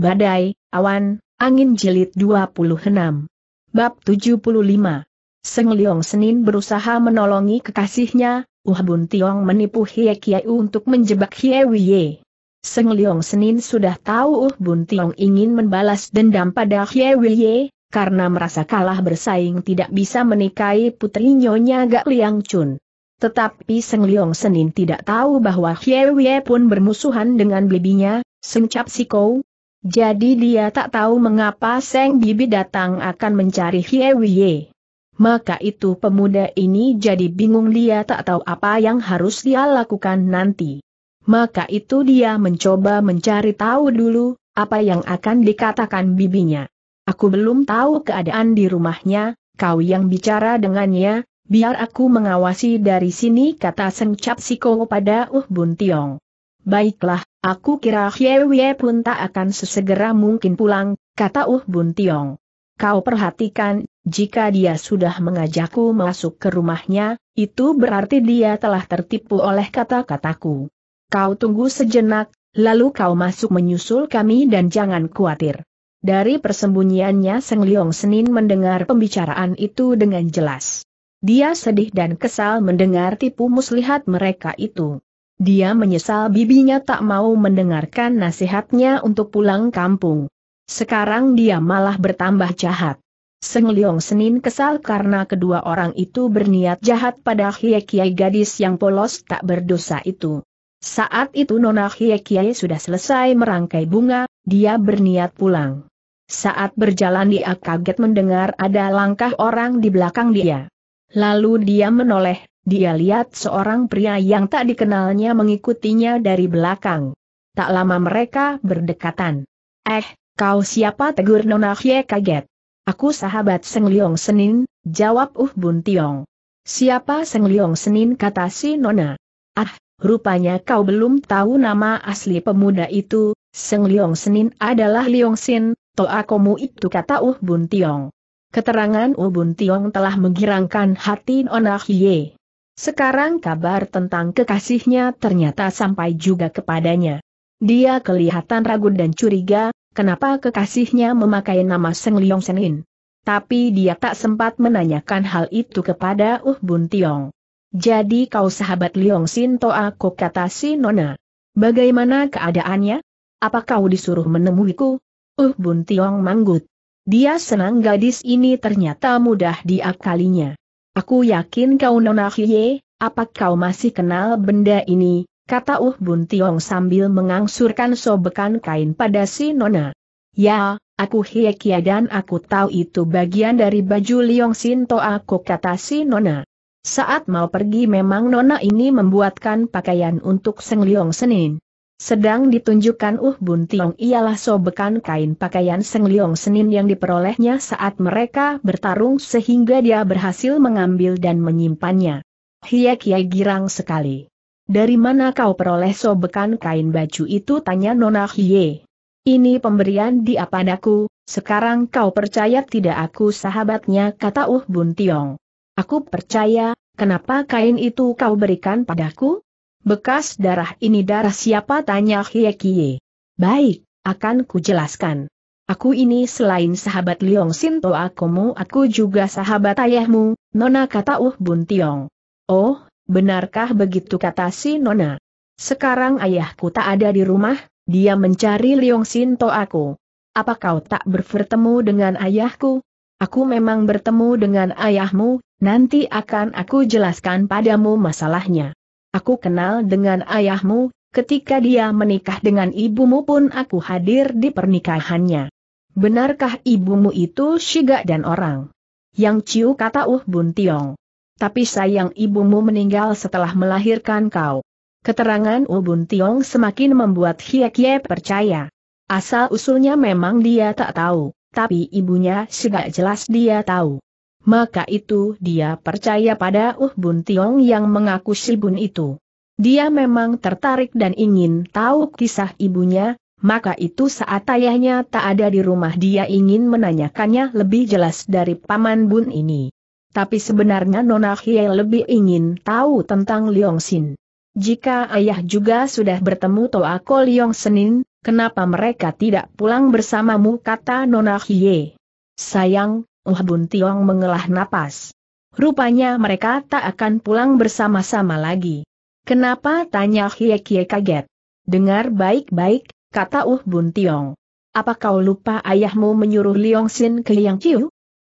Badai, Awan, Angin Jilid 26. Bab 75. Seng Liong Senin berusaha menolongi kekasihnya, Uh Bun Tiong menipu Hie Kiai untuk menjebak Hie Wiye. Seng Liong Senin sudah tahu Uh Bun Tiong ingin membalas dendam pada Hie Wiye, karena merasa kalah bersaing tidak bisa menikahi putri Nyonya Gak Liang Chun. Tetapi Seng Liong Senin tidak tahu bahwa Hie Wei pun bermusuhan dengan bibinya, Seng Cap Sikou, jadi dia tak tahu mengapa Seng Bibi datang akan mencari Hie Wei. Maka itu pemuda ini jadi bingung dia tak tahu apa yang harus dia lakukan nanti. Maka itu dia mencoba mencari tahu dulu, apa yang akan dikatakan bibinya. Aku belum tahu keadaan di rumahnya, kau yang bicara dengannya, biar aku mengawasi dari sini kata Seng Cap Siko pada Uh Bun Tiong. Baiklah, aku kira Hyewie pun tak akan sesegera mungkin pulang, kata Uh Bun Tiong. Kau perhatikan, jika dia sudah mengajakku masuk ke rumahnya, itu berarti dia telah tertipu oleh kata-kataku. Kau tunggu sejenak, lalu kau masuk menyusul kami dan jangan khawatir. Dari persembunyiannya Seng Liong Senin mendengar pembicaraan itu dengan jelas. Dia sedih dan kesal mendengar tipu muslihat mereka itu. Dia menyesal bibinya tak mau mendengarkan nasihatnya untuk pulang kampung. Sekarang dia malah bertambah jahat. Seng Leong Senin kesal karena kedua orang itu berniat jahat pada kiai gadis yang polos tak berdosa itu. Saat itu Nona kiai sudah selesai merangkai bunga, dia berniat pulang. Saat berjalan dia kaget mendengar ada langkah orang di belakang dia. Lalu dia menoleh dia lihat seorang pria yang tak dikenalnya mengikutinya dari belakang. Tak lama mereka berdekatan. Eh, kau siapa tegur Nona Hye kaget. Aku sahabat Seng Liong Senin, jawab Uh Bun Tiong. Siapa Seng Liong Senin kata si Nona. Ah, rupanya kau belum tahu nama asli pemuda itu, Seng Liong Senin adalah Sen. Sin, Toa Komu itu kata Uh Bun Tiong. Keterangan Uh Bun Tiong telah menggirangkan hati Nona Hye. Sekarang kabar tentang kekasihnya ternyata sampai juga kepadanya. Dia kelihatan ragu dan curiga, kenapa kekasihnya memakai nama Seng Liong Senin. Tapi dia tak sempat menanyakan hal itu kepada Uh Bun Tiong. Jadi kau sahabat Liong Sin aku kata si Nona. Bagaimana keadaannya? Apa kau disuruh menemuiku? Uh Bun Tiong manggut. Dia senang gadis ini ternyata mudah diakalinya. Aku yakin kau Nona Hiye, apa kau masih kenal benda ini, kata Uh Bun Tiong sambil mengangsurkan sobekan kain pada si Nona. Ya, aku Kia dan aku tahu itu bagian dari baju Liong Sinto aku kata si Nona. Saat mau pergi memang Nona ini membuatkan pakaian untuk Seng Liong Senin. Sedang ditunjukkan Uh Bun Tiong ialah sobekan kain pakaian Seng Liong Senin yang diperolehnya saat mereka bertarung sehingga dia berhasil mengambil dan menyimpannya. Hia kiai girang sekali. Dari mana kau peroleh sobekan kain baju itu tanya Nona Hiye. Ini pemberian dia padaku, sekarang kau percaya tidak aku sahabatnya kata Uh Bun Tiong. Aku percaya, kenapa kain itu kau berikan padaku? Bekas darah ini darah siapa tanya Hiekie. Baik, akan kujelaskan. Aku ini selain sahabat Liong Sinto Akomu aku juga sahabat ayahmu, Nona kata Uh Bun Tiong. Oh, benarkah begitu kata si Nona? Sekarang ayahku tak ada di rumah, dia mencari Liong Sinto aku. Apa kau tak bertemu dengan ayahku? Aku memang bertemu dengan ayahmu, nanti akan aku jelaskan padamu masalahnya. Aku kenal dengan ayahmu, ketika dia menikah dengan ibumu pun aku hadir di pernikahannya. Benarkah ibumu itu Shiga dan orang? Yang Ciu kata Uh Bun Tiong. Tapi sayang ibumu meninggal setelah melahirkan kau. Keterangan Uh Bun Tiong semakin membuat Hie Kie percaya. Asal usulnya memang dia tak tahu, tapi ibunya Shiga jelas dia tahu maka itu dia percaya pada Uh Bun Tiong yang mengaku si Bun itu. Dia memang tertarik dan ingin tahu kisah ibunya, maka itu saat ayahnya tak ada di rumah dia ingin menanyakannya lebih jelas dari Paman Bun ini. Tapi sebenarnya Nona Hye lebih ingin tahu tentang Leong Sin. Jika ayah juga sudah bertemu Toako Leong Senin, kenapa mereka tidak pulang bersamamu kata Nona Hye. Sayang, Uh Bun Tiong mengelah napas. Rupanya mereka tak akan pulang bersama-sama lagi. Kenapa? tanya Hie Kie kaget. Dengar baik-baik, kata Uh Bun Tiong. Apa kau lupa ayahmu menyuruh Liong Sin ke Yang Ciu?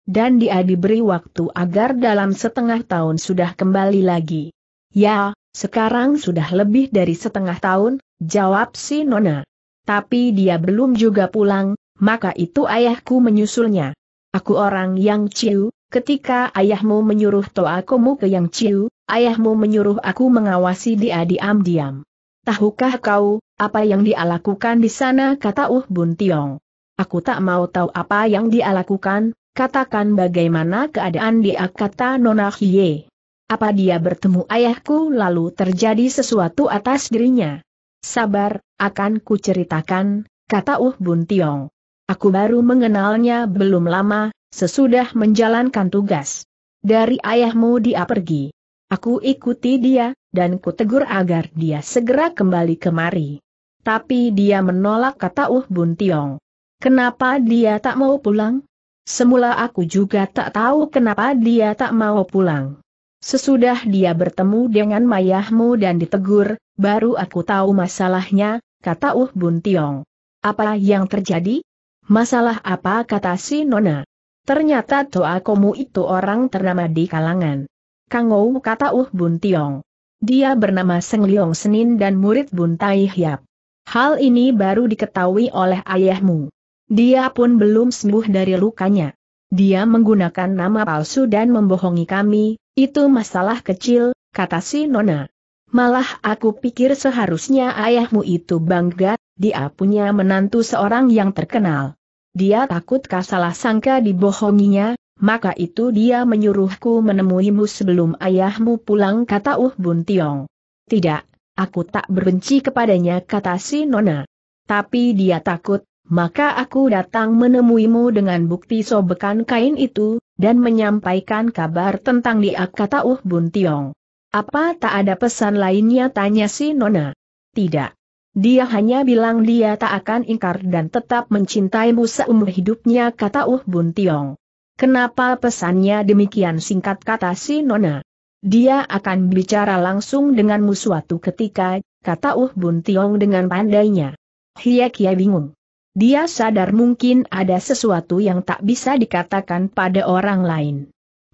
Dan dia diberi waktu agar dalam setengah tahun sudah kembali lagi. Ya, sekarang sudah lebih dari setengah tahun, jawab si Nona. Tapi dia belum juga pulang, maka itu ayahku menyusulnya. Aku orang yang ciu, ketika ayahmu menyuruh toakumu ke yang ciu, ayahmu menyuruh aku mengawasi dia diam-diam. Tahukah kau, apa yang dia lakukan di sana kata Uh Bun Tiong. Aku tak mau tahu apa yang dia lakukan, katakan bagaimana keadaan dia kata Nona Hye. Apa dia bertemu ayahku lalu terjadi sesuatu atas dirinya? Sabar, akan kuceritakan, kata Uh Bun Tiong. Aku baru mengenalnya belum lama, sesudah menjalankan tugas. Dari ayahmu dia pergi. Aku ikuti dia, dan kutegur agar dia segera kembali kemari. Tapi dia menolak kata Uh Bun Tiong. Kenapa dia tak mau pulang? Semula aku juga tak tahu kenapa dia tak mau pulang. Sesudah dia bertemu dengan mayahmu dan ditegur, baru aku tahu masalahnya, kata Uh Bun Tiong. Apa yang terjadi? Masalah apa kata si Nona? Ternyata Toa Komu itu orang ternama di kalangan. Kangou kata Uh Bun Tiong. Dia bernama Seng Liong Senin dan murid Bun Tai Hiap. Hal ini baru diketahui oleh ayahmu. Dia pun belum sembuh dari lukanya. Dia menggunakan nama palsu dan membohongi kami, itu masalah kecil, kata si Nona. Malah aku pikir seharusnya ayahmu itu bangga, dia punya menantu seorang yang terkenal. Dia takut salah sangka dibohonginya, maka itu dia menyuruhku menemuimu sebelum ayahmu pulang kata Uh Bun Tiong. Tidak, aku tak berbenci kepadanya kata si Nona. Tapi dia takut, maka aku datang menemuimu dengan bukti sobekan kain itu, dan menyampaikan kabar tentang dia kata Uh Bun Tiong. Apa tak ada pesan lainnya tanya si Nona? Tidak. Dia hanya bilang dia tak akan ingkar dan tetap mencintaimu seumur hidupnya kata Uh Bun Tiong. Kenapa pesannya demikian singkat kata si Nona? Dia akan bicara langsung denganmu suatu ketika, kata Uh Bun Tiong dengan pandainya. Hia Kia bingung. Dia sadar mungkin ada sesuatu yang tak bisa dikatakan pada orang lain.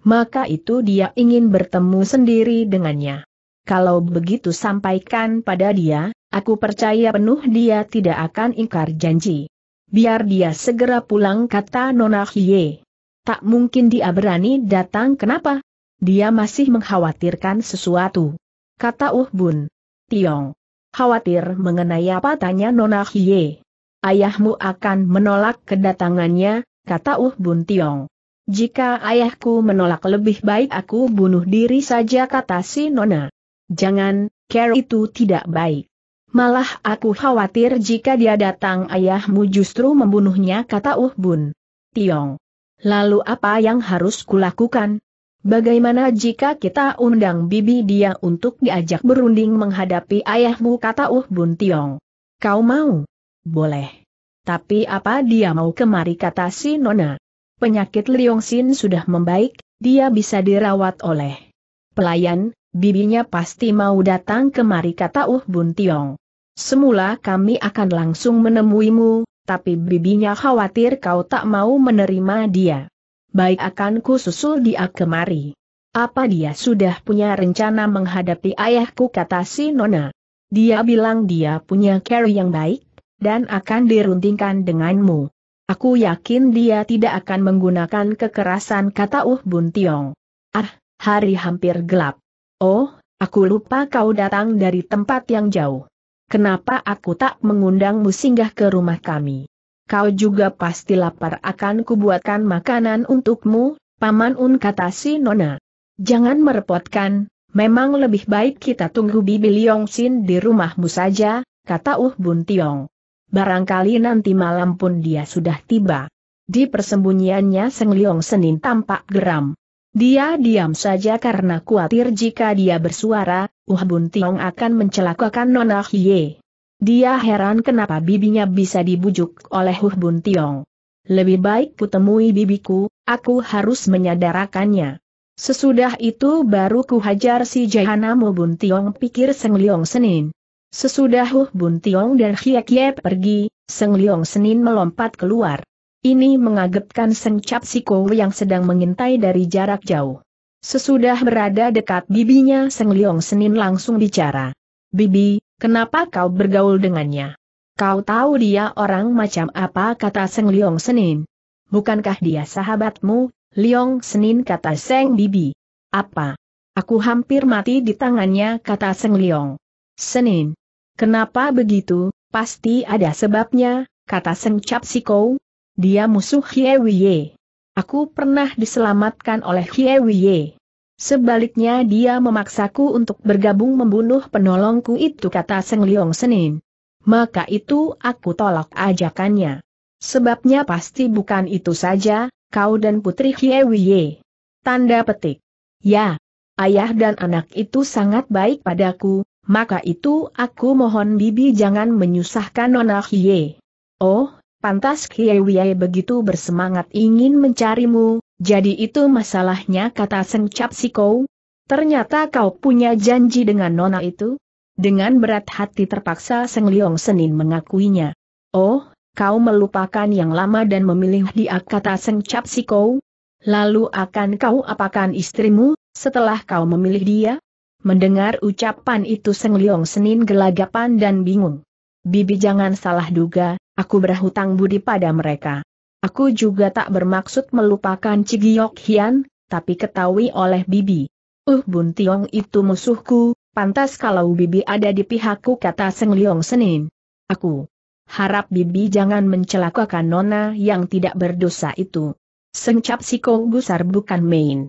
Maka itu dia ingin bertemu sendiri dengannya. Kalau begitu sampaikan pada dia, Aku percaya penuh dia tidak akan ingkar janji. Biar dia segera pulang kata Nona Hye. Tak mungkin dia berani datang kenapa? Dia masih mengkhawatirkan sesuatu. Kata Uh Bun. Tiong. Khawatir mengenai apa tanya Nona Hye. Ayahmu akan menolak kedatangannya, kata Uh Bun Tiong. Jika ayahku menolak lebih baik aku bunuh diri saja kata si Nona. Jangan, care itu tidak baik. Malah aku khawatir jika dia datang ayahmu justru membunuhnya kata Uh Bun. Tiong. Lalu apa yang harus kulakukan? Bagaimana jika kita undang bibi dia untuk diajak berunding menghadapi ayahmu kata Uh Bun Tiong. Kau mau? Boleh. Tapi apa dia mau kemari kata si Nona? Penyakit Liong Sin sudah membaik, dia bisa dirawat oleh pelayan, bibinya pasti mau datang kemari kata Uh Bun Tiong. Semula kami akan langsung menemuimu, tapi bibinya khawatir kau tak mau menerima dia. Baik akan ku susul dia kemari. Apa dia sudah punya rencana menghadapi ayahku kata si Nona. Dia bilang dia punya care yang baik, dan akan diruntingkan denganmu. Aku yakin dia tidak akan menggunakan kekerasan kata Uh Bun Tiong. Ah, hari hampir gelap. Oh, aku lupa kau datang dari tempat yang jauh. Kenapa aku tak mengundangmu singgah ke rumah kami? Kau juga pasti lapar akan kubuatkan makanan untukmu, Paman Un kata si Nona. Jangan merepotkan, memang lebih baik kita tunggu Bibi Liong Sin di rumahmu saja, kata Uh Bun Tiong. Barangkali nanti malam pun dia sudah tiba. Di persembunyiannya Seng Liong Senin tampak geram. Dia diam saja karena khawatir jika dia bersuara, Uh Bun Tiong akan mencelakakan Nona Hye. Dia heran kenapa bibinya bisa dibujuk oleh Uh Bun Tiong. Lebih baik kutemui bibiku, aku harus menyadarakannya. Sesudah itu baru kuhajar si Jahanamu Bun Tiong pikir Seng Leong Senin. Sesudah Uh Bun Tiong dan Hye Kye pergi, Seng Leong Senin melompat keluar. Ini mengagetkan Seng Cap Siko yang sedang mengintai dari jarak jauh. Sesudah berada dekat bibinya Seng Liong Senin langsung bicara. Bibi, kenapa kau bergaul dengannya? Kau tahu dia orang macam apa kata Seng Liong Senin. Bukankah dia sahabatmu, Liong Senin kata Seng Bibi. Apa? Aku hampir mati di tangannya kata Seng Liong. Senin. Kenapa begitu, pasti ada sebabnya, kata Seng Capsiko. Dia musuh Hye Aku pernah diselamatkan oleh Hie Wiye. Sebaliknya dia memaksaku untuk bergabung membunuh penolongku itu kata Seng Leong Senin. Maka itu aku tolak ajakannya. Sebabnya pasti bukan itu saja, kau dan putri Hie Wiye. Tanda petik. Ya, ayah dan anak itu sangat baik padaku, maka itu aku mohon bibi jangan menyusahkan Nona Hie. Oh, Pantas Kiai begitu bersemangat ingin mencarimu, jadi itu masalahnya kata Sencap Siko. Ternyata kau punya janji dengan nona itu? Dengan berat hati terpaksa Seng Liong Senin mengakuinya. Oh, kau melupakan yang lama dan memilih dia kata Sencap Siko? Lalu akan kau apakan istrimu, setelah kau memilih dia? Mendengar ucapan itu Seng Liong Senin gelagapan dan bingung. Bibi jangan salah duga, Aku berhutang budi pada mereka. Aku juga tak bermaksud melupakan Cigiok Hian, tapi ketahui oleh Bibi. Uh Bun Tiong itu musuhku, pantas kalau Bibi ada di pihakku kata Seng Leong Senin. Aku harap Bibi jangan mencelakakan Nona yang tidak berdosa itu. Seng Cap Siko Gusar bukan main.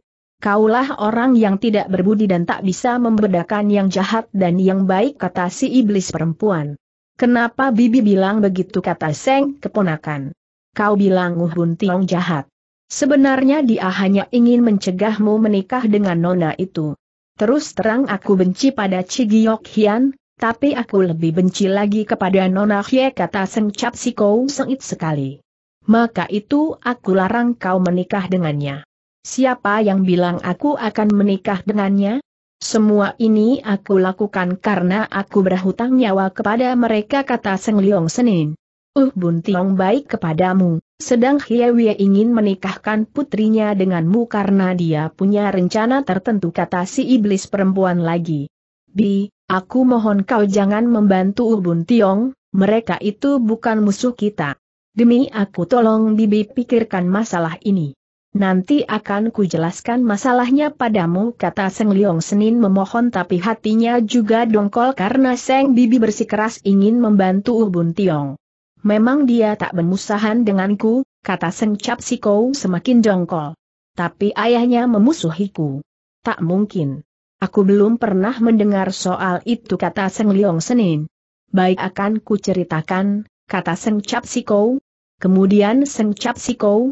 Kaulah orang yang tidak berbudi dan tak bisa membedakan yang jahat dan yang baik kata si iblis perempuan. Kenapa Bibi bilang begitu kata Seng keponakan? Kau bilang Uh Bun Tiong jahat. Sebenarnya dia hanya ingin mencegahmu menikah dengan nona itu. Terus terang aku benci pada Cigiok Hian, tapi aku lebih benci lagi kepada nona Hye kata Seng Cap Sikou sengit sekali. Maka itu aku larang kau menikah dengannya. Siapa yang bilang aku akan menikah dengannya? Semua ini aku lakukan karena aku berhutang nyawa kepada mereka kata Seng Liong Senin. Uh Bun Tiong baik kepadamu, sedang Hiewie ingin menikahkan putrinya denganmu karena dia punya rencana tertentu kata si iblis perempuan lagi. Bi, aku mohon kau jangan membantu Uh Bun Tiong, mereka itu bukan musuh kita. Demi aku tolong Bibi pikirkan masalah ini. Nanti akan kujelaskan masalahnya padamu kata Seng Liong Senin memohon tapi hatinya juga dongkol karena Seng Bibi bersikeras ingin membantu Ubun Tiong. Memang dia tak bermusahan denganku, kata Seng Cap Siko semakin dongkol. Tapi ayahnya memusuhiku. Tak mungkin. Aku belum pernah mendengar soal itu kata Seng Liong Senin. Baik akan kuceritakan, kata Seng Cap Siko, Kemudian Seng Cap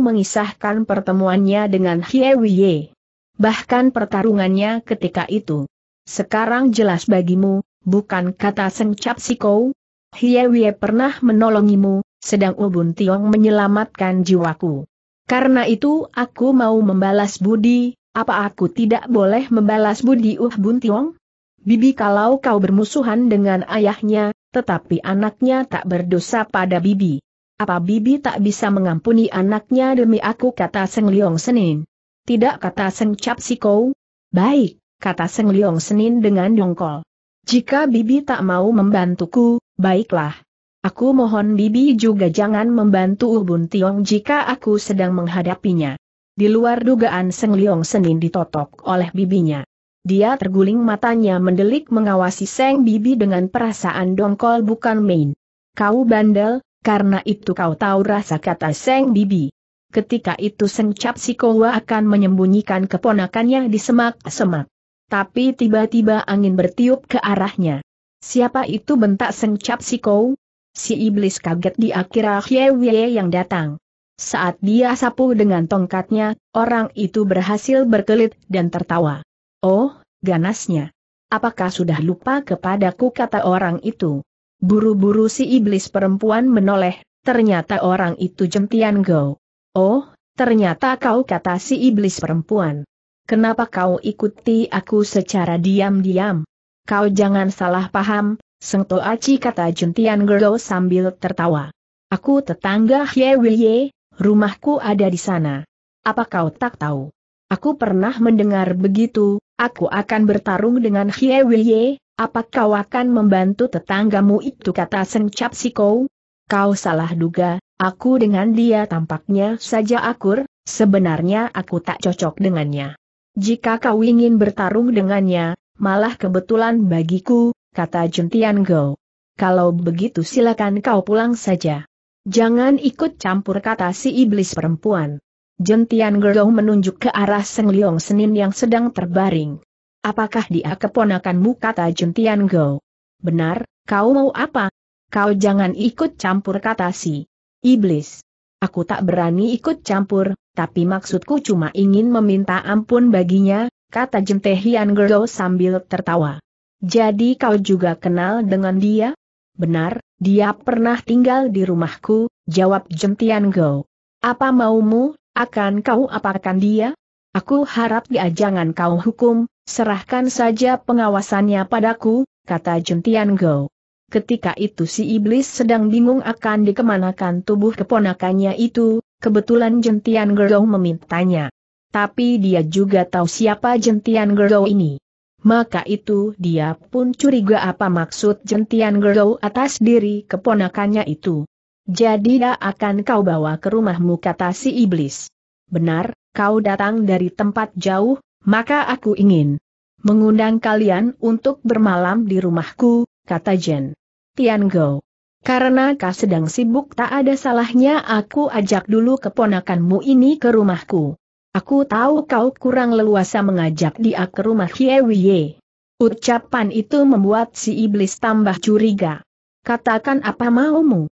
mengisahkan pertemuannya dengan Hie Wiye. Bahkan pertarungannya ketika itu. Sekarang jelas bagimu, bukan kata Seng Cap Siko. Hie Wiye pernah menolongimu, sedang Ubun Tiong menyelamatkan jiwaku. Karena itu aku mau membalas budi, apa aku tidak boleh membalas budi Uh Bun Tiong? Bibi kalau kau bermusuhan dengan ayahnya, tetapi anaknya tak berdosa pada Bibi. Apa Bibi tak bisa mengampuni anaknya demi aku kata Seng Liong Senin? Tidak kata Seng Cap Siko. Baik, kata Seng Liong Senin dengan dongkol. Jika Bibi tak mau membantuku, baiklah. Aku mohon Bibi juga jangan membantu Ubun Tiong jika aku sedang menghadapinya. Di luar dugaan Seng Liong Senin ditotok oleh bibinya. Dia terguling matanya mendelik mengawasi Seng Bibi dengan perasaan dongkol bukan main. Kau bandel, karena itu kau tahu rasa kata Seng Bibi. Ketika itu si Sikowa akan menyembunyikan keponakannya di semak-semak. Tapi tiba-tiba angin bertiup ke arahnya. Siapa itu bentak Seng Sikow? Si iblis kaget di akhir akhirnya yang datang. Saat dia sapu dengan tongkatnya, orang itu berhasil berkelit dan tertawa. Oh, ganasnya. Apakah sudah lupa kepadaku kata orang itu? Buru-buru si iblis perempuan menoleh, ternyata orang itu Jentian Go. Oh, ternyata kau kata si iblis perempuan. Kenapa kau ikuti aku secara diam-diam? Kau jangan salah paham, sengto Aci kata Jentian Go sambil tertawa. Aku tetangga Hye Wilye, rumahku ada di sana. Apa kau tak tahu? Aku pernah mendengar begitu, aku akan bertarung dengan Hye Wilye, apa kau akan membantu tetanggamu itu kata Seng Cap Kau salah duga, aku dengan dia tampaknya saja akur, sebenarnya aku tak cocok dengannya. Jika kau ingin bertarung dengannya, malah kebetulan bagiku, kata Juntian Go. Kalau begitu silakan kau pulang saja. Jangan ikut campur kata si iblis perempuan. Jentian Gerong menunjuk ke arah Seng Leong Senin yang sedang terbaring. Apakah dia keponakanmu kata Juntian Go? Benar, kau mau apa? Kau jangan ikut campur kata si Iblis. Aku tak berani ikut campur, tapi maksudku cuma ingin meminta ampun baginya, kata Jentehian Go sambil tertawa. Jadi kau juga kenal dengan dia? Benar, dia pernah tinggal di rumahku, jawab Jentian Go. Apa maumu, akan kau apakan dia? Aku harap dia ya jangan kau hukum, serahkan saja pengawasannya padaku, kata Juntian Go. Ketika itu si iblis sedang bingung akan dikemanakan tubuh keponakannya itu, kebetulan Jentian Gerdo memintanya. Tapi dia juga tahu siapa Jentian Gerdo ini. Maka itu dia pun curiga apa maksud Jentian Gerdo atas diri keponakannya itu. Jadi dia akan kau bawa ke rumahmu kata si iblis benar, kau datang dari tempat jauh, maka aku ingin mengundang kalian untuk bermalam di rumahku, kata Jen. Tian Go. Karena kau sedang sibuk tak ada salahnya aku ajak dulu keponakanmu ini ke rumahku. Aku tahu kau kurang leluasa mengajak dia ke rumah Hiewiye. Ucapan itu membuat si iblis tambah curiga. Katakan apa maumu.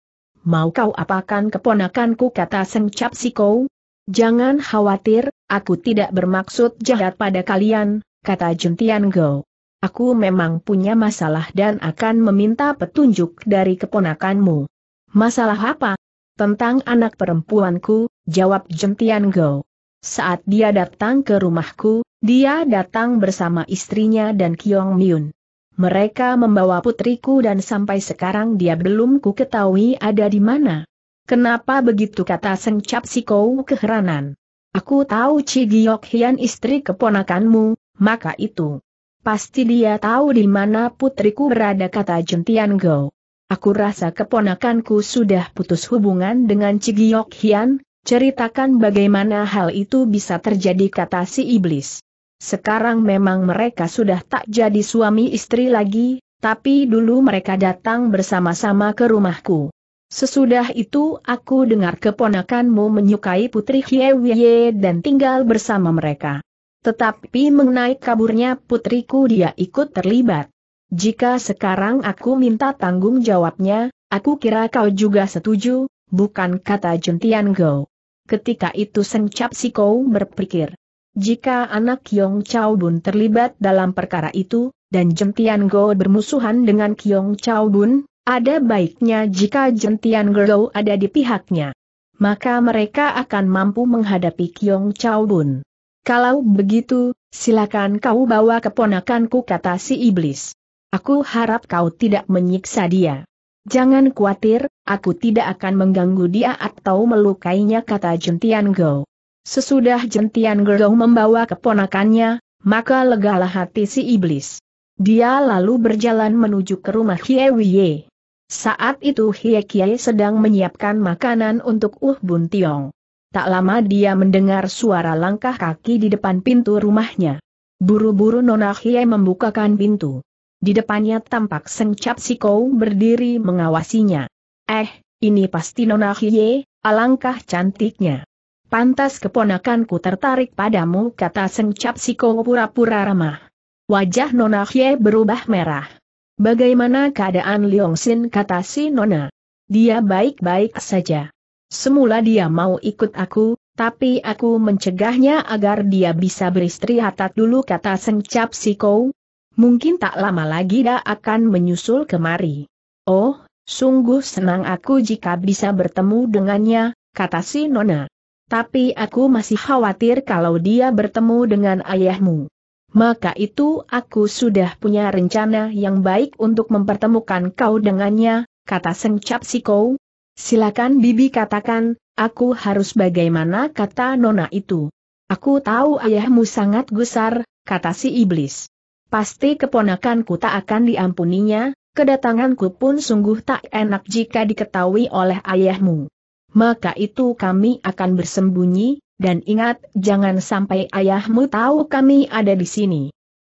Mau kau apakan keponakanku kata sengcap si kau, Jangan khawatir, aku tidak bermaksud jahat pada kalian, kata Juntian Go. Aku memang punya masalah dan akan meminta petunjuk dari keponakanmu. Masalah apa? Tentang anak perempuanku, jawab Juntian Go. Saat dia datang ke rumahku, dia datang bersama istrinya dan Kyong Myun. Mereka membawa putriku dan sampai sekarang dia belum ku ketahui ada di mana. Kenapa begitu kata si Kou keheranan. Aku tahu Cigiok Hian istri keponakanmu, maka itu. Pasti dia tahu di mana putriku berada kata Jentian Go. Aku rasa keponakanku sudah putus hubungan dengan Cigiok Hian, ceritakan bagaimana hal itu bisa terjadi kata si iblis. Sekarang memang mereka sudah tak jadi suami istri lagi, tapi dulu mereka datang bersama-sama ke rumahku. Sesudah itu aku dengar keponakanmu menyukai putri Wye dan tinggal bersama mereka. Tetapi mengenai kaburnya putriku dia ikut terlibat. Jika sekarang aku minta tanggung jawabnya, aku kira kau juga setuju, bukan kata Jentian Go. Ketika itu si Kou berpikir. Jika anak Yong Chao Bun terlibat dalam perkara itu, dan Jentian Go bermusuhan dengan Kyong Chao Bun, ada baiknya jika jentian Gerou ada di pihaknya. Maka mereka akan mampu menghadapi Kyong Chao Bun. Kalau begitu, silakan kau bawa keponakanku kata si iblis. Aku harap kau tidak menyiksa dia. Jangan khawatir, aku tidak akan mengganggu dia atau melukainya kata jentian Gerou. Sesudah jentian Gerou membawa keponakannya, maka legalah hati si iblis. Dia lalu berjalan menuju ke rumah Hiewiye. Saat itu Hie Kie sedang menyiapkan makanan untuk Uh Bun Tiong. Tak lama dia mendengar suara langkah kaki di depan pintu rumahnya. Buru-buru Nona Hie membukakan pintu. Di depannya tampak Seng Cap Sikou berdiri mengawasinya. Eh, ini pasti Nona Hie, alangkah cantiknya. Pantas keponakanku tertarik padamu kata Seng Cap Sikou pura-pura ramah. Wajah Nona Hie berubah merah. Bagaimana keadaan Leong Sin kata si Nona? Dia baik-baik saja. Semula dia mau ikut aku, tapi aku mencegahnya agar dia bisa beristri beristirahat dulu kata Cap si Kou. Mungkin tak lama lagi dia akan menyusul kemari. Oh, sungguh senang aku jika bisa bertemu dengannya, kata si Nona. Tapi aku masih khawatir kalau dia bertemu dengan ayahmu maka itu aku sudah punya rencana yang baik untuk mempertemukan kau dengannya, kata Sengcap Siko. Silakan Bibi katakan, aku harus bagaimana kata Nona itu. Aku tahu ayahmu sangat gusar, kata si iblis. Pasti keponakanku tak akan diampuninya, kedatanganku pun sungguh tak enak jika diketahui oleh ayahmu. Maka itu kami akan bersembunyi, dan ingat, jangan sampai ayahmu tahu kami ada di sini.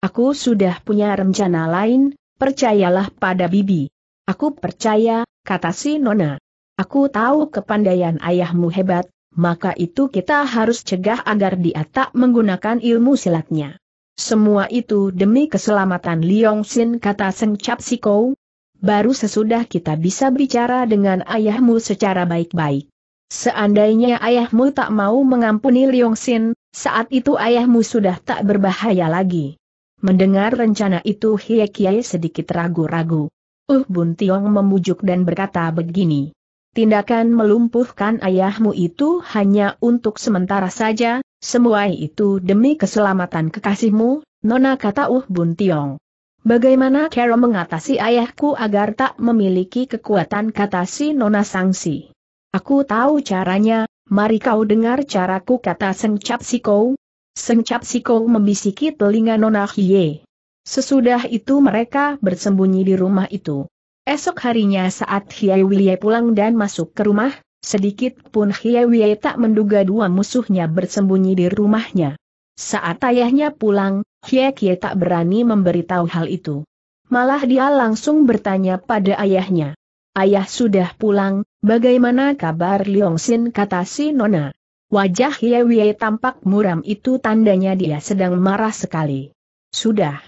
Aku sudah punya rencana lain, percayalah pada bibi. Aku percaya, kata si Nona. Aku tahu kepandaian ayahmu hebat, maka itu kita harus cegah agar dia tak menggunakan ilmu silatnya. Semua itu demi keselamatan Liong Sin kata Seng Cap Sikou. Baru sesudah kita bisa bicara dengan ayahmu secara baik-baik. Seandainya ayahmu tak mau mengampuni Liong Sin, saat itu ayahmu sudah tak berbahaya lagi. Mendengar rencana itu Hie Kiai sedikit ragu-ragu. Uh Bun Tiong memujuk dan berkata begini. Tindakan melumpuhkan ayahmu itu hanya untuk sementara saja, semua itu demi keselamatan kekasihmu, Nona kata Uh Bun Tiong. Bagaimana Carol mengatasi ayahku agar tak memiliki kekuatan kata si Nona Sangsi? Aku tahu caranya, mari kau dengar caraku kata Seng Cap Sikou. Seng Cap membisiki telinga Nona Hiye. Sesudah itu mereka bersembunyi di rumah itu. Esok harinya saat Hiye Wiliye pulang dan masuk ke rumah, sedikit pun Hie Wiliye tak menduga dua musuhnya bersembunyi di rumahnya. Saat ayahnya pulang, Hiye Kie tak berani memberitahu hal itu. Malah dia langsung bertanya pada ayahnya. Ayah sudah pulang, bagaimana kabar Liong Sin kata si Nona. Wajah Ye Wei tampak muram itu tandanya dia sedang marah sekali. Sudah.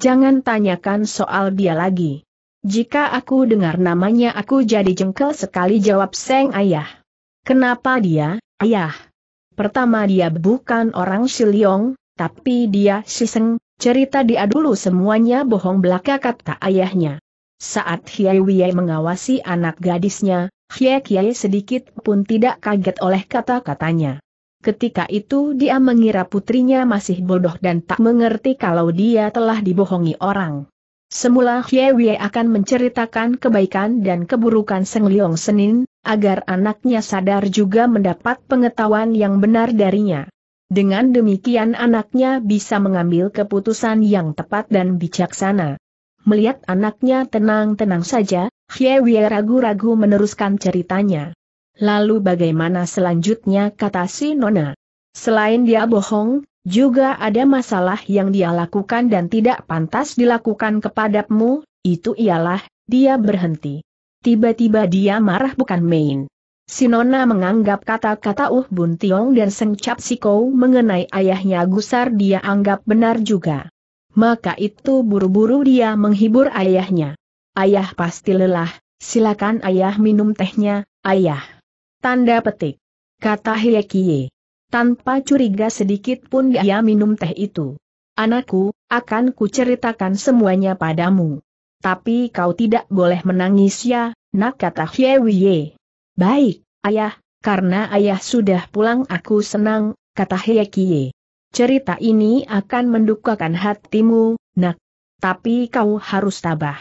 Jangan tanyakan soal dia lagi. Jika aku dengar namanya aku jadi jengkel sekali jawab Seng Ayah. Kenapa dia, Ayah? Pertama dia bukan orang Liong, tapi dia Seng, cerita dia dulu semuanya bohong belaka kata ayahnya. Saat hye Wei mengawasi anak gadisnya, hye Kiai sedikit pun tidak kaget oleh kata-katanya. Ketika itu dia mengira putrinya masih bodoh dan tak mengerti kalau dia telah dibohongi orang. Semula hye Wei akan menceritakan kebaikan dan keburukan Seng Leong Senin, agar anaknya sadar juga mendapat pengetahuan yang benar darinya. Dengan demikian anaknya bisa mengambil keputusan yang tepat dan bijaksana. Melihat anaknya tenang-tenang saja, hye Wie ragu-ragu meneruskan ceritanya. Lalu bagaimana selanjutnya kata si Nona? Selain dia bohong, juga ada masalah yang dia lakukan dan tidak pantas dilakukan kepadamu, itu ialah, dia berhenti. Tiba-tiba dia marah bukan main. Si Nona menganggap kata-kata Uh Bun Tiong dan Seng Cap Sikou mengenai ayahnya Gusar dia anggap benar juga maka itu buru-buru dia menghibur ayahnya. Ayah pasti lelah, silakan ayah minum tehnya, ayah. Tanda petik. Kata Kie. Tanpa curiga sedikit pun dia minum teh itu. Anakku, akan kuceritakan semuanya padamu. Tapi kau tidak boleh menangis ya, nak kata Hyewiye. Baik, ayah, karena ayah sudah pulang aku senang, kata Hiekie. Cerita ini akan mendukakan hatimu, nak. Tapi kau harus tabah.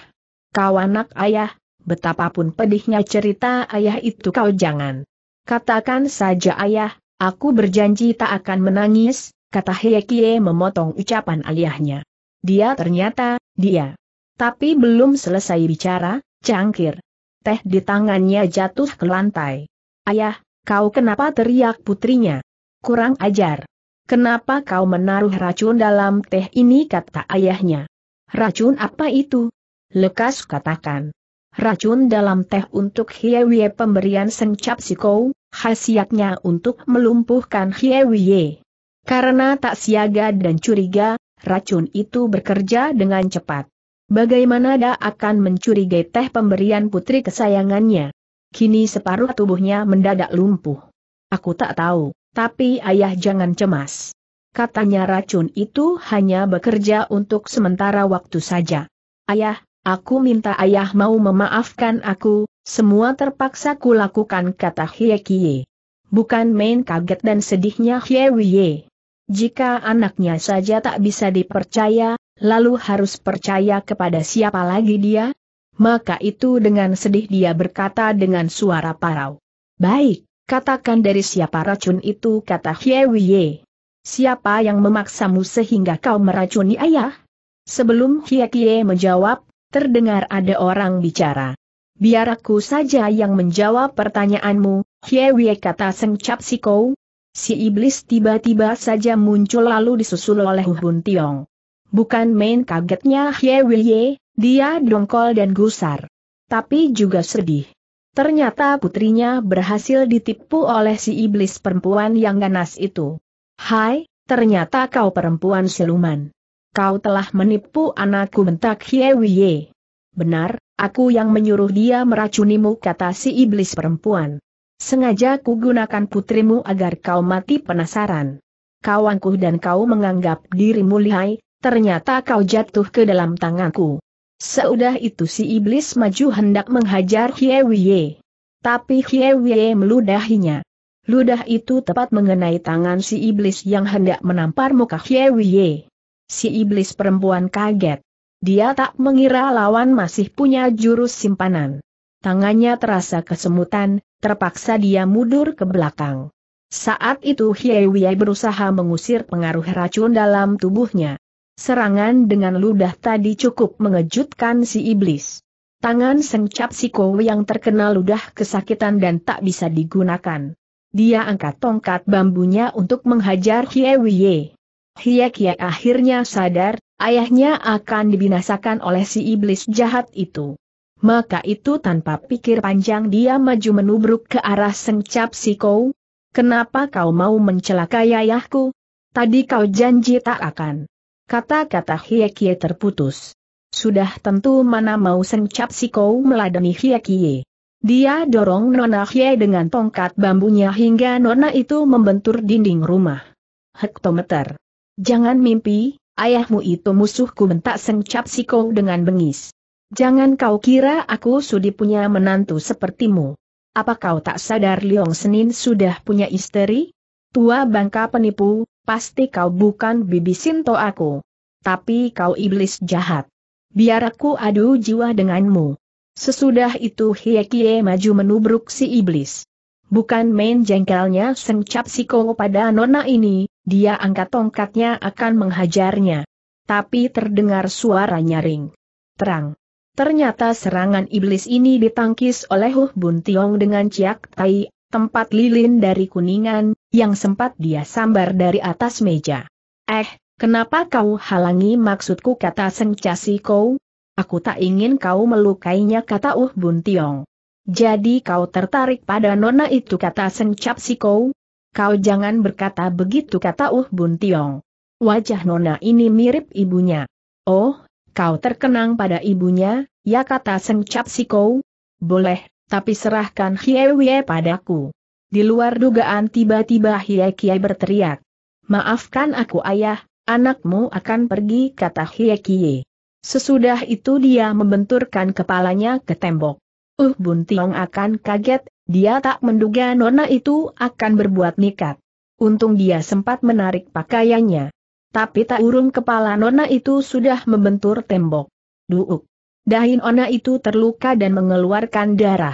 Kau anak ayah, betapapun pedihnya cerita ayah itu kau jangan. Katakan saja ayah, aku berjanji tak akan menangis, kata Heyekie memotong ucapan ayahnya. Dia ternyata, dia. Tapi belum selesai bicara, cangkir. Teh di tangannya jatuh ke lantai. Ayah, kau kenapa teriak putrinya? Kurang ajar. Kenapa kau menaruh racun dalam teh ini kata ayahnya. Racun apa itu? Lekas katakan. Racun dalam teh untuk Hiewie pemberian si sikou, khasiatnya untuk melumpuhkan Hiewie. Karena tak siaga dan curiga, racun itu bekerja dengan cepat. Bagaimana dia akan mencurigai teh pemberian putri kesayangannya? Kini separuh tubuhnya mendadak lumpuh. Aku tak tahu. Tapi ayah jangan cemas. Katanya racun itu hanya bekerja untuk sementara waktu saja. Ayah, aku minta ayah mau memaafkan aku, semua terpaksa kulakukan kata Hye Kie. Bukan main kaget dan sedihnya Hye Hyewiye. Jika anaknya saja tak bisa dipercaya, lalu harus percaya kepada siapa lagi dia? Maka itu dengan sedih dia berkata dengan suara parau. Baik, Katakan dari siapa racun itu kata Hiewiye. Siapa yang memaksamu sehingga kau meracuni ayah? Sebelum Hiekie menjawab, terdengar ada orang bicara. Biar aku saja yang menjawab pertanyaanmu, Hiewie kata Seng Cap Kou. Si iblis tiba-tiba saja muncul lalu disusul oleh Hun Tiong. Bukan main kagetnya Hiewie, dia dongkol dan gusar. Tapi juga sedih. Ternyata putrinya berhasil ditipu oleh si iblis perempuan yang ganas itu. Hai, ternyata kau perempuan siluman. Kau telah menipu anakku bentak Hiewiye. Benar, aku yang menyuruh dia meracunimu kata si iblis perempuan. Sengaja kugunakan putrimu agar kau mati penasaran. Kau angkuh dan kau menganggap dirimu lihai, ternyata kau jatuh ke dalam tanganku. Seudah itu si iblis maju hendak menghajar Hiewiye. Tapi Hiewiye meludahinya. Ludah itu tepat mengenai tangan si iblis yang hendak menampar muka Hiewiye. Si iblis perempuan kaget. Dia tak mengira lawan masih punya jurus simpanan. Tangannya terasa kesemutan, terpaksa dia mundur ke belakang. Saat itu Hiewiye berusaha mengusir pengaruh racun dalam tubuhnya. Serangan dengan ludah tadi cukup mengejutkan si iblis. Tangan sengcap Siko yang terkena ludah kesakitan dan tak bisa digunakan. Dia angkat tongkat bambunya untuk menghajar Hie Hiewiye. Hie Kie akhirnya sadar, ayahnya akan dibinasakan oleh si iblis jahat itu. Maka itu tanpa pikir panjang dia maju menubruk ke arah sengcap Kou. Kenapa kau mau mencelakai ayahku? Tadi kau janji tak akan. Kata-kata Kie terputus. Sudah tentu mana mau sencap si kau meladeni Kie. Dia dorong Nona Hie dengan tongkat bambunya hingga Nona itu membentur dinding rumah. Hektometer. Jangan mimpi, ayahmu itu musuhku bentak sencap si kau dengan bengis. Jangan kau kira aku sudi punya menantu sepertimu. Apa kau tak sadar Liong Senin sudah punya istri? Tua bangka penipu, pasti kau bukan bibi Sinto aku. Tapi kau iblis jahat. Biar aku adu jiwa denganmu. Sesudah itu Hiekie maju menubruk si iblis. Bukan main jengkelnya sencap Siko pada nona ini, dia angkat tongkatnya akan menghajarnya. Tapi terdengar suara nyaring. Terang. Ternyata serangan iblis ini ditangkis oleh Huh Bun Tiong dengan Ciak Tai, tempat lilin dari kuningan, yang sempat dia sambar dari atas meja. Eh, kenapa kau halangi maksudku kata Seng Chasi Kou? Aku tak ingin kau melukainya kata Uh Bun Tiong. Jadi kau tertarik pada nona itu kata Seng Chasi Kou? Kau jangan berkata begitu kata Uh Bun Tiong. Wajah nona ini mirip ibunya. Oh, kau terkenang pada ibunya, ya kata Seng Chap Kou? Boleh, tapi serahkan Hiewie padaku. Di luar dugaan tiba-tiba Kiai berteriak. Maafkan aku ayah, anakmu akan pergi kata Kiai. Sesudah itu dia membenturkan kepalanya ke tembok. Uh Bun Tiong akan kaget, dia tak menduga nona itu akan berbuat nikat. Untung dia sempat menarik pakaiannya. Tapi tak urung kepala nona itu sudah membentur tembok. Duuk. Dahin Ona itu terluka dan mengeluarkan darah.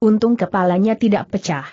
Untung kepalanya tidak pecah.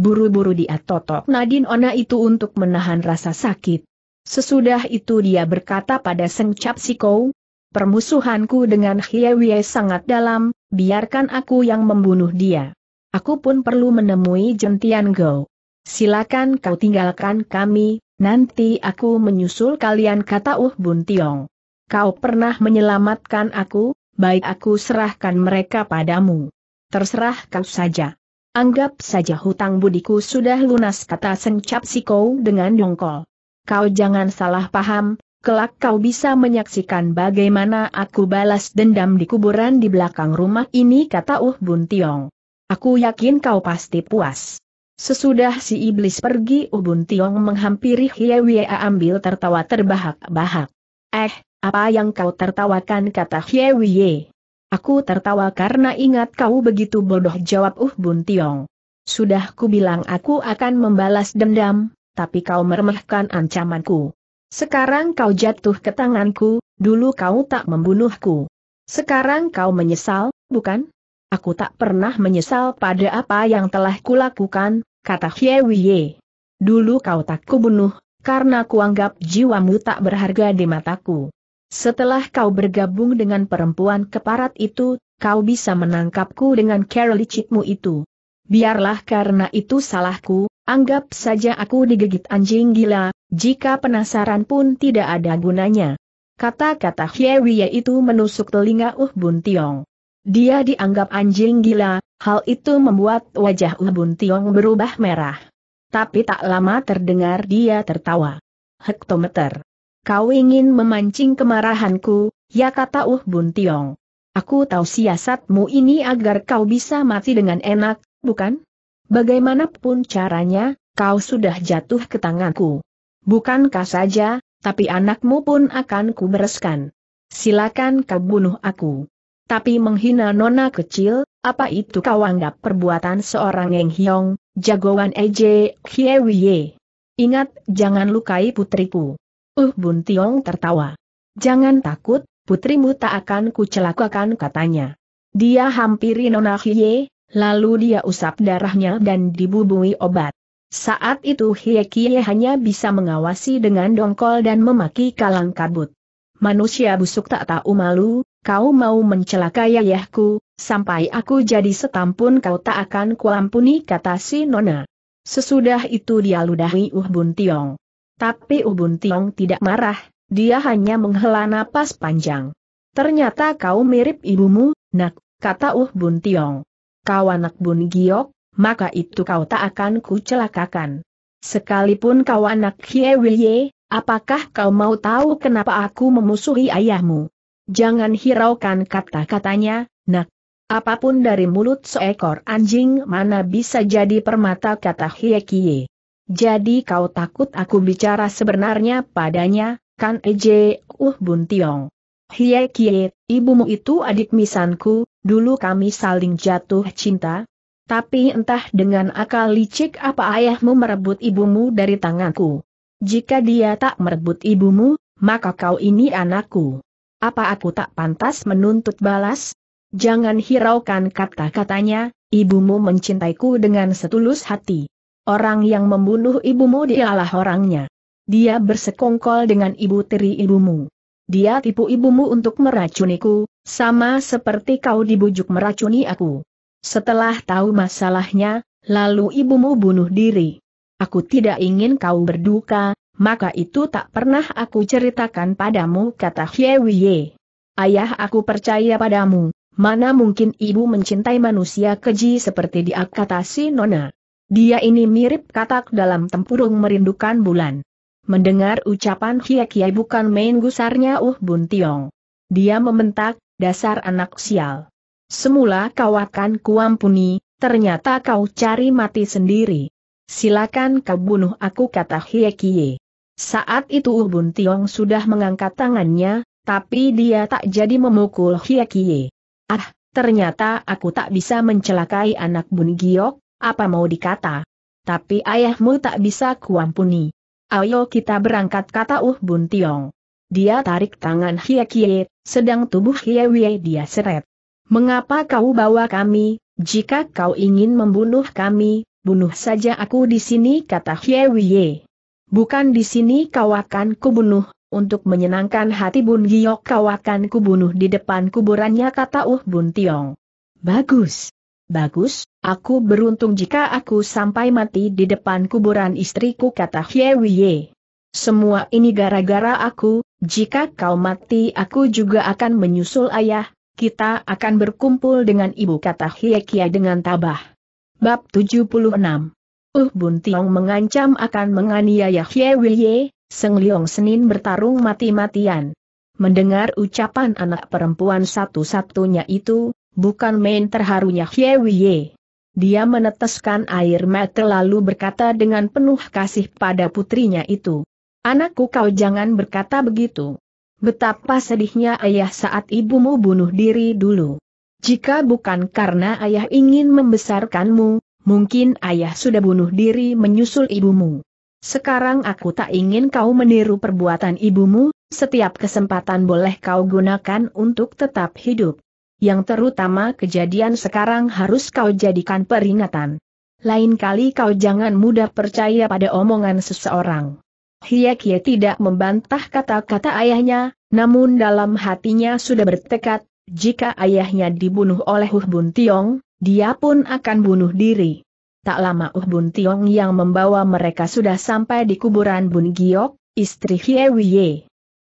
Buru-buru dia totok Nadine Ona itu untuk menahan rasa sakit. Sesudah itu dia berkata pada Seng Cap Sikou, Permusuhanku dengan Hiewie sangat dalam, biarkan aku yang membunuh dia. Aku pun perlu menemui Jentian Go. Silakan kau tinggalkan kami, nanti aku menyusul kalian kata Uh Bun Tiong. Kau pernah menyelamatkan aku, baik aku serahkan mereka padamu. Terserah kau saja. Anggap saja hutang budiku sudah lunas kata sengcap si kau dengan dongkol. Kau jangan salah paham, kelak kau bisa menyaksikan bagaimana aku balas dendam di kuburan di belakang rumah ini kata Uh Bun Tiong. Aku yakin kau pasti puas. Sesudah si iblis pergi uh Bun Tiong menghampiri Hiewie ambil tertawa terbahak-bahak. Eh, apa yang kau tertawakan kata Wie? Aku tertawa karena ingat kau begitu bodoh jawab Uh Bun Tiong. Sudah ku bilang aku akan membalas dendam, tapi kau meremehkan ancamanku. Sekarang kau jatuh ke tanganku, dulu kau tak membunuhku. Sekarang kau menyesal, bukan? Aku tak pernah menyesal pada apa yang telah kulakukan, kata Hye Wiye. Dulu kau tak kubunuh, karena kuanggap jiwamu tak berharga di mataku. Setelah kau bergabung dengan perempuan keparat itu, kau bisa menangkapku dengan cara licikmu itu. Biarlah karena itu salahku, anggap saja aku digigit anjing gila, jika penasaran pun tidak ada gunanya. Kata-kata Hyewiye itu menusuk telinga Uh Bun Tiong. Dia dianggap anjing gila, hal itu membuat wajah Uh Bun Tiong berubah merah. Tapi tak lama terdengar dia tertawa. Hektometer. Kau ingin memancing kemarahanku, ya kata Uh Bun Tiong. Aku tahu siasatmu ini agar kau bisa mati dengan enak, bukan? Bagaimanapun caranya, kau sudah jatuh ke tanganku. Bukankah saja, tapi anakmu pun akan kubereskan. Silakan kau bunuh aku. Tapi menghina nona kecil, apa itu kau anggap perbuatan seorang Eng Hiong, jagoan EJ ye? Ingat, jangan lukai putriku. Uh Bun Tiong tertawa. Jangan takut, putrimu tak akan kucelakakan katanya. Dia hampiri Nona Hiye, lalu dia usap darahnya dan dibubui obat. Saat itu Hiye Kie hanya bisa mengawasi dengan dongkol dan memaki kalang kabut. Manusia busuk tak tahu malu, kau mau mencelakai ayahku, sampai aku jadi setampun kau tak akan kuampuni kata si Nona. Sesudah itu dia ludahi Uh Bun Tiong. Tapi Ubun Tiong tidak marah, dia hanya menghela napas panjang. Ternyata kau mirip ibumu, nak, kata Uh Bun Tiong. Kau anak Bun Giok, maka itu kau tak akan kucelakakan. Sekalipun kau anak Hie Wilye, apakah kau mau tahu kenapa aku memusuhi ayahmu? Jangan hiraukan kata-katanya, nak. Apapun dari mulut seekor anjing mana bisa jadi permata kata Hie Kie. Jadi kau takut aku bicara sebenarnya padanya, kan Eje, uh bun tiong. Hie kie, ibumu itu adik misanku, dulu kami saling jatuh cinta. Tapi entah dengan akal licik apa ayahmu merebut ibumu dari tanganku. Jika dia tak merebut ibumu, maka kau ini anakku. Apa aku tak pantas menuntut balas? Jangan hiraukan kata-katanya, ibumu mencintaiku dengan setulus hati. Orang yang membunuh ibumu dialah orangnya. Dia bersekongkol dengan ibu tiri ibumu. Dia tipu ibumu untuk meracuniku, sama seperti kau dibujuk meracuni aku. Setelah tahu masalahnya, lalu ibumu bunuh diri. Aku tidak ingin kau berduka, maka itu tak pernah aku ceritakan padamu kata Hyewiye. Ayah aku percaya padamu, mana mungkin ibu mencintai manusia keji seperti dia kata si Nona. Dia ini mirip katak dalam tempurung merindukan bulan. Mendengar ucapan Hie Kiai bukan main gusarnya Uh Bun Tiong. Dia mementak, dasar anak sial. Semula kau akan kuampuni, ternyata kau cari mati sendiri. Silakan kau bunuh aku kata Hie Kiai. Saat itu Uh Bun Tiong sudah mengangkat tangannya, tapi dia tak jadi memukul Hie Kiai. Ah, ternyata aku tak bisa mencelakai anak Bun Giok, apa mau dikata? Tapi ayahmu tak bisa kuampuni. Ayo kita berangkat kata Uh Bun Tiong. Dia tarik tangan Hie Kie, sedang tubuh Hie Wie dia seret. Mengapa kau bawa kami, jika kau ingin membunuh kami, bunuh saja aku di sini kata Hie Wie. Bukan di sini kau akan kubunuh, untuk menyenangkan hati Bun Giok kau akan kubunuh di depan kuburannya kata Uh Bun Tiong. Bagus. Bagus, Aku beruntung jika aku sampai mati di depan kuburan istriku kata Hye Wiye. Semua ini gara-gara aku, jika kau mati aku juga akan menyusul ayah, kita akan berkumpul dengan ibu kata Hye Kya dengan tabah. Bab 76 Uh Bun Tiong mengancam akan menganiaya Hye Wiye, Seng Liong Senin bertarung mati-matian. Mendengar ucapan anak perempuan satu-satunya itu, bukan main terharunya Hye Wiye. Dia meneteskan air mata lalu berkata dengan penuh kasih pada putrinya itu. Anakku kau jangan berkata begitu. Betapa sedihnya ayah saat ibumu bunuh diri dulu. Jika bukan karena ayah ingin membesarkanmu, mungkin ayah sudah bunuh diri menyusul ibumu. Sekarang aku tak ingin kau meniru perbuatan ibumu, setiap kesempatan boleh kau gunakan untuk tetap hidup yang terutama kejadian sekarang harus kau jadikan peringatan. Lain kali kau jangan mudah percaya pada omongan seseorang. Hiekie tidak membantah kata-kata ayahnya, namun dalam hatinya sudah bertekad, jika ayahnya dibunuh oleh Uh Bun Tiong, dia pun akan bunuh diri. Tak lama Uh Bun Tiong yang membawa mereka sudah sampai di kuburan Bun Giok, istri Hie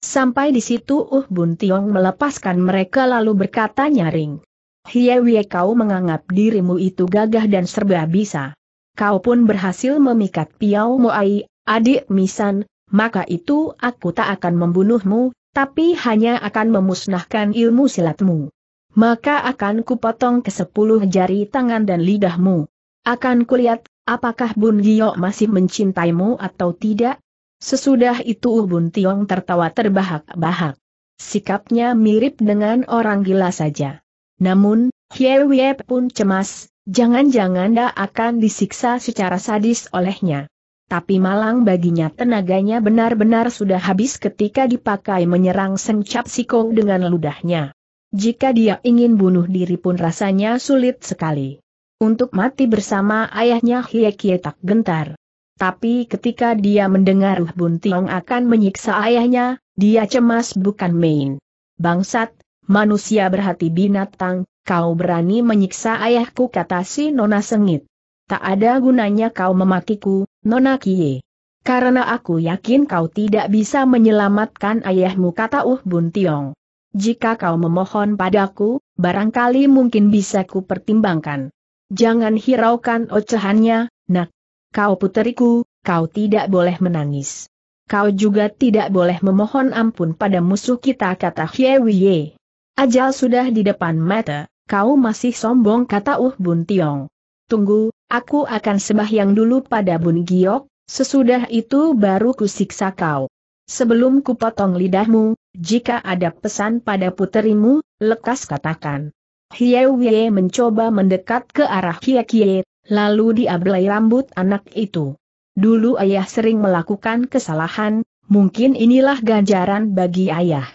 Sampai di situ Uh Bun Tiong melepaskan mereka lalu berkata nyaring. Hiewie kau menganggap dirimu itu gagah dan serba bisa. Kau pun berhasil memikat Piao Moai, adik Misan, maka itu aku tak akan membunuhmu, tapi hanya akan memusnahkan ilmu silatmu. Maka akan kupotong ke sepuluh jari tangan dan lidahmu. Akan kulihat, apakah Bun Gio masih mencintaimu atau tidak, Sesudah itu Ubun Tiong tertawa terbahak-bahak. Sikapnya mirip dengan orang gila saja. Namun, Hye Hyewie pun cemas, jangan-jangan dia akan disiksa secara sadis olehnya. Tapi malang baginya tenaganya benar-benar sudah habis ketika dipakai menyerang sencap Siko dengan ludahnya. Jika dia ingin bunuh diri pun rasanya sulit sekali. Untuk mati bersama ayahnya Hiekie tak gentar. Tapi ketika dia mendengar Bun Tiong akan menyiksa ayahnya, dia cemas bukan main. Bangsat, manusia berhati binatang, kau berani menyiksa ayahku kata si Nona sengit. Tak ada gunanya kau memakiku, Nona Kie. Karena aku yakin kau tidak bisa menyelamatkan ayahmu kata Uh Bun Jika kau memohon padaku, barangkali mungkin bisa ku Jangan hiraukan ocehannya, nak, Kau puteriku, kau tidak boleh menangis. Kau juga tidak boleh memohon ampun pada musuh kita kata Hye Wiye. Ajal sudah di depan mata, kau masih sombong kata Uh Bun Tiong. Tunggu, aku akan sembahyang dulu pada Bun Giok, sesudah itu baru kusiksa kau. Sebelum kupotong lidahmu, jika ada pesan pada puterimu, lekas katakan. Hye Wiye mencoba mendekat ke arah Hye Kie, Lalu dia rambut anak itu. Dulu ayah sering melakukan kesalahan, mungkin inilah ganjaran bagi ayah.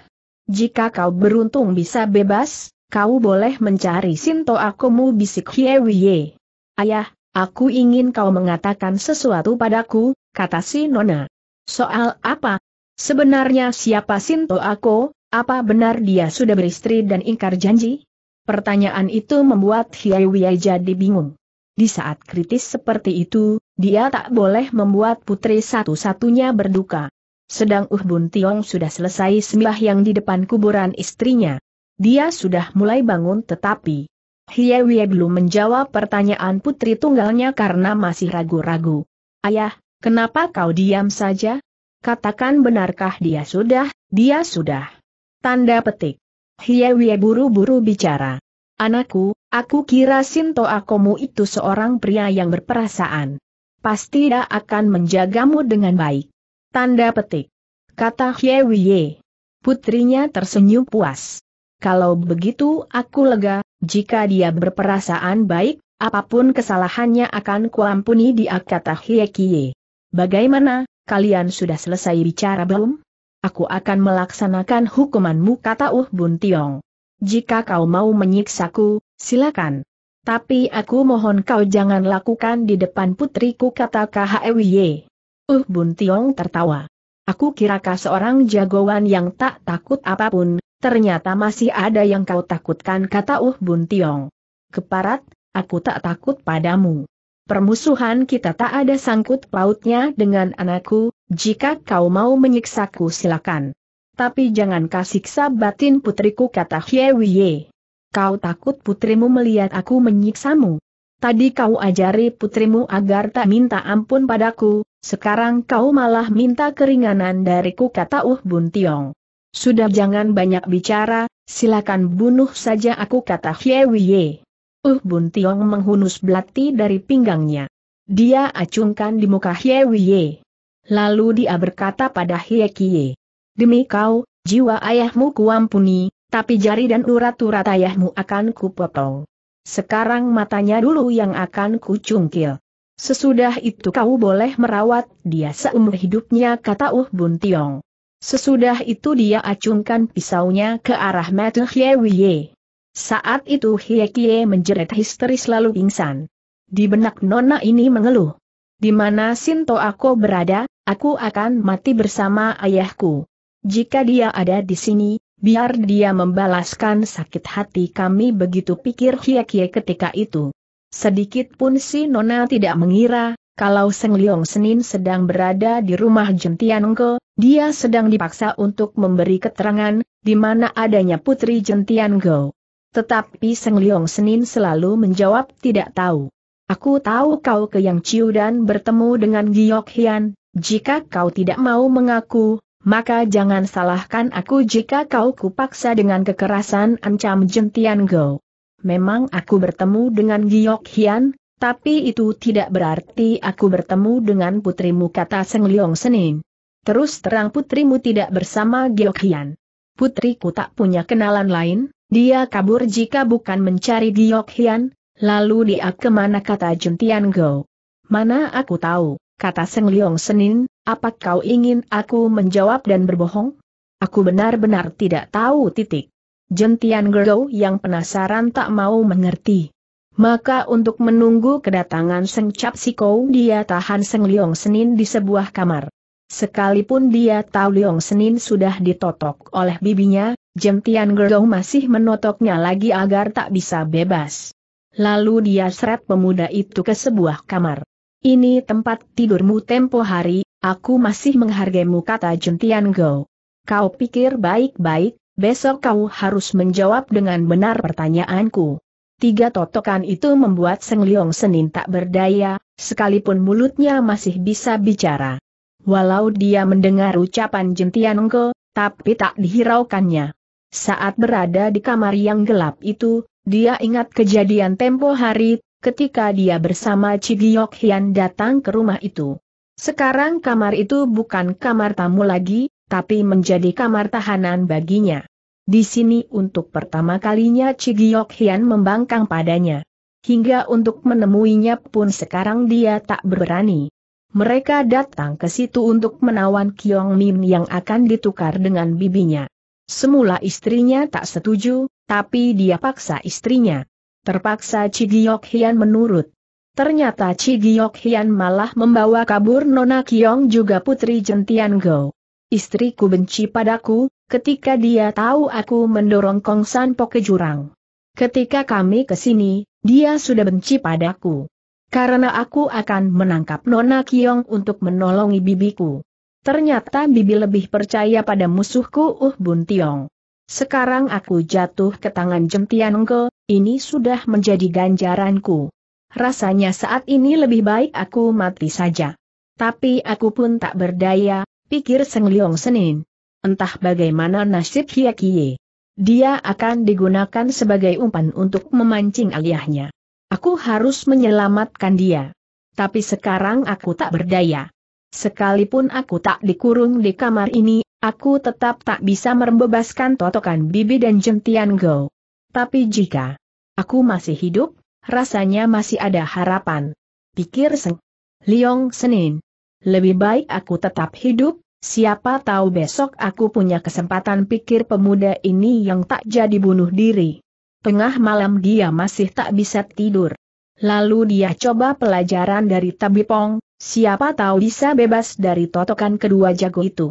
Jika kau beruntung bisa bebas, kau boleh mencari Sinto akumu bisik Hiewiye. Ayah, aku ingin kau mengatakan sesuatu padaku, kata si Nona. Soal apa? Sebenarnya siapa Sinto aku, apa benar dia sudah beristri dan ingkar janji? Pertanyaan itu membuat Hiewiye jadi bingung. Di saat kritis seperti itu, dia tak boleh membuat putri satu-satunya berduka. Sedang Uh Bun Tiong sudah selesai sembah yang di depan kuburan istrinya. Dia sudah mulai bangun tetapi Wie belum menjawab pertanyaan putri tunggalnya karena masih ragu-ragu. Ayah, kenapa kau diam saja? Katakan benarkah dia sudah, dia sudah. Tanda petik. Wie buru-buru bicara. Anakku, aku kira Sinto Akomu itu seorang pria yang berperasaan. Pasti dia akan menjagamu dengan baik. Tanda petik. Kata Hye Wiye. Putrinya tersenyum puas. Kalau begitu aku lega, jika dia berperasaan baik, apapun kesalahannya akan kuampuni di kata Hye Kie. Bagaimana, kalian sudah selesai bicara belum? Aku akan melaksanakan hukumanmu kata Uh Bun Tiong. Jika kau mau menyiksaku, silakan. Tapi aku mohon kau jangan lakukan di depan putriku kata KHWY. Uh Bun Tiong tertawa. Aku kira kirakah seorang jagoan yang tak takut apapun, ternyata masih ada yang kau takutkan kata Uh Bun Tiong. Keparat, aku tak takut padamu. Permusuhan kita tak ada sangkut pautnya dengan anakku, jika kau mau menyiksaku silakan tapi jangan kasiksa batin putriku kata Hyewiye. Kau takut putrimu melihat aku menyiksamu. Tadi kau ajari putrimu agar tak minta ampun padaku, sekarang kau malah minta keringanan dariku kata Uh Bun Tiong. Sudah jangan banyak bicara, silakan bunuh saja aku kata Hyewiye. Uh Bun Tiong menghunus belati dari pinggangnya. Dia acungkan di muka Hyewiye. Lalu dia berkata pada Hye Hyekiye. Demi kau, jiwa ayahmu kuampuni, tapi jari dan urat-urat ayahmu akan kupotong. Sekarang matanya dulu yang akan kucungkil. Sesudah itu kau boleh merawat dia seumur hidupnya kata Uh Bun Tiong. Sesudah itu dia acungkan pisaunya ke arah Matu Hye Wiye. Saat itu Hye Kie menjerit histeris lalu pingsan. Di benak nona ini mengeluh. Di mana Sinto aku berada, aku akan mati bersama ayahku. Jika dia ada di sini, biar dia membalaskan sakit hati kami begitu pikir Hiekie ketika itu. Sedikit pun si Nona tidak mengira, kalau Seng Leong Senin sedang berada di rumah Jentianke, dia sedang dipaksa untuk memberi keterangan, di mana adanya putri Jentianke. Tetapi Seng Leong Senin selalu menjawab tidak tahu. Aku tahu kau ke Yang Ciu dan bertemu dengan Giok Hian, jika kau tidak mau mengaku, maka jangan salahkan aku jika kau kupaksa dengan kekerasan ancam Jentian Go. Memang aku bertemu dengan Giok Hian, tapi itu tidak berarti aku bertemu dengan putrimu kata Seng Leong Senin. Terus terang putrimu tidak bersama Giok Hian. Putriku tak punya kenalan lain, dia kabur jika bukan mencari Giok Hian, lalu dia kemana kata jentian Go. Mana aku tahu kata Seng Liong Senin, apa kau ingin aku menjawab dan berbohong? Aku benar-benar tidak tahu titik. Jentian Gerou yang penasaran tak mau mengerti. Maka untuk menunggu kedatangan Seng Cap Siko dia tahan Seng Liong Senin di sebuah kamar. Sekalipun dia tahu Liong Senin sudah ditotok oleh bibinya, Jentian Gerou masih menotoknya lagi agar tak bisa bebas. Lalu dia seret pemuda itu ke sebuah kamar. Ini tempat tidurmu tempo hari, aku masih menghargaimu kata Juntian Go. Kau pikir baik-baik, besok kau harus menjawab dengan benar pertanyaanku. Tiga totokan itu membuat Seng Leong Senin tak berdaya, sekalipun mulutnya masih bisa bicara. Walau dia mendengar ucapan Jentian Go, tapi tak dihiraukannya. Saat berada di kamar yang gelap itu, dia ingat kejadian tempo hari ketika dia bersama Cigiok Hian datang ke rumah itu. Sekarang kamar itu bukan kamar tamu lagi, tapi menjadi kamar tahanan baginya. Di sini untuk pertama kalinya Cigiok Hian membangkang padanya. Hingga untuk menemuinya pun sekarang dia tak berani. Mereka datang ke situ untuk menawan Kiong Mim yang akan ditukar dengan bibinya. Semula istrinya tak setuju, tapi dia paksa istrinya. Terpaksa Cigiok Hian menurut. Ternyata Cigiok Hian malah membawa kabur Nona Kiong juga Putri Jentian Go. Istriku benci padaku, ketika dia tahu aku mendorong Kong Sanpo ke jurang. Ketika kami ke sini, dia sudah benci padaku. Karena aku akan menangkap Nona Kiong untuk menolongi bibiku. Ternyata bibi lebih percaya pada musuhku Uh Bun Tiong. Sekarang aku jatuh ke tangan Jentian Go, ini sudah menjadi ganjaranku. Rasanya saat ini lebih baik aku mati saja. Tapi aku pun tak berdaya, pikir Seng Leong Senin. Entah bagaimana nasib Hiakie. Kie. Dia akan digunakan sebagai umpan untuk memancing ayahnya. Aku harus menyelamatkan dia. Tapi sekarang aku tak berdaya. Sekalipun aku tak dikurung di kamar ini, aku tetap tak bisa membebaskan totokan bibi dan jentian go. Tapi jika aku masih hidup, rasanya masih ada harapan. Pikir Seng. Liong Senin. Lebih baik aku tetap hidup, siapa tahu besok aku punya kesempatan pikir pemuda ini yang tak jadi bunuh diri. Tengah malam dia masih tak bisa tidur. Lalu dia coba pelajaran dari Tabipong, siapa tahu bisa bebas dari totokan kedua jago itu.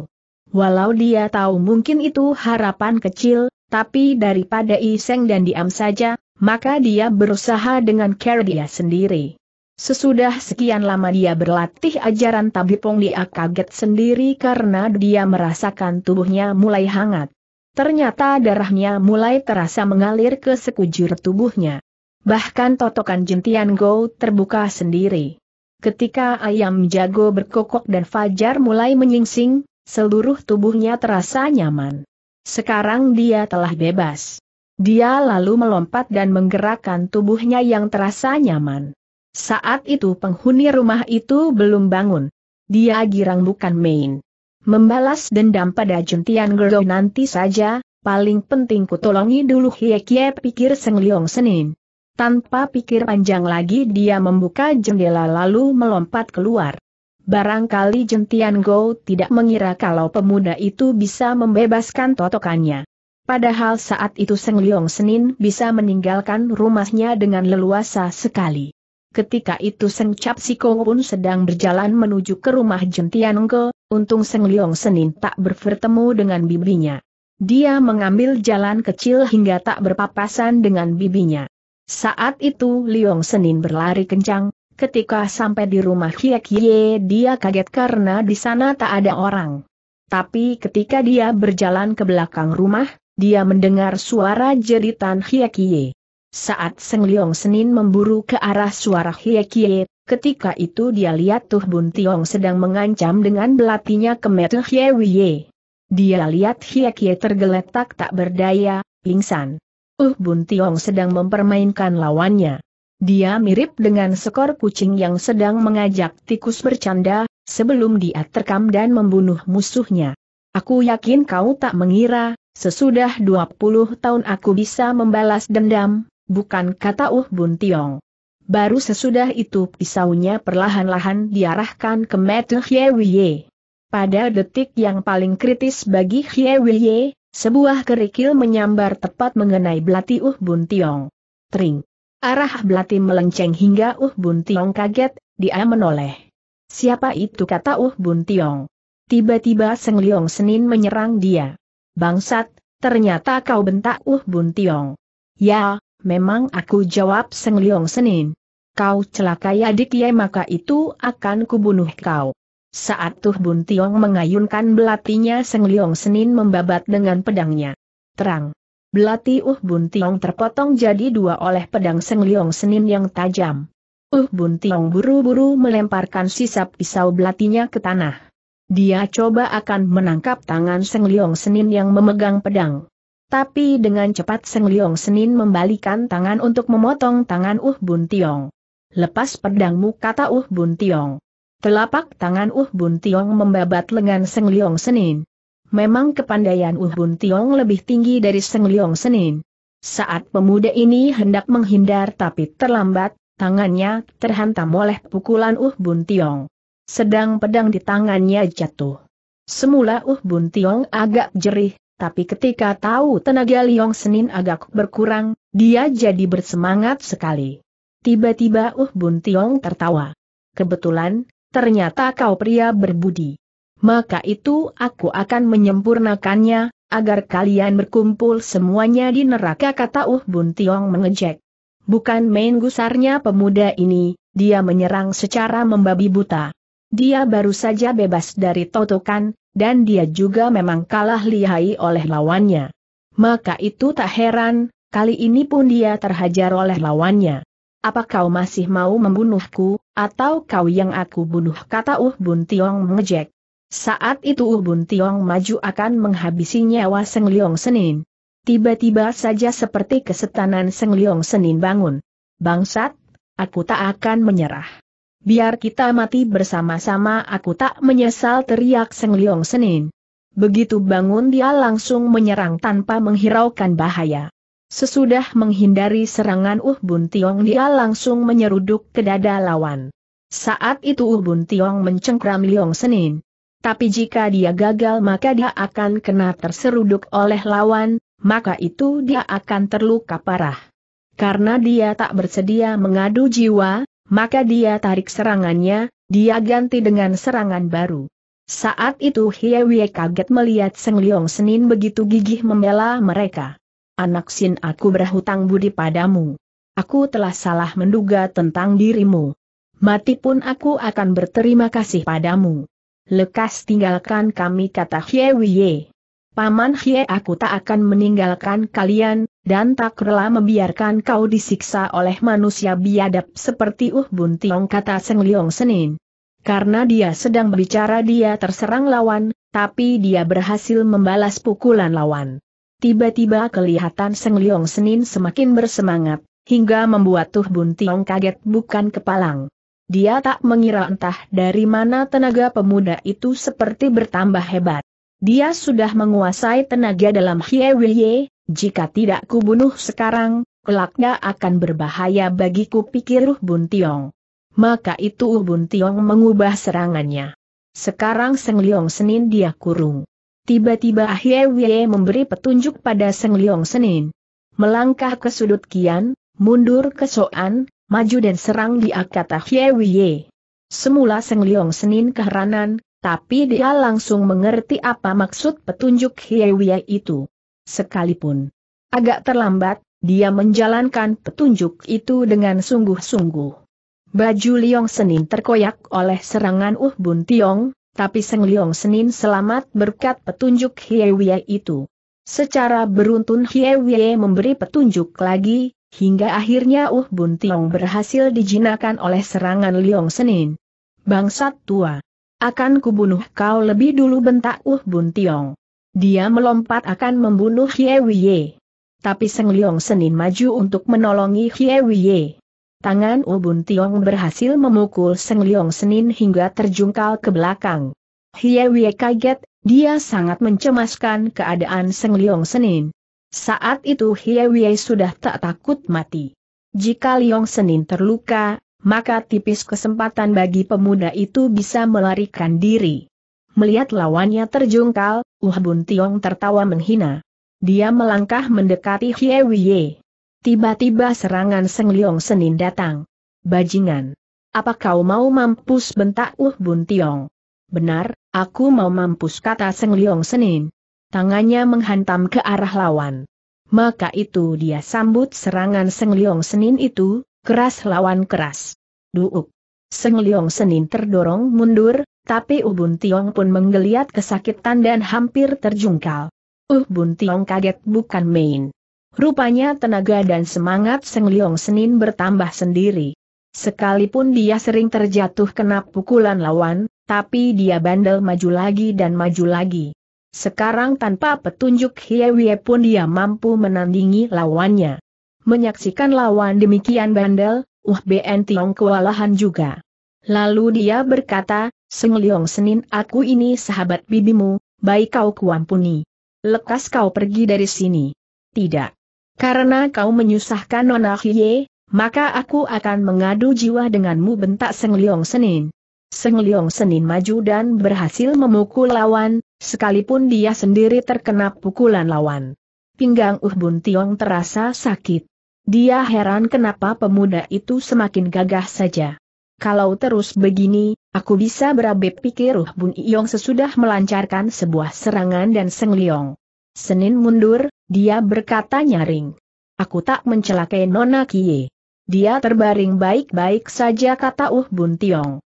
Walau dia tahu mungkin itu harapan kecil, tapi daripada iseng dan diam saja, maka dia berusaha dengan cara dia sendiri. Sesudah sekian lama dia berlatih ajaran tabipong dia kaget sendiri karena dia merasakan tubuhnya mulai hangat. Ternyata darahnya mulai terasa mengalir ke sekujur tubuhnya. Bahkan totokan jentian Go terbuka sendiri. Ketika ayam jago berkokok dan Fajar mulai menyingsing, seluruh tubuhnya terasa nyaman. Sekarang dia telah bebas. Dia lalu melompat dan menggerakkan tubuhnya yang terasa nyaman. Saat itu penghuni rumah itu belum bangun. Dia girang bukan main. Membalas dendam pada Juntian Gerdo nanti saja, paling penting kutolongi dulu Hiekie pikir Seng Liong Senin. Tanpa pikir panjang lagi dia membuka jendela lalu melompat keluar barangkali Jentian Go tidak mengira kalau pemuda itu bisa membebaskan totokannya. Padahal saat itu Seng Liong Senin bisa meninggalkan rumahnya dengan leluasa sekali. Ketika itu Seng Cap Siko pun sedang berjalan menuju ke rumah Jentian Go, untung Seng Liong Senin tak bertemu dengan bibinya. Dia mengambil jalan kecil hingga tak berpapasan dengan bibinya. Saat itu Liong Senin berlari kencang, Ketika sampai di rumah Hie Kie dia kaget karena di sana tak ada orang. Tapi ketika dia berjalan ke belakang rumah, dia mendengar suara jeritan Hie Kie. Saat Seng Liong Senin memburu ke arah suara Hie Kie, ketika itu dia lihat Tuh Bun Tiong sedang mengancam dengan belatinya ke Metu Hie Wie. Dia lihat Hie Kie tergeletak tak berdaya, pingsan. Uh Bun Tiong sedang mempermainkan lawannya. Dia mirip dengan sekor kucing yang sedang mengajak tikus bercanda, sebelum dia terkam dan membunuh musuhnya. Aku yakin kau tak mengira, sesudah 20 tahun aku bisa membalas dendam, bukan kata Uh Bun Tiong. Baru sesudah itu pisaunya perlahan-lahan diarahkan ke Hye Wye. Pada detik yang paling kritis bagi Hye Wye, sebuah kerikil menyambar tepat mengenai belati Uh Bun Tiong. Tring. Arah belati melenceng hingga Uh Bun Tiong kaget, dia menoleh. Siapa itu kata Uh Bun Tiong? Tiba-tiba Seng Liong Senin menyerang dia. Bangsat, ternyata kau bentak Uh Bun Tiong. Ya, memang aku jawab Seng Liong Senin. Kau celakai adik ya maka itu akan kubunuh kau. Saat Tuh Bun Tiong mengayunkan belatinya Seng Liong Senin membabat dengan pedangnya. Terang. Belati Uh Bun Tiong terpotong jadi dua oleh pedang Seng Liong Senin yang tajam. Uh Bun Tiong buru-buru melemparkan sisa pisau belatinya ke tanah. Dia coba akan menangkap tangan Seng Liong Senin yang memegang pedang. Tapi dengan cepat Seng Liong Senin membalikan tangan untuk memotong tangan Uh Bun Tiong. Lepas pedangmu kata Uh Bun Tiong. Telapak tangan Uh Bun Tiong membabat lengan Seng Liong Senin memang kepandaian Uhun Tiong lebih tinggi dari Seng Liong Senin. Saat pemuda ini hendak menghindar tapi terlambat, tangannya terhantam oleh pukulan Uhun Tiong. Sedang pedang di tangannya jatuh. Semula Uhun Tiong agak jerih, tapi ketika tahu tenaga Liong Senin agak berkurang, dia jadi bersemangat sekali. Tiba-tiba Uh Bun Tiong tertawa. Kebetulan, ternyata kau pria berbudi maka itu aku akan menyempurnakannya, agar kalian berkumpul semuanya di neraka kata Uh Bun Tiong mengejek. Bukan main gusarnya pemuda ini, dia menyerang secara membabi buta. Dia baru saja bebas dari totokan, dan dia juga memang kalah lihai oleh lawannya. Maka itu tak heran, kali ini pun dia terhajar oleh lawannya. Apa kau masih mau membunuhku, atau kau yang aku bunuh kata Uh Bun Tiong mengejek. Saat itu Ubun Tiong maju akan menghabisi nyawa Seng Liong Senin. Tiba-tiba saja seperti kesetanan Seng Liong Senin bangun. Bangsat, aku tak akan menyerah. Biar kita mati bersama-sama aku tak menyesal teriak Seng Liong Senin. Begitu bangun dia langsung menyerang tanpa menghiraukan bahaya. Sesudah menghindari serangan Uh Bun Tiong dia langsung menyeruduk ke dada lawan. Saat itu Uh Bun Tiong mencengkram Liong Senin. Tapi jika dia gagal maka dia akan kena terseruduk oleh lawan, maka itu dia akan terluka parah. Karena dia tak bersedia mengadu jiwa, maka dia tarik serangannya, dia ganti dengan serangan baru. Saat itu Hiewie kaget melihat Seng Leong Senin begitu gigih membela mereka. Anak Sin aku berhutang budi padamu. Aku telah salah menduga tentang dirimu. Mati pun aku akan berterima kasih padamu lekas tinggalkan kami kata Hye Wiye. Paman Hye aku tak akan meninggalkan kalian, dan tak rela membiarkan kau disiksa oleh manusia biadab seperti Uh Bun Tiong kata Seng Liong Senin. Karena dia sedang berbicara dia terserang lawan, tapi dia berhasil membalas pukulan lawan. Tiba-tiba kelihatan Seng Liong Senin semakin bersemangat, hingga membuat Tuh Bun Tiong kaget bukan kepalang. Dia tak mengira entah dari mana tenaga pemuda itu seperti bertambah hebat. Dia sudah menguasai tenaga dalam Hiewiye, jika tidak kubunuh sekarang, kelaknya akan berbahaya bagiku pikir Uh Bun Tiong. Maka itu Uh Bun Tiong mengubah serangannya. Sekarang Seng Leong Senin dia kurung. Tiba-tiba Hiewiye memberi petunjuk pada Seng Leong Senin. Melangkah ke sudut kian, mundur ke soan, maju dan serang di kata Hye Wiye. Semula Seng Leong Senin keheranan, tapi dia langsung mengerti apa maksud petunjuk Hye Wiye itu. Sekalipun agak terlambat, dia menjalankan petunjuk itu dengan sungguh-sungguh. Baju Liong Senin terkoyak oleh serangan Uh Bun Tiong, tapi Seng Liong Senin selamat berkat petunjuk Hiewie itu. Secara beruntun Hiewie memberi petunjuk lagi, Hingga akhirnya Uh Bun Tiong berhasil dijinakan oleh serangan Liong Senin. Bangsat tua. Akan kubunuh kau lebih dulu bentak Uh Bun Tiong. Dia melompat akan membunuh Hie Wiye. Tapi Seng Liong Senin maju untuk menolongi Hie Wiye. Tangan Uh Bun Tiong berhasil memukul Seng Liong Senin hingga terjungkal ke belakang. Hie Wiye kaget, dia sangat mencemaskan keadaan Seng Liong Senin. Saat itu Wei sudah tak takut mati. Jika Liong Senin terluka, maka tipis kesempatan bagi pemuda itu bisa melarikan diri. Melihat lawannya terjungkal, Uh Bun Tiong tertawa menghina. Dia melangkah mendekati Wei. Tiba-tiba serangan Seng Liong Senin datang. Bajingan. Apa kau mau mampus bentak Uh Bun Tiong? Benar, aku mau mampus kata Seng Liong Senin tangannya menghantam ke arah lawan. Maka itu dia sambut serangan Seng Leong Senin itu, keras lawan keras. Duuk. Seng Leong Senin terdorong mundur, tapi Ubun Tiong pun menggeliat kesakitan dan hampir terjungkal. Ubun uh, Tiong kaget bukan main. Rupanya tenaga dan semangat Seng Leong Senin bertambah sendiri. Sekalipun dia sering terjatuh kena pukulan lawan, tapi dia bandel maju lagi dan maju lagi. Sekarang tanpa petunjuk Hiewie pun dia mampu menandingi lawannya. Menyaksikan lawan demikian bandel, Uh BN Tiong kewalahan juga. Lalu dia berkata, Seng Leong Senin aku ini sahabat bibimu, baik kau kuampuni. Lekas kau pergi dari sini. Tidak. Karena kau menyusahkan Nona Hiye, maka aku akan mengadu jiwa denganmu bentak Seng Leong Senin. Seng Leong Senin maju dan berhasil memukul lawan, sekalipun dia sendiri terkena pukulan lawan. Pinggang Uh Bun Tiong terasa sakit. Dia heran kenapa pemuda itu semakin gagah saja. Kalau terus begini, aku bisa berabe pikir Uh Bun Tiong sesudah melancarkan sebuah serangan dan Seng Leong. Senin mundur, dia berkata nyaring. Aku tak mencelakai Nona Kie. Dia terbaring baik-baik saja kata Uh Bun Tiong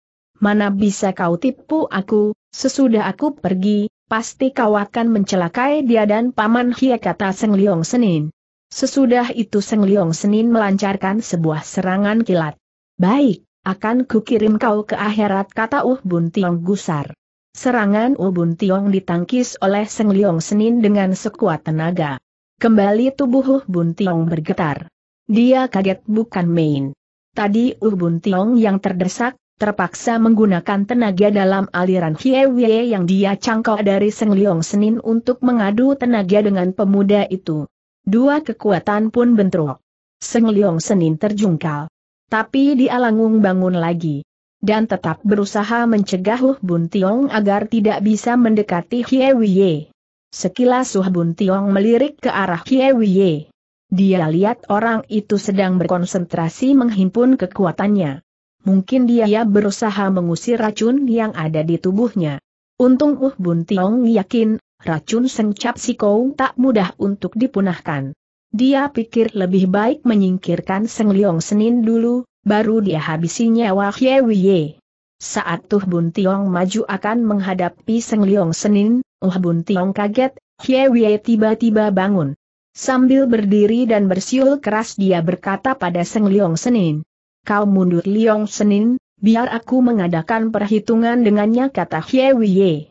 mana bisa kau tipu aku, sesudah aku pergi, pasti kau akan mencelakai dia dan Paman Hie kata Seng Liong Senin. Sesudah itu Seng Liong Senin melancarkan sebuah serangan kilat. Baik, akan kukirim kau ke akhirat kata Uh Bun Tiong gusar. Serangan Uh Bun Tiong ditangkis oleh Seng Liong Senin dengan sekuat tenaga. Kembali tubuh Uh Bun Tiong bergetar. Dia kaget bukan main. Tadi Uh Bun Tiong yang terdesak, terpaksa menggunakan tenaga dalam aliran Hiewie yang dia cangkau dari Seng Liong Senin untuk mengadu tenaga dengan pemuda itu. Dua kekuatan pun bentrok. Seng Liong Senin terjungkal. Tapi dia langung bangun lagi. Dan tetap berusaha mencegah Huh Bun Tiong agar tidak bisa mendekati Hiewie. Sekilas Huh Bun Tiong melirik ke arah Hiewie. Dia lihat orang itu sedang berkonsentrasi menghimpun kekuatannya mungkin dia berusaha mengusir racun yang ada di tubuhnya. Untung Uh Bun Tiong yakin, racun sengcap si Kou tak mudah untuk dipunahkan. Dia pikir lebih baik menyingkirkan Seng Leong Senin dulu, baru dia habisi nyawa Hye Wiye. Saat Tuh Bun Tiong maju akan menghadapi Seng Leong Senin, Uh Bun Tiong kaget, Hye Wiye tiba-tiba bangun. Sambil berdiri dan bersiul keras dia berkata pada Seng Leong Senin, kau mundur Liong Senin, biar aku mengadakan perhitungan dengannya kata Hye Wiye.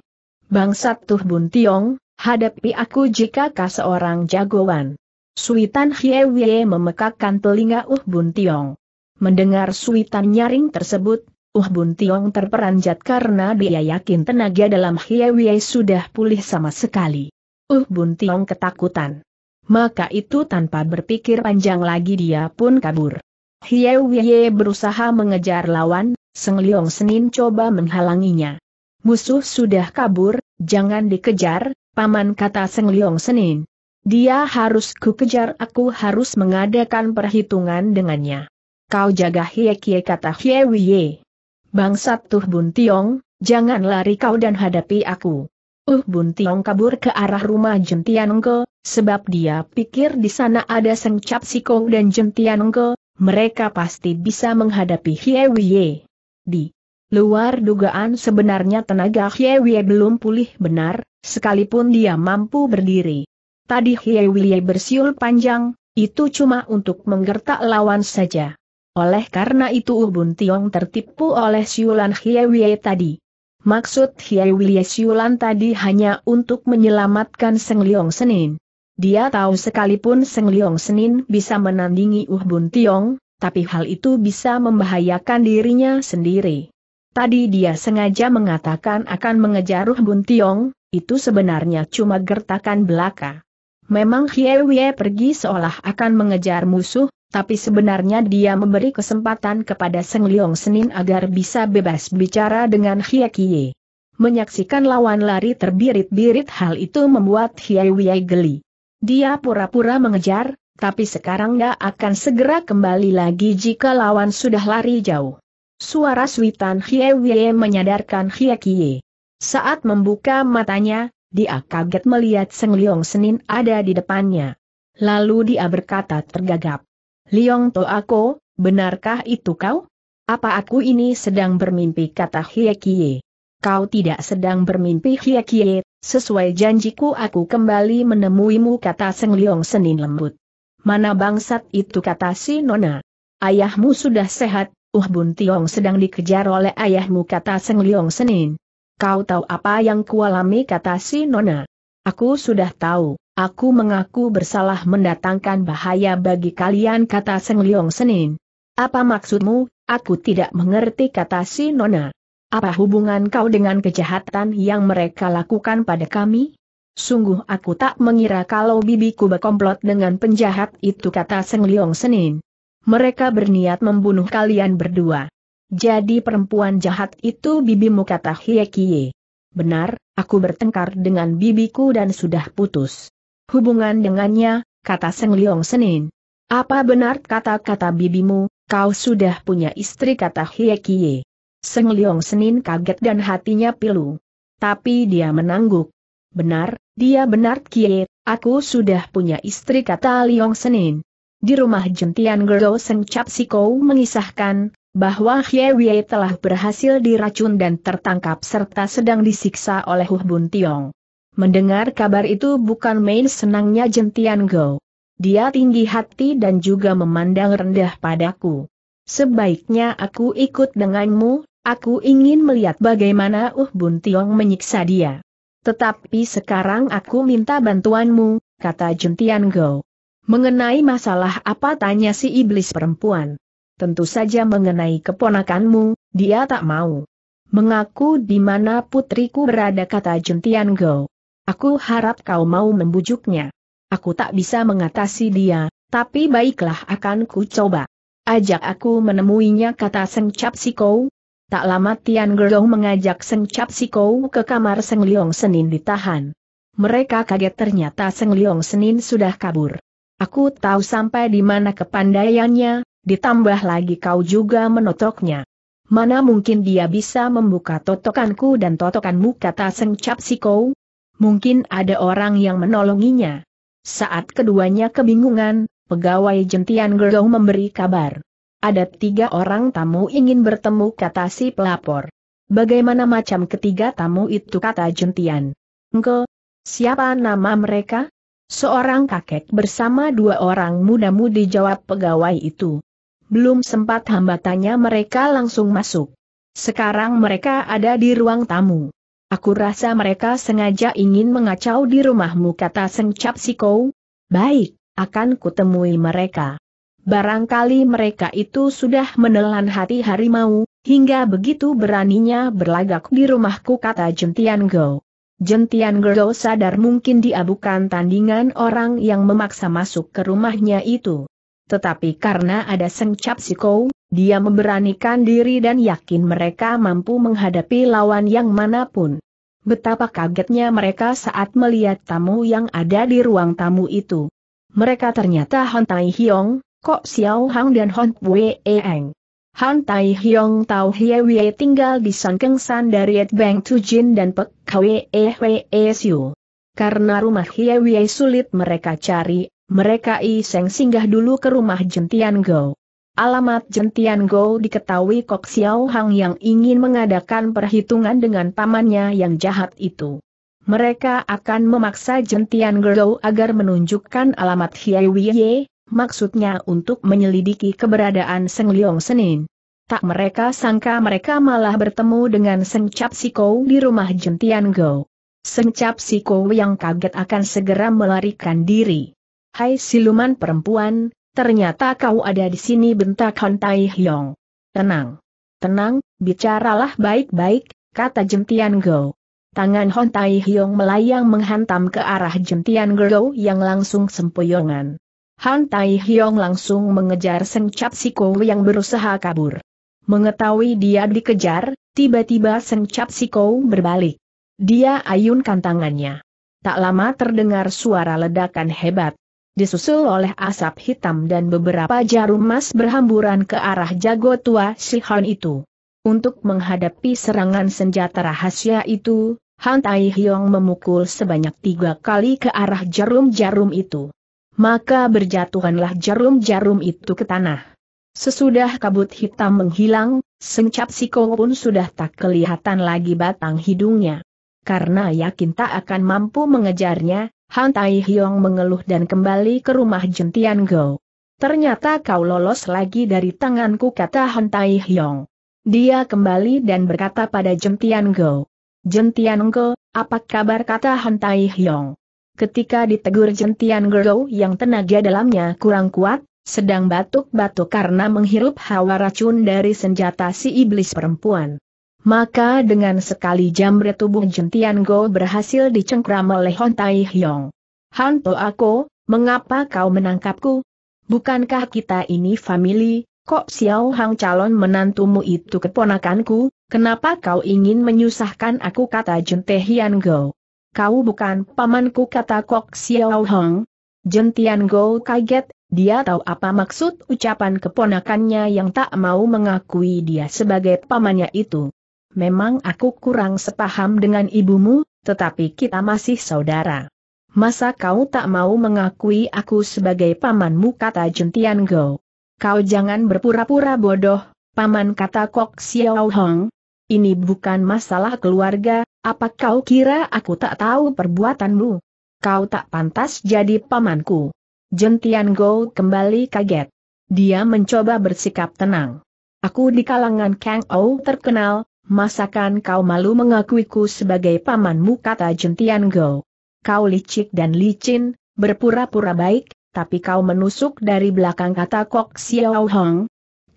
Bangsat Tuh Bun Tiong, hadapi aku jika kau seorang jagoan. Suitan Hye Wiye memekakkan telinga Uh Bun Tiong. Mendengar suitan nyaring tersebut, Uh Bun Tiong terperanjat karena dia yakin tenaga dalam Hye Wiye sudah pulih sama sekali. Uh Bun Tiong ketakutan. Maka itu tanpa berpikir panjang lagi dia pun kabur. Hye Wye berusaha mengejar lawan, Seng Liong Senin coba menghalanginya. Musuh sudah kabur, jangan dikejar, paman kata Seng Liong Senin. Dia harus kukejar aku harus mengadakan perhitungan dengannya. Kau jaga Hie Kie kata Hie Wye. Bangsat Tuh Bun Tiong, jangan lari kau dan hadapi aku. Uh Bun Tiong kabur ke arah rumah Jentianengke, sebab dia pikir di sana ada Seng Cap Sikong dan Jentianengke, mereka pasti bisa menghadapi Hiewie. Di luar dugaan sebenarnya tenaga Hiewie belum pulih benar, sekalipun dia mampu berdiri. Tadi Hiewie bersiul panjang, itu cuma untuk menggertak lawan saja. Oleh karena itu Ubun Tiong tertipu oleh siulan Hiewie tadi. Maksud Hiewie siulan tadi hanya untuk menyelamatkan Seng Leong Senin. Dia tahu sekalipun Seng Liong Senin bisa menandingi Uh Bun Tiong, tapi hal itu bisa membahayakan dirinya sendiri. Tadi dia sengaja mengatakan akan mengejar Uh Bun Tiong, itu sebenarnya cuma gertakan belaka. Memang Hie Wie pergi seolah akan mengejar musuh, tapi sebenarnya dia memberi kesempatan kepada Seng Liong Senin agar bisa bebas bicara dengan Hie Kie. Menyaksikan lawan lari terbirit-birit hal itu membuat Hie Wie geli. Dia pura-pura mengejar, tapi sekarang dia akan segera kembali lagi jika lawan sudah lari jauh. Suara Switan Hie Wie menyadarkan Hie Kie. Saat membuka matanya, dia kaget melihat Seng Leong Senin ada di depannya. Lalu dia berkata tergagap. Liong To Ako, benarkah itu kau? Apa aku ini sedang bermimpi kata Hie Kie? Kau tidak sedang bermimpi Hie Kie, Sesuai janjiku aku kembali menemuimu kata Seng Liong Senin lembut. Mana bangsat itu kata si Nona. Ayahmu sudah sehat, Uh Bun Tiong sedang dikejar oleh ayahmu kata Seng Liong Senin. Kau tahu apa yang kualami kata si Nona. Aku sudah tahu, aku mengaku bersalah mendatangkan bahaya bagi kalian kata Seng Liong Senin. Apa maksudmu, aku tidak mengerti kata si Nona. Apa hubungan kau dengan kejahatan yang mereka lakukan pada kami? Sungguh aku tak mengira kalau bibiku berkomplot dengan penjahat itu kata Seng Liong Senin. Mereka berniat membunuh kalian berdua. Jadi perempuan jahat itu bibimu kata Hye Kie. Benar, aku bertengkar dengan bibiku dan sudah putus. Hubungan dengannya, kata Seng Liong Senin. Apa benar kata-kata bibimu, kau sudah punya istri kata Hye Kie. Seng Liong Senin kaget dan hatinya pilu. Tapi dia menangguk. Benar, dia benar Kie, aku sudah punya istri kata Liong Senin. Di rumah jentian Gero Seng Cap Sikou mengisahkan, bahwa Hye Wei telah berhasil diracun dan tertangkap serta sedang disiksa oleh Huh Bun Tiong. Mendengar kabar itu bukan main senangnya jentian Go. Dia tinggi hati dan juga memandang rendah padaku. Sebaiknya aku ikut denganmu, Aku ingin melihat bagaimana Uh Bun Tiong menyiksa dia. Tetapi sekarang aku minta bantuanmu, kata Juntian Go. Mengenai masalah apa tanya si iblis perempuan. Tentu saja mengenai keponakanmu, dia tak mau. Mengaku di mana putriku berada kata Juntian Go. Aku harap kau mau membujuknya. Aku tak bisa mengatasi dia, tapi baiklah akan ku coba. Ajak aku menemuinya kata Cap Sikou, Tak lama Tian Gerong mengajak Seng Cap Sikou ke kamar Seng Liong Senin ditahan. Mereka kaget ternyata Seng Liong Senin sudah kabur. Aku tahu sampai di mana kepandaiannya, ditambah lagi kau juga menotoknya. Mana mungkin dia bisa membuka totokanku dan totokanmu kata Seng Cap Sikou? Mungkin ada orang yang menolonginya. Saat keduanya kebingungan, pegawai jentian Gerong memberi kabar. Ada tiga orang tamu ingin bertemu kata si pelapor. Bagaimana macam ketiga tamu itu kata jentian. Engkau, siapa nama mereka? Seorang kakek bersama dua orang muda-mudi jawab pegawai itu. Belum sempat hamba tanya mereka langsung masuk. Sekarang mereka ada di ruang tamu. Aku rasa mereka sengaja ingin mengacau di rumahmu kata Sengcap Sikou. Baik, akan kutemui mereka. Barangkali mereka itu sudah menelan hati harimau, hingga begitu beraninya berlagak di rumahku kata Jentian Go. Jentian Go sadar mungkin dia bukan tandingan orang yang memaksa masuk ke rumahnya itu. Tetapi karena ada si Siko, dia memberanikan diri dan yakin mereka mampu menghadapi lawan yang manapun. Betapa kagetnya mereka saat melihat tamu yang ada di ruang tamu itu. Mereka ternyata Hontai Hiong, Kok Xiao Hang dan Hon Wei Eng. Han Tai Hyong Tau Hie Wei tinggal di Sangkeng San dari Bang Jin dan Pek Kwe E Hwe e Siu. Karena rumah Hie Wei sulit mereka cari, mereka iseng singgah dulu ke rumah Jentian Go. Alamat Jentian Go diketahui Kok Xiao Hang yang ingin mengadakan perhitungan dengan pamannya yang jahat itu. Mereka akan memaksa Jentian Go agar menunjukkan alamat Hie Wei maksudnya untuk menyelidiki keberadaan Seng Liong Senin. Tak mereka sangka mereka malah bertemu dengan Seng Cap Siko di rumah Jentian Go. Seng Cap Siko yang kaget akan segera melarikan diri. Hai siluman perempuan, ternyata kau ada di sini bentak Han Tai Hyong. Tenang. Tenang, bicaralah baik-baik, kata Jentian Go. Tangan Hon Tai Hyong melayang menghantam ke arah jentian Go yang langsung sempoyongan. Han Tai Hyong langsung mengejar Seng Cap Siko yang berusaha kabur. Mengetahui dia dikejar, tiba-tiba Seng Cap Siko berbalik. Dia ayunkan tangannya. Tak lama terdengar suara ledakan hebat. Disusul oleh asap hitam dan beberapa jarum emas berhamburan ke arah jago tua si Han itu. Untuk menghadapi serangan senjata rahasia itu, Han Tai Hyong memukul sebanyak tiga kali ke arah jarum-jarum itu maka berjatuhanlah jarum-jarum itu ke tanah. Sesudah kabut hitam menghilang, sengcap Siko pun sudah tak kelihatan lagi batang hidungnya. Karena yakin tak akan mampu mengejarnya, Han Tai Hyong mengeluh dan kembali ke rumah Jentian Go. Ternyata kau lolos lagi dari tanganku kata Han Tai Hyong. Dia kembali dan berkata pada Jentian Go. Jentian Go, apa kabar kata Han Tai Hyong? Ketika ditegur jentian Gero yang tenaga dalamnya kurang kuat, sedang batuk-batuk karena menghirup hawa racun dari senjata si iblis perempuan. Maka dengan sekali jambret tubuh jentian Go berhasil dicengkram oleh Hon Tai Hyong. Hanto aku, mengapa kau menangkapku? Bukankah kita ini famili, kok Xiao Hang calon menantumu itu keponakanku, kenapa kau ingin menyusahkan aku kata jentian Go? kau bukan pamanku kata Kok Xiao Hong. Jentian Go kaget, dia tahu apa maksud ucapan keponakannya yang tak mau mengakui dia sebagai pamannya itu. Memang aku kurang sepaham dengan ibumu, tetapi kita masih saudara. Masa kau tak mau mengakui aku sebagai pamanmu kata Jentian Go. Kau jangan berpura-pura bodoh, paman kata Kok Xiao Hong, ini bukan masalah keluarga, apa kau kira aku tak tahu perbuatanmu? Kau tak pantas jadi pamanku. Jentian Go kembali kaget. Dia mencoba bersikap tenang. Aku di kalangan Kang Ou terkenal, masakan kau malu mengakuiku sebagai pamanmu kata Jentian Go. Kau licik dan licin, berpura-pura baik, tapi kau menusuk dari belakang kata Kok Xiao Hong.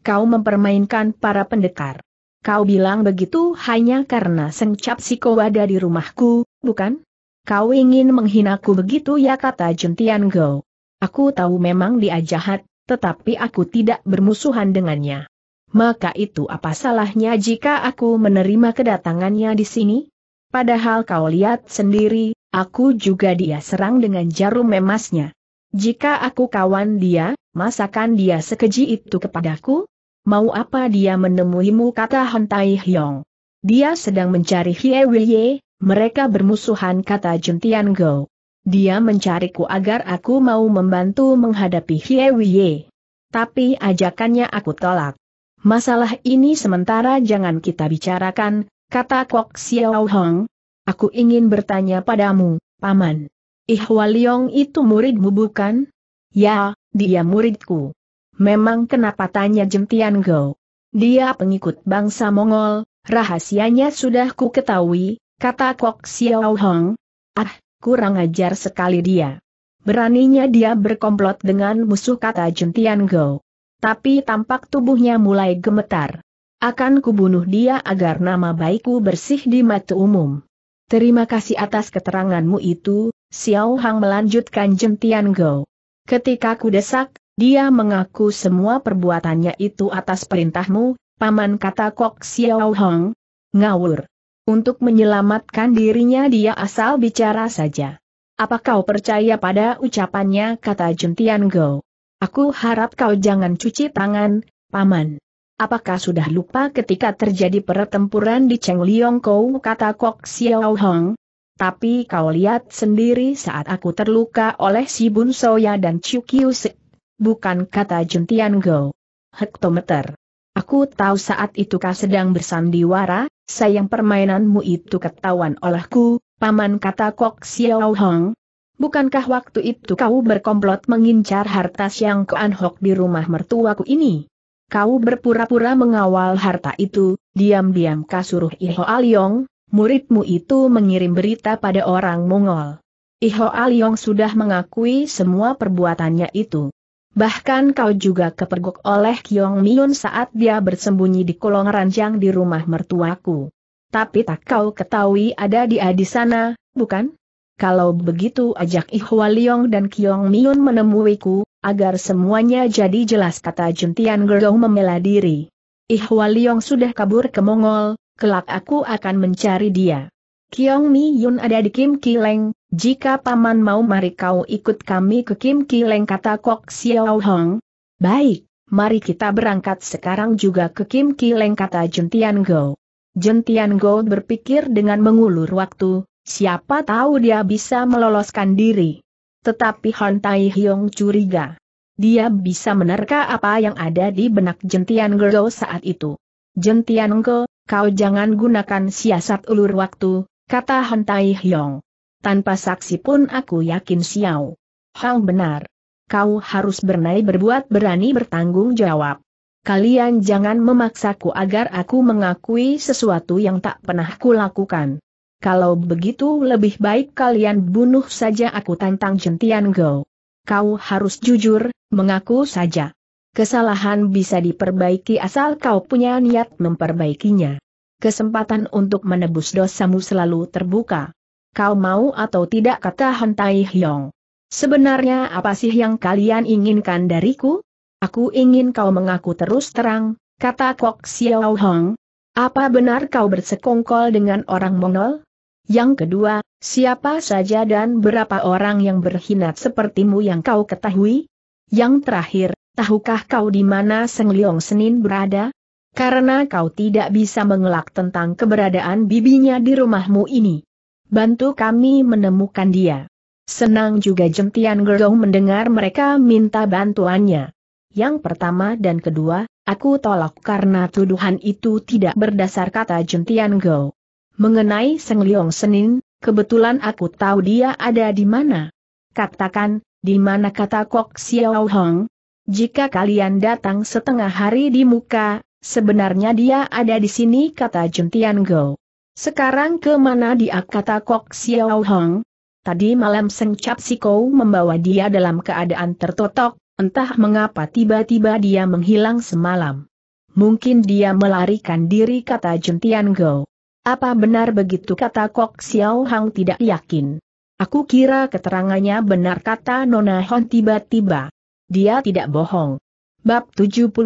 Kau mempermainkan para pendekar. Kau bilang begitu hanya karena sengcap si kau ada di rumahku, bukan? Kau ingin menghinaku begitu ya kata Juntian Go. Aku tahu memang dia jahat, tetapi aku tidak bermusuhan dengannya. Maka itu apa salahnya jika aku menerima kedatangannya di sini? Padahal kau lihat sendiri, aku juga dia serang dengan jarum emasnya. Jika aku kawan dia, masakan dia sekeji itu kepadaku? mau apa dia menemuimu kata Tai Hyong. Dia sedang mencari Hie Wilye, mereka bermusuhan kata Jun Tian Go. Dia mencariku agar aku mau membantu menghadapi Hie Wilye. Tapi ajakannya aku tolak. Masalah ini sementara jangan kita bicarakan, kata Kok Xiao Hong. Aku ingin bertanya padamu, Paman. Yong itu muridmu bukan? Ya, dia muridku. Memang kenapa tanya Jentian Go? Dia pengikut bangsa Mongol, rahasianya sudah ku ketahui, kata Kok Xiao Hong. Ah, kurang ajar sekali dia. Beraninya dia berkomplot dengan musuh kata Jentian Go. Tapi tampak tubuhnya mulai gemetar. Akan kubunuh dia agar nama baikku bersih di mata umum. Terima kasih atas keteranganmu itu, Xiao Hang melanjutkan Jentian Go. Ketika ku desak, dia mengaku semua perbuatannya itu atas perintahmu, paman kata Kok Xiao Hong. Ngawur. Untuk menyelamatkan dirinya dia asal bicara saja. Apa kau percaya pada ucapannya kata Jun Tian Go? Aku harap kau jangan cuci tangan, paman. Apakah sudah lupa ketika terjadi pertempuran di Cheng Liong Kou kata Kok Xiao Hong? Tapi kau lihat sendiri saat aku terluka oleh si Bun Soya dan Chu Kiu bukan kata jentian Go. Hektometer. Aku tahu saat itu kau sedang bersandiwara, sayang permainanmu itu ketahuan olehku, paman kata Kok Xiao Hong. Bukankah waktu itu kau berkomplot mengincar harta Siang Kuan Hok di rumah mertuaku ini? Kau berpura-pura mengawal harta itu, diam-diam kau suruh Iho Aliong, muridmu itu mengirim berita pada orang Mongol. Iho Aliong sudah mengakui semua perbuatannya itu. Bahkan kau juga kepergok oleh Kyong Miun saat dia bersembunyi di kolong ranjang di rumah mertuaku. Tapi tak kau ketahui ada di di sana, bukan? Kalau begitu ajak Ihwa Liong dan Kyong Miun menemuiku, agar semuanya jadi jelas kata Juntian Gerong memela diri. Ihwa Liong sudah kabur ke Mongol, kelak aku akan mencari dia. Kiong Mi Yun ada di Kim Kileng, jika paman mau mari kau ikut kami ke Kim Kileng kata Kok Xiao Hong. Baik, mari kita berangkat sekarang juga ke Kim Kileng kata Jentian Go. Jentian Go berpikir dengan mengulur waktu, siapa tahu dia bisa meloloskan diri. Tetapi Han Tai Hyong curiga. Dia bisa menerka apa yang ada di benak Jentian Go saat itu. Jentian Go, kau jangan gunakan siasat ulur waktu, Kata Tai Hyong. Tanpa saksi pun aku yakin Xiao. Hang benar. Kau harus bernai berbuat berani bertanggung jawab. Kalian jangan memaksaku agar aku mengakui sesuatu yang tak pernah kulakukan. Kalau begitu lebih baik kalian bunuh saja aku tantang Jentian Go. Kau harus jujur, mengaku saja. Kesalahan bisa diperbaiki asal kau punya niat memperbaikinya kesempatan untuk menebus dosamu selalu terbuka. Kau mau atau tidak kata Hentai Hyong. Sebenarnya apa sih yang kalian inginkan dariku? Aku ingin kau mengaku terus terang, kata Kok Xiao Hong. Apa benar kau bersekongkol dengan orang Mongol? Yang kedua, siapa saja dan berapa orang yang berhinat sepertimu yang kau ketahui? Yang terakhir, tahukah kau di mana Seng Leong Senin berada? Karena kau tidak bisa mengelak tentang keberadaan bibinya di rumahmu ini. Bantu kami menemukan dia. Senang juga Jentian Gerong mendengar mereka minta bantuannya. Yang pertama dan kedua, aku tolak karena tuduhan itu tidak berdasar kata Jentian Go. Mengenai Seng Leong Senin, kebetulan aku tahu dia ada di mana. Katakan, di mana kata Kok Xiao Hong? Jika kalian datang setengah hari di muka, Sebenarnya dia ada di sini kata Jun Tian Go. Sekarang kemana dia kata Kok Xiao Hong? Tadi malam Seng Cap Kou membawa dia dalam keadaan tertotok, entah mengapa tiba-tiba dia menghilang semalam. Mungkin dia melarikan diri kata Jun Tian Go. Apa benar begitu kata Kok Xiao Hong tidak yakin. Aku kira keterangannya benar kata Nona Hon tiba-tiba. Dia tidak bohong. Bab 77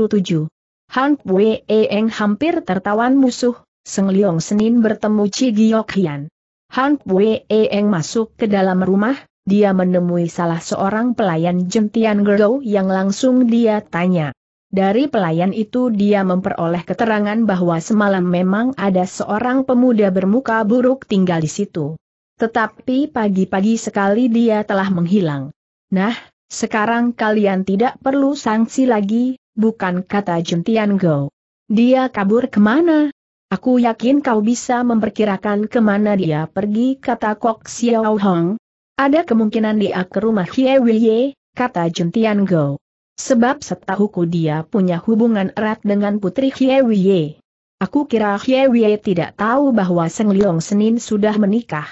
Han Wei Eng hampir tertawan musuh, Seng Leong Senin bertemu Chi Giok Hian. Han Wei Eng masuk ke dalam rumah, dia menemui salah seorang pelayan jentian Gero yang langsung dia tanya. Dari pelayan itu dia memperoleh keterangan bahwa semalam memang ada seorang pemuda bermuka buruk tinggal di situ. Tetapi pagi-pagi sekali dia telah menghilang. Nah, sekarang kalian tidak perlu sanksi lagi, bukan kata Jentian Go. Dia kabur kemana? Aku yakin kau bisa memperkirakan kemana dia pergi kata Kok Xiao Hong. Ada kemungkinan dia ke rumah Hie Wilye, kata Jentian Go. Sebab setahuku dia punya hubungan erat dengan putri Hie Wilye. Aku kira Hie Wei tidak tahu bahwa Seng Leong Senin sudah menikah.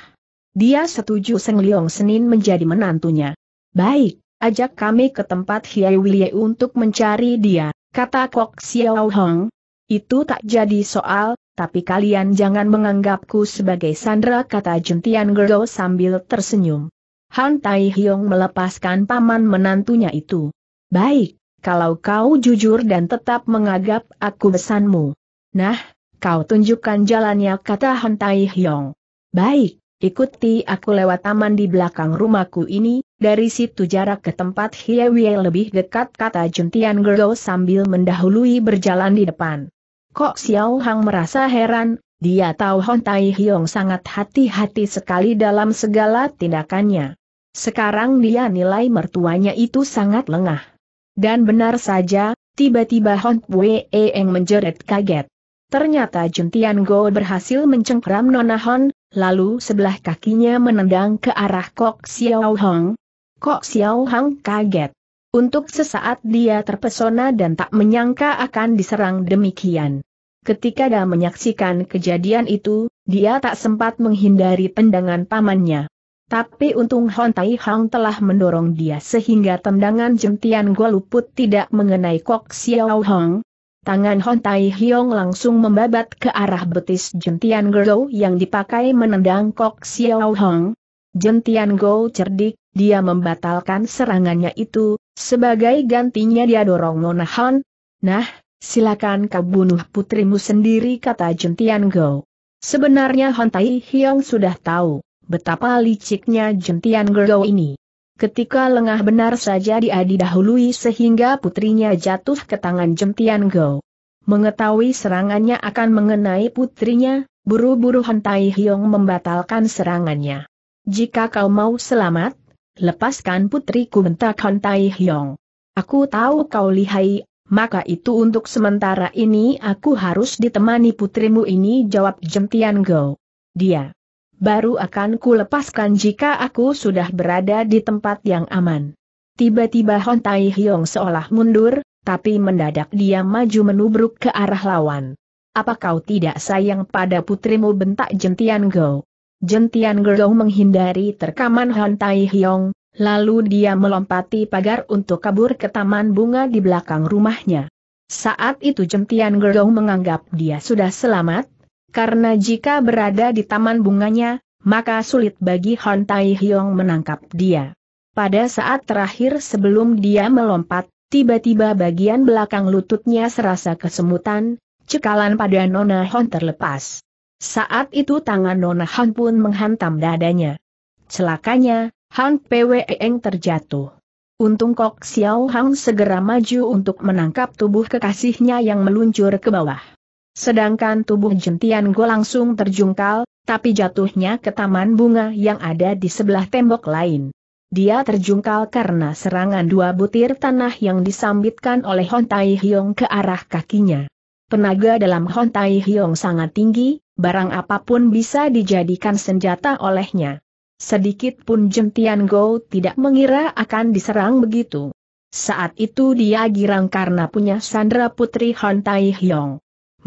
Dia setuju Seng Leong Senin menjadi menantunya. Baik, ajak kami ke tempat Hiai Wei untuk mencari dia, kata Kok Xiao Hong. Itu tak jadi soal, tapi kalian jangan menganggapku sebagai Sandra, kata Jentian Gergo sambil tersenyum. Han Tai Hiong melepaskan paman menantunya itu. Baik, kalau kau jujur dan tetap menganggap aku besanmu. Nah, kau tunjukkan jalannya kata Han Tai Hiong. Baik, Ikuti aku lewat taman di belakang rumahku ini, dari situ jarak ke tempat Hiewie lebih dekat kata Juntian Gergo sambil mendahului berjalan di depan. Kok Xiao Hang merasa heran, dia tahu Hon Tai Hiong sangat hati-hati sekali dalam segala tindakannya. Sekarang dia nilai mertuanya itu sangat lengah. Dan benar saja, tiba-tiba Hon Pue Eeng menjerit kaget. Ternyata Juntian Go berhasil mencengkram Nona Hon, Lalu sebelah kakinya menendang ke arah Kok Xiao Hong. Kok Xiao Hong kaget. Untuk sesaat dia terpesona dan tak menyangka akan diserang demikian. Ketika dia menyaksikan kejadian itu, dia tak sempat menghindari tendangan pamannya. Tapi untung Hon Tai Hang telah mendorong dia sehingga tendangan jentian Gua tidak mengenai Kok Xiao Hong, Tangan Hon Tai Hiong langsung membabat ke arah betis Jentian Go yang dipakai menendang Kok Xiao Hong. Jentian Go cerdik, dia membatalkan serangannya itu, sebagai gantinya dia dorong Nona Han. Nah, silakan kau bunuh putrimu sendiri kata Jentian Go. Sebenarnya Hon Tai Hiong sudah tahu betapa liciknya Jentian Go ini ketika lengah benar saja dia didahului sehingga putrinya jatuh ke tangan Jentian Go. Mengetahui serangannya akan mengenai putrinya, buru-buru Hentai Hyong membatalkan serangannya. Jika kau mau selamat, lepaskan putriku bentak Hentai Hyong. Aku tahu kau lihai, maka itu untuk sementara ini aku harus ditemani putrimu ini jawab Jentian Go. Dia baru akan kulepaskan jika aku sudah berada di tempat yang aman. Tiba-tiba Hon Tai Hyong seolah mundur, tapi mendadak dia maju menubruk ke arah lawan. Apa kau tidak sayang pada putrimu bentak Jentian Go? Jentian Go menghindari terkaman Hon Tai Hyong, lalu dia melompati pagar untuk kabur ke taman bunga di belakang rumahnya. Saat itu Jentian Go menganggap dia sudah selamat, karena jika berada di taman bunganya, maka sulit bagi Hon Tai Hyong menangkap dia. Pada saat terakhir sebelum dia melompat, tiba-tiba bagian belakang lututnya serasa kesemutan, cekalan pada Nona Hon terlepas. Saat itu tangan Nona Hon pun menghantam dadanya. Celakanya, Han Pweeng terjatuh. Untung Kok Xiao Hang segera maju untuk menangkap tubuh kekasihnya yang meluncur ke bawah. Sedangkan tubuh jentian Go langsung terjungkal, tapi jatuhnya ke taman bunga yang ada di sebelah tembok lain. Dia terjungkal karena serangan dua butir tanah yang disambitkan oleh Hon Tai Hyong ke arah kakinya. penaga dalam Hon Tai Hyong sangat tinggi, barang apapun bisa dijadikan senjata olehnya. Sedikit pun Jentian Go tidak mengira akan diserang begitu. Saat itu dia girang karena punya sandra putri Hon Tai Hyong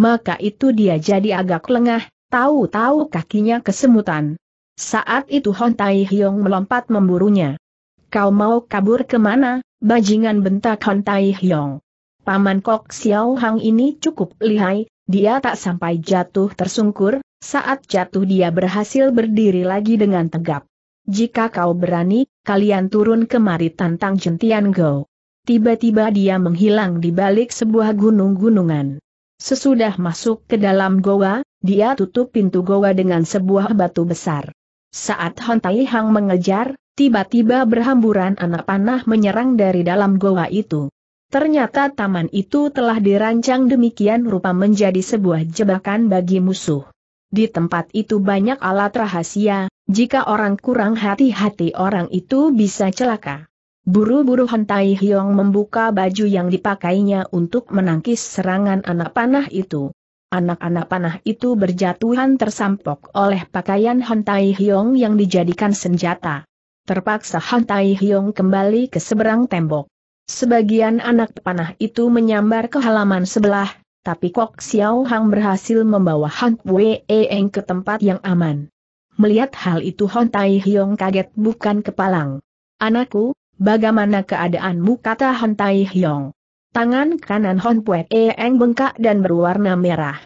maka itu dia jadi agak lengah, tahu-tahu kakinya kesemutan. Saat itu Hon Tai Hyong melompat memburunya. Kau mau kabur kemana, bajingan bentak Hon Tai Hyong. Paman Kok Xiao Hang ini cukup lihai, dia tak sampai jatuh tersungkur, saat jatuh dia berhasil berdiri lagi dengan tegap. Jika kau berani, kalian turun kemari tantang Jentian Go. Tiba-tiba dia menghilang di balik sebuah gunung-gunungan. Sesudah masuk ke dalam goa, dia tutup pintu goa dengan sebuah batu besar. Saat Han Tai Hang mengejar, tiba-tiba berhamburan anak panah menyerang dari dalam goa itu. Ternyata taman itu telah dirancang demikian rupa menjadi sebuah jebakan bagi musuh. Di tempat itu banyak alat rahasia, jika orang kurang hati-hati orang itu bisa celaka. Buru-buru Han Tai Hiong membuka baju yang dipakainya untuk menangkis serangan anak panah itu. Anak-anak panah itu berjatuhan tersampok oleh pakaian Han Tai Hiong yang dijadikan senjata. Terpaksa Han Tai Hiong kembali ke seberang tembok. Sebagian anak panah itu menyambar ke halaman sebelah, tapi Kok Xiao Hang berhasil membawa Han Wei Eng ke tempat yang aman. Melihat hal itu Han Tai Hiong kaget bukan kepalang. Anakku, bagaimana keadaanmu kata Hon Tai Hyong. Tangan kanan Hon Pue e Eng bengkak dan berwarna merah.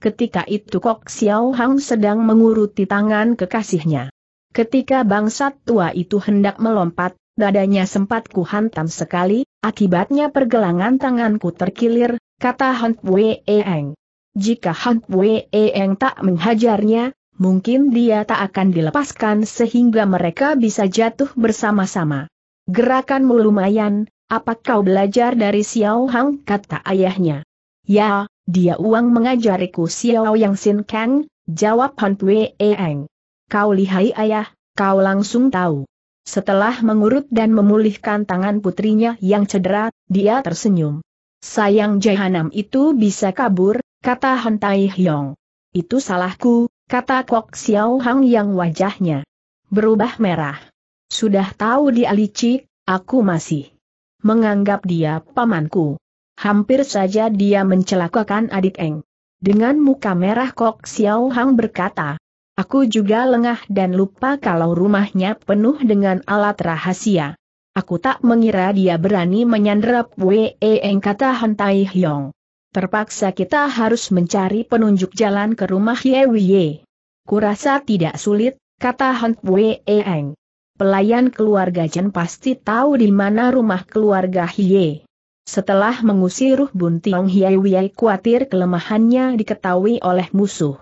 Ketika itu Kok Xiao Hang sedang menguruti tangan kekasihnya. Ketika bangsat tua itu hendak melompat, dadanya sempat kuhantam sekali, akibatnya pergelangan tanganku terkilir, kata Hon Pue e Eng. Jika Hon Pue e Eng tak menghajarnya, mungkin dia tak akan dilepaskan sehingga mereka bisa jatuh bersama-sama. Gerakanmu lumayan, apa kau belajar dari Xiao Hang kata ayahnya. Ya, dia uang mengajariku Xiao Yang Sin Kang, jawab Han Pue Eng. Kau lihai ayah, kau langsung tahu. Setelah mengurut dan memulihkan tangan putrinya yang cedera, dia tersenyum. Sayang jahanam itu bisa kabur, kata Han Tai Hyong. Itu salahku, kata Kok Xiao Hang yang wajahnya berubah merah. Sudah tahu dia licik, aku masih menganggap dia pamanku. Hampir saja dia mencelakakan adik Eng. Dengan muka merah Kok Xiao Hang berkata, Aku juga lengah dan lupa kalau rumahnya penuh dengan alat rahasia. Aku tak mengira dia berani menyandera Wei Eng kata Han Tai Hyong. Terpaksa kita harus mencari penunjuk jalan ke rumah Ye Wei. Kurasa tidak sulit, kata Han Wei Eng pelayan keluarga Chen pasti tahu di mana rumah keluarga Hiye. Setelah mengusir Ruh Bun Tiong Hiye Wiyai khawatir kelemahannya diketahui oleh musuh.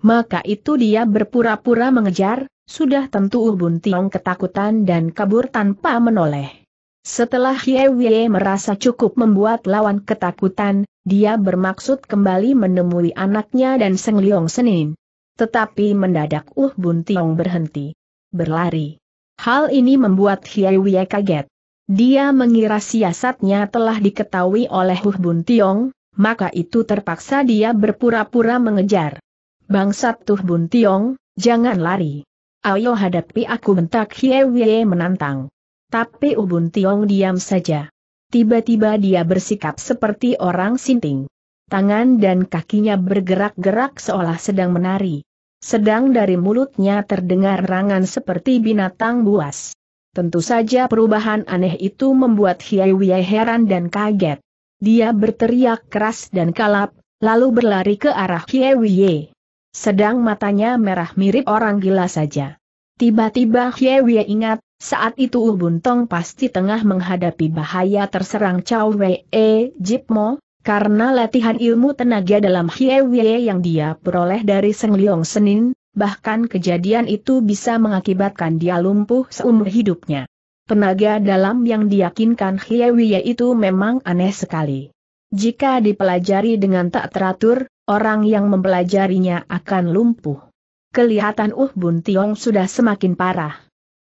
Maka itu dia berpura-pura mengejar, sudah tentu Uh Bun Tiong ketakutan dan kabur tanpa menoleh. Setelah Yewe merasa cukup membuat lawan ketakutan, dia bermaksud kembali menemui anaknya dan Seng Leong Senin. Tetapi mendadak Uh Bun Tiong berhenti. Berlari. Hal ini membuat Hiawie kaget. Dia mengira siasatnya telah diketahui oleh Huh Bun Tiong, maka itu terpaksa dia berpura-pura mengejar. Bangsat Huh Bun Tiong, jangan lari. Ayo hadapi aku bentak Hiawie menantang. Tapi Huh Bun Tiong diam saja. Tiba-tiba dia bersikap seperti orang sinting. Tangan dan kakinya bergerak-gerak seolah sedang menari. Sedang dari mulutnya terdengar rangan seperti binatang buas. Tentu saja perubahan aneh itu membuat Hiaiwia heran dan kaget. Dia berteriak keras dan kalap, lalu berlari ke arah Hiaiwia. Sedang matanya merah mirip orang gila saja. Tiba-tiba Hiaiwia ingat, saat itu Ubuntong pasti tengah menghadapi bahaya terserang Chow Wei e eh, Jipmo, karena latihan ilmu tenaga dalam Hiewie yang dia peroleh dari Seng Leong Senin, bahkan kejadian itu bisa mengakibatkan dia lumpuh seumur hidupnya. Tenaga dalam yang diyakinkan Hiewie itu memang aneh sekali. Jika dipelajari dengan tak teratur, orang yang mempelajarinya akan lumpuh. Kelihatan Uh Bun Tiong sudah semakin parah.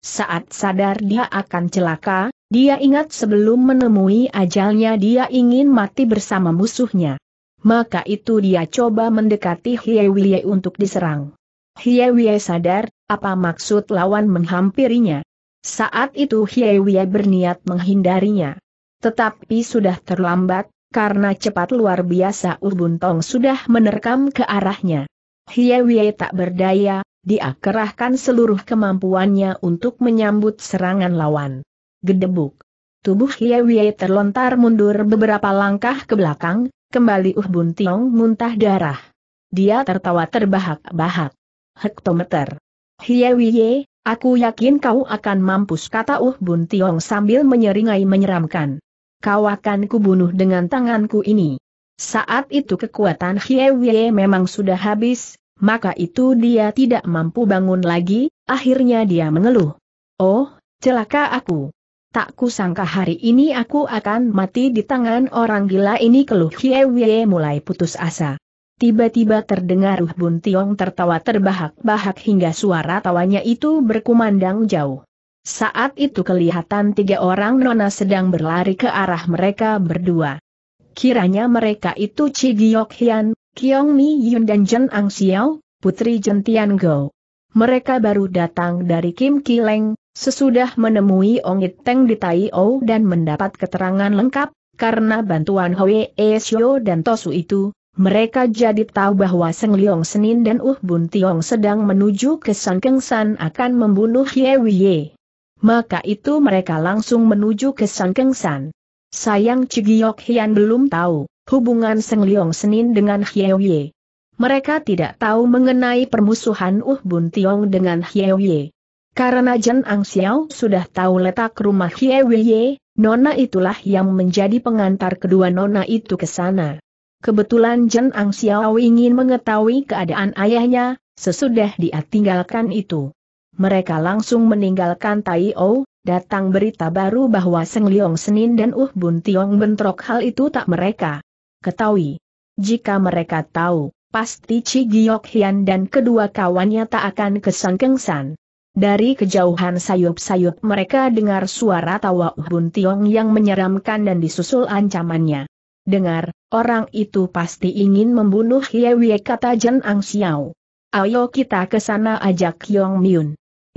Saat sadar dia akan celaka, dia ingat sebelum menemui ajalnya dia ingin mati bersama musuhnya. Maka itu dia coba mendekati Hiewiye untuk diserang. Hiewiye sadar, apa maksud lawan menghampirinya. Saat itu Hiewiye berniat menghindarinya. Tetapi sudah terlambat, karena cepat luar biasa Urbuntong sudah menerkam ke arahnya. Hiewiye tak berdaya, dia kerahkan seluruh kemampuannya untuk menyambut serangan lawan. Gedebuk. Tubuh Hiewie terlontar mundur beberapa langkah ke belakang, kembali Uh Bun Tiong muntah darah. Dia tertawa terbahak-bahak. Hektometer. Hiewie, aku yakin kau akan mampus kata Uh Bun Tiong sambil menyeringai menyeramkan. Kau akan kubunuh dengan tanganku ini. Saat itu kekuatan Hiewie memang sudah habis, maka itu dia tidak mampu bangun lagi, akhirnya dia mengeluh. Oh, celaka aku. Tak kusangka hari ini aku akan mati di tangan orang gila ini keluh Hiewie mulai putus asa. Tiba-tiba terdengar Ruh Bun Tiong tertawa terbahak-bahak hingga suara tawanya itu berkumandang jauh. Saat itu kelihatan tiga orang nona sedang berlari ke arah mereka berdua. Kiranya mereka itu Chi Giok Hian, Kiong Mi Yun dan Jen Ang Xiao, putri Jentian Go. Mereka baru datang dari Kim Kileng, Sesudah menemui Ongit Teng di Tai O dan mendapat keterangan lengkap, karena bantuan Hwee Shio dan Tosu itu, mereka jadi tahu bahwa Seng Leong Senin dan Uh Bun Tiong sedang menuju ke San Keng San akan membunuh Ye Wie. Maka itu mereka langsung menuju ke San Keng San. Sayang Cigiok Hian belum tahu, hubungan Seng Leong Senin dengan Ye Wie. Mereka tidak tahu mengenai permusuhan Uh Bun Tiong dengan Hye Ye. Karena Jen Ang Xiao sudah tahu letak rumah Hie Wei, nona itulah yang menjadi pengantar kedua nona itu ke sana. Kebetulan Jen Ang Xiao ingin mengetahui keadaan ayahnya, sesudah dia tinggalkan itu. Mereka langsung meninggalkan Tai O, datang berita baru bahwa Seng Leong Senin dan Uh Bun Tiong bentrok hal itu tak mereka ketahui. Jika mereka tahu, pasti Chi Giok Hian dan kedua kawannya tak akan kesan kengsan. Dari kejauhan sayup-sayup mereka dengar suara tawa Uhun Tiong yang menyeramkan dan disusul ancamannya. Dengar, orang itu pasti ingin membunuh Hiewie kata Jen Ang Xiao. Ayo kita ke sana ajak Yong Myun.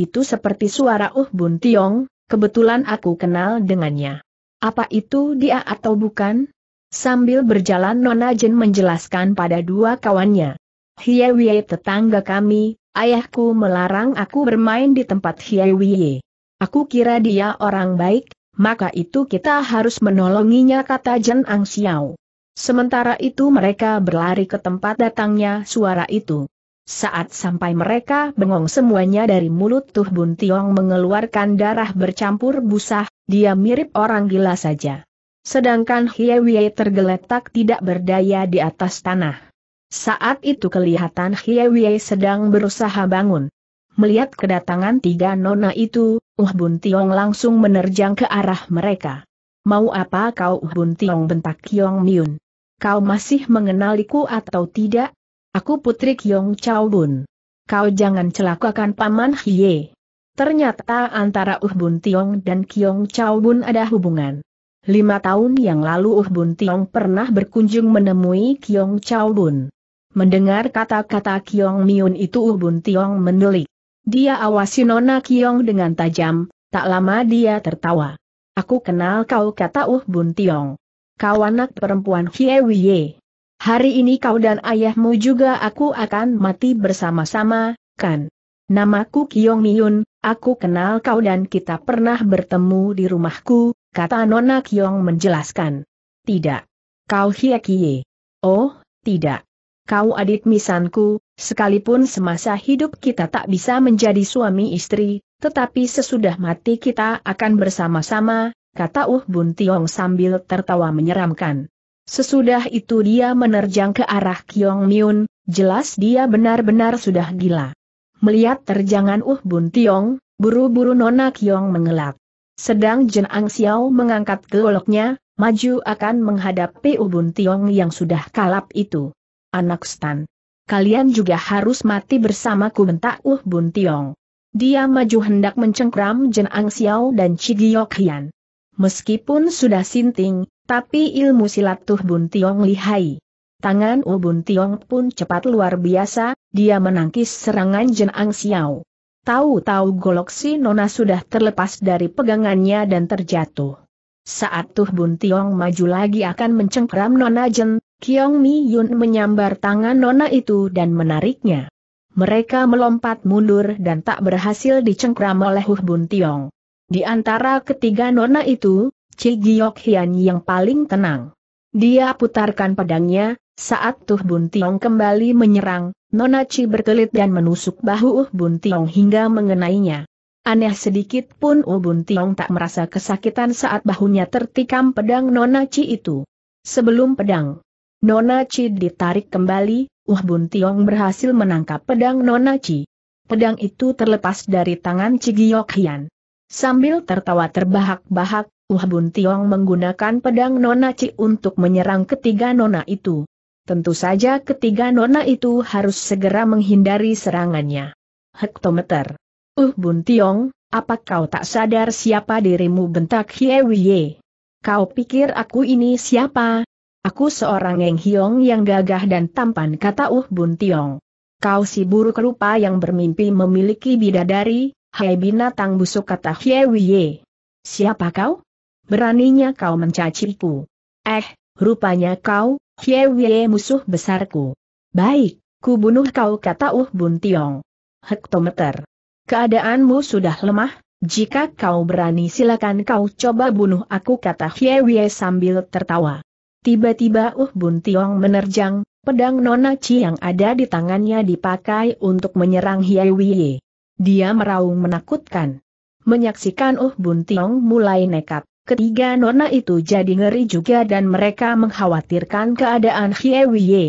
Itu seperti suara Bun Tiong, kebetulan aku kenal dengannya. Apa itu dia atau bukan? Sambil berjalan Nona Jen menjelaskan pada dua kawannya. Hiewie tetangga kami, Ayahku melarang aku bermain di tempat Hiawiye. Aku kira dia orang baik, maka itu kita harus menolonginya kata Jen Ang Xiao. Sementara itu mereka berlari ke tempat datangnya suara itu. Saat sampai mereka bengong semuanya dari mulut Tuh Bun Tiong mengeluarkan darah bercampur busa, dia mirip orang gila saja. Sedangkan Hie tergeletak tidak berdaya di atas tanah. Saat itu kelihatan Hiewie sedang berusaha bangun. Melihat kedatangan tiga nona itu, Uh Bun Tiong langsung menerjang ke arah mereka. Mau apa kau Uh Bun Tiong bentak Kiong Miun? Kau masih mengenaliku atau tidak? Aku putri Kiong Chao Bun. Kau jangan celakakan paman Hie. Ternyata antara Uh Bun Tiong dan Kiong Chao Bun ada hubungan. Lima tahun yang lalu Uh Bun Tiong pernah berkunjung menemui Kiong Chao Bun. Mendengar kata-kata Kiong Miun itu Ubun Tiong mendelik. Dia awasi Nona Kiong dengan tajam, tak lama dia tertawa. Aku kenal kau kata Uh Bun Tiong. Kau anak perempuan Hie Wiye. Hari ini kau dan ayahmu juga aku akan mati bersama-sama, kan? Namaku Kiong Miun, aku kenal kau dan kita pernah bertemu di rumahku, kata Nona Kiong menjelaskan. Tidak. Kau Hie Kie. Oh, tidak kau adik misanku, sekalipun semasa hidup kita tak bisa menjadi suami istri, tetapi sesudah mati kita akan bersama-sama, kata Uh Bun Tiong sambil tertawa menyeramkan. Sesudah itu dia menerjang ke arah Kiong Miun, jelas dia benar-benar sudah gila. Melihat terjangan Uh Bun Tiong, buru-buru Nona Kiong mengelak. Sedang Jen Ang Xiao mengangkat goloknya, maju akan menghadapi uh Bun Tiong yang sudah kalap itu anak Stan. Kalian juga harus mati bersamaku bentak Uh Bun Tiong. Dia maju hendak mencengkram Jen Ang Xiao dan Cigiok Hian. Meskipun sudah sinting, tapi ilmu silat Tuh Bun Tiong lihai. Tangan Uh Bun Tiong pun cepat luar biasa, dia menangkis serangan Jen Ang Xiao. Tahu-tahu golok si Nona sudah terlepas dari pegangannya dan terjatuh. Saat Tuh Bun Tiong maju lagi akan mencengkram Nona Jen, Kiong Mi Yun menyambar tangan nona itu dan menariknya. Mereka melompat mundur dan tak berhasil dicengkram oleh Huh Bun Tiong. Di antara ketiga nona itu, Chi Giok Hian yang paling tenang. Dia putarkan pedangnya, saat Tuh Bun Tiong kembali menyerang, Nona Chi berkelit dan menusuk bahu Uh Bun Tiong hingga mengenainya. Aneh sedikit pun Uh Bun Tiong tak merasa kesakitan saat bahunya tertikam pedang Nona Chi itu. Sebelum pedang, Nona Chi ditarik kembali, Uh Bun Tiong berhasil menangkap pedang Nona Chi. Pedang itu terlepas dari tangan Chi Hian. Sambil tertawa terbahak-bahak, Uh Bun Tiong menggunakan pedang Nona Chi untuk menyerang ketiga Nona itu. Tentu saja ketiga Nona itu harus segera menghindari serangannya. Hektometer. Uh Bun Tiong, apa kau tak sadar siapa dirimu bentak Hie Wei? Kau pikir aku ini siapa? Aku seorang Eng Hiong yang gagah dan tampan kata Uh Bun Tiong. Kau si buruk rupa yang bermimpi memiliki bidadari, hai binatang busuk kata Hye Wiye. Siapa kau? Beraninya kau mencaciku. Eh, rupanya kau, Hye Wiye musuh besarku. Baik, ku bunuh kau kata Uh Bun Tiong. Hektometer. Keadaanmu sudah lemah, jika kau berani silakan kau coba bunuh aku kata Hye Wei sambil tertawa. Tiba-tiba Uh Bun Tiong menerjang, pedang Nona Chi yang ada di tangannya dipakai untuk menyerang Hiai Wiye. Dia meraung menakutkan. Menyaksikan Uh Bun Tiong mulai nekat, ketiga Nona itu jadi ngeri juga dan mereka mengkhawatirkan keadaan Hiai Wiye.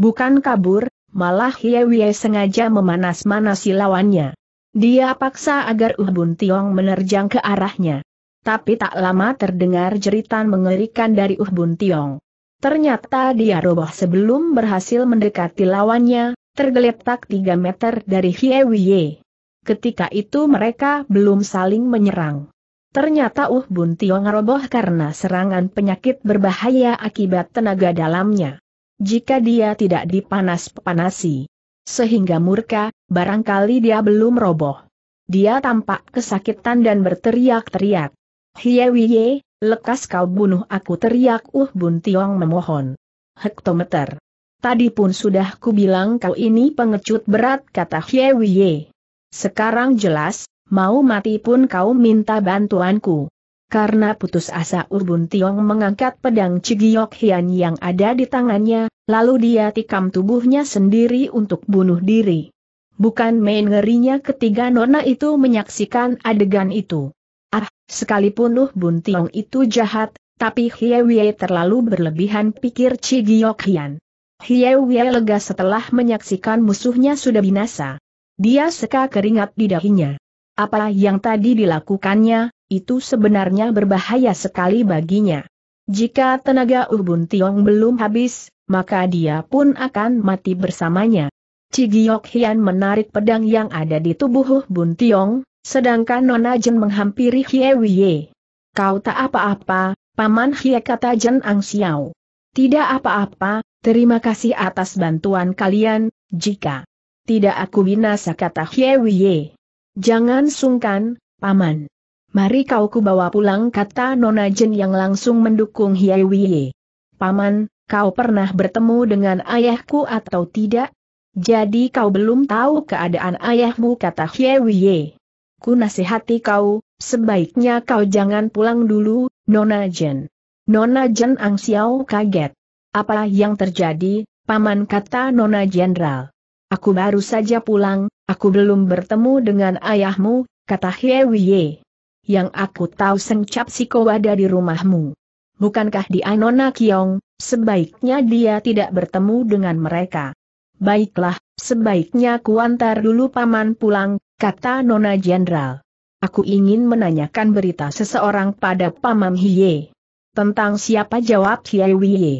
Bukan kabur, malah Hiai Wiye sengaja memanas-manasi lawannya. Dia paksa agar Uh Bun Tiong menerjang ke arahnya tapi tak lama terdengar jeritan mengerikan dari Uh Bun Tiong. Ternyata dia roboh sebelum berhasil mendekati lawannya, tergeletak 3 meter dari Hie Wei. Ketika itu mereka belum saling menyerang. Ternyata Uh Bun Tiong roboh karena serangan penyakit berbahaya akibat tenaga dalamnya. Jika dia tidak dipanas-panasi, sehingga murka, barangkali dia belum roboh. Dia tampak kesakitan dan berteriak-teriak. Hiewiye, lekas kau bunuh aku teriak Uh Bun Tiong memohon. Hektometer. Tadi pun sudah ku bilang kau ini pengecut berat kata Hiewiye. Sekarang jelas, mau mati pun kau minta bantuanku. Karena putus asa Urbun uh Tiong mengangkat pedang Cigiok Hian yang ada di tangannya, lalu dia tikam tubuhnya sendiri untuk bunuh diri. Bukan main ngerinya ketiga nona itu menyaksikan adegan itu. Ah, sekalipun Luh Bun Tiong itu jahat, tapi Hie Wie terlalu berlebihan pikir Chi Giok Hian. Hie Wie lega setelah menyaksikan musuhnya sudah binasa. Dia seka keringat di dahinya. Apa yang tadi dilakukannya, itu sebenarnya berbahaya sekali baginya. Jika tenaga Ubun Tiong belum habis, maka dia pun akan mati bersamanya. Cigiok Hian menarik pedang yang ada di tubuh Bun Tiong, Sedangkan Nona Jen menghampiri Hie Wie. Kau tak apa-apa, Paman Hie kata Jen Ang Xiao. Tidak apa-apa, terima kasih atas bantuan kalian, jika tidak aku binasa kata Hie Wie. Jangan sungkan, Paman. Mari kau kubawa pulang kata Nona Jen yang langsung mendukung Hie Wie. Paman, kau pernah bertemu dengan ayahku atau tidak? Jadi kau belum tahu keadaan ayahmu kata Hie Wie. Ku nasihati kau, sebaiknya kau jangan pulang dulu, Nona Jen. Nona Jen Ang Xiao kaget. Apa yang terjadi, Paman kata Nona Jenderal. Aku baru saja pulang, aku belum bertemu dengan ayahmu, kata Hye Wiye. Yang aku tahu Sengcap Siko ada di rumahmu. Bukankah dia Nona Kiong, sebaiknya dia tidak bertemu dengan mereka. Baiklah, sebaiknya kuantar dulu paman pulang, kata Nona Jenderal. Aku ingin menanyakan berita seseorang pada Paman Hiye. Tentang siapa jawab Hiye Wiye.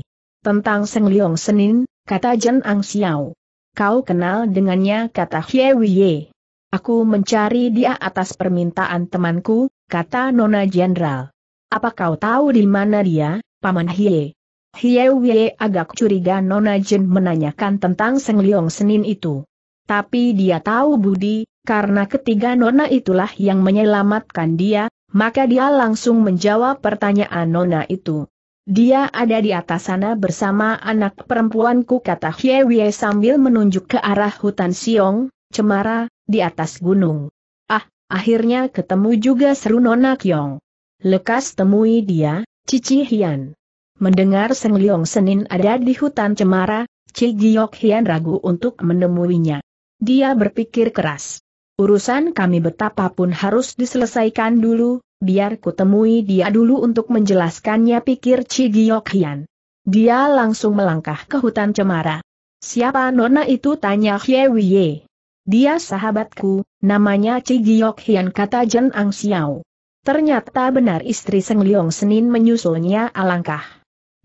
Tentang Seng Leong Senin, kata Jen Ang Xiao. Kau kenal dengannya kata Hiye Wiye. Aku mencari dia atas permintaan temanku, kata Nona Jenderal. Apa kau tahu di mana dia, Paman Hiye? Hiewie agak curiga Nona Jen menanyakan tentang Seng Liong Senin itu. Tapi dia tahu Budi, karena ketiga Nona itulah yang menyelamatkan dia, maka dia langsung menjawab pertanyaan Nona itu. Dia ada di atas sana bersama anak perempuanku kata Hiewie sambil menunjuk ke arah hutan Siong, Cemara, di atas gunung. Ah, akhirnya ketemu juga seru Nona Kyong. Lekas temui dia, Cici Hian. Mendengar Seng Liong Senin ada di hutan cemara, Chi Giok Hian ragu untuk menemuinya. Dia berpikir keras. Urusan kami betapapun harus diselesaikan dulu, biar kutemui dia dulu untuk menjelaskannya pikir Chi Giok Hian. Dia langsung melangkah ke hutan cemara. Siapa nona itu tanya Hye Wiye. Dia sahabatku, namanya Chi Giok Hian kata Jen Ang Xiao. Ternyata benar istri Seng Liong Senin menyusulnya alangkah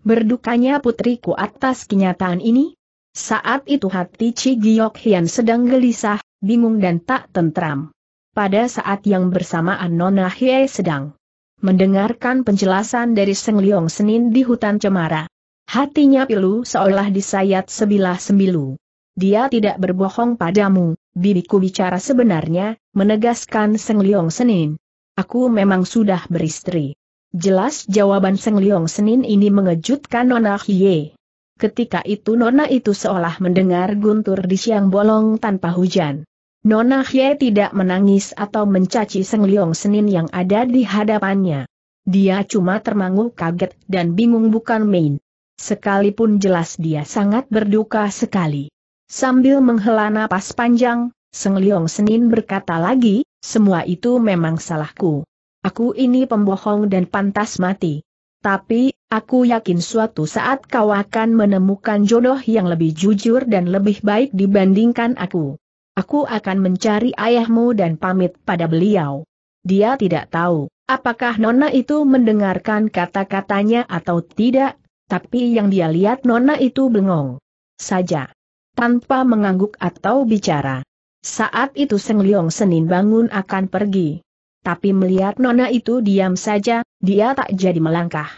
Berdukanya putriku atas kenyataan ini? Saat itu hati Chi Giok Hian sedang gelisah, bingung dan tak tentram. Pada saat yang bersamaan Nona Hie sedang mendengarkan penjelasan dari Seng Leong Senin di hutan cemara. Hatinya pilu seolah disayat sebilah sembilu. Dia tidak berbohong padamu, bibiku bicara sebenarnya, menegaskan Seng Leong Senin. Aku memang sudah beristri. Jelas jawaban Seng Liong Senin ini mengejutkan Nona Hye. Ketika itu Nona itu seolah mendengar guntur di siang bolong tanpa hujan. Nona Hye tidak menangis atau mencaci Seng Liong Senin yang ada di hadapannya. Dia cuma termangu kaget dan bingung bukan main. Sekalipun jelas dia sangat berduka sekali. Sambil menghela napas panjang, Seng Liong Senin berkata lagi, semua itu memang salahku aku ini pembohong dan pantas mati. Tapi, aku yakin suatu saat kau akan menemukan jodoh yang lebih jujur dan lebih baik dibandingkan aku. Aku akan mencari ayahmu dan pamit pada beliau. Dia tidak tahu, apakah Nona itu mendengarkan kata-katanya atau tidak, tapi yang dia lihat Nona itu bengong saja. Tanpa mengangguk atau bicara. Saat itu Seng Leong Senin bangun akan pergi tapi melihat Nona itu diam saja, dia tak jadi melangkah.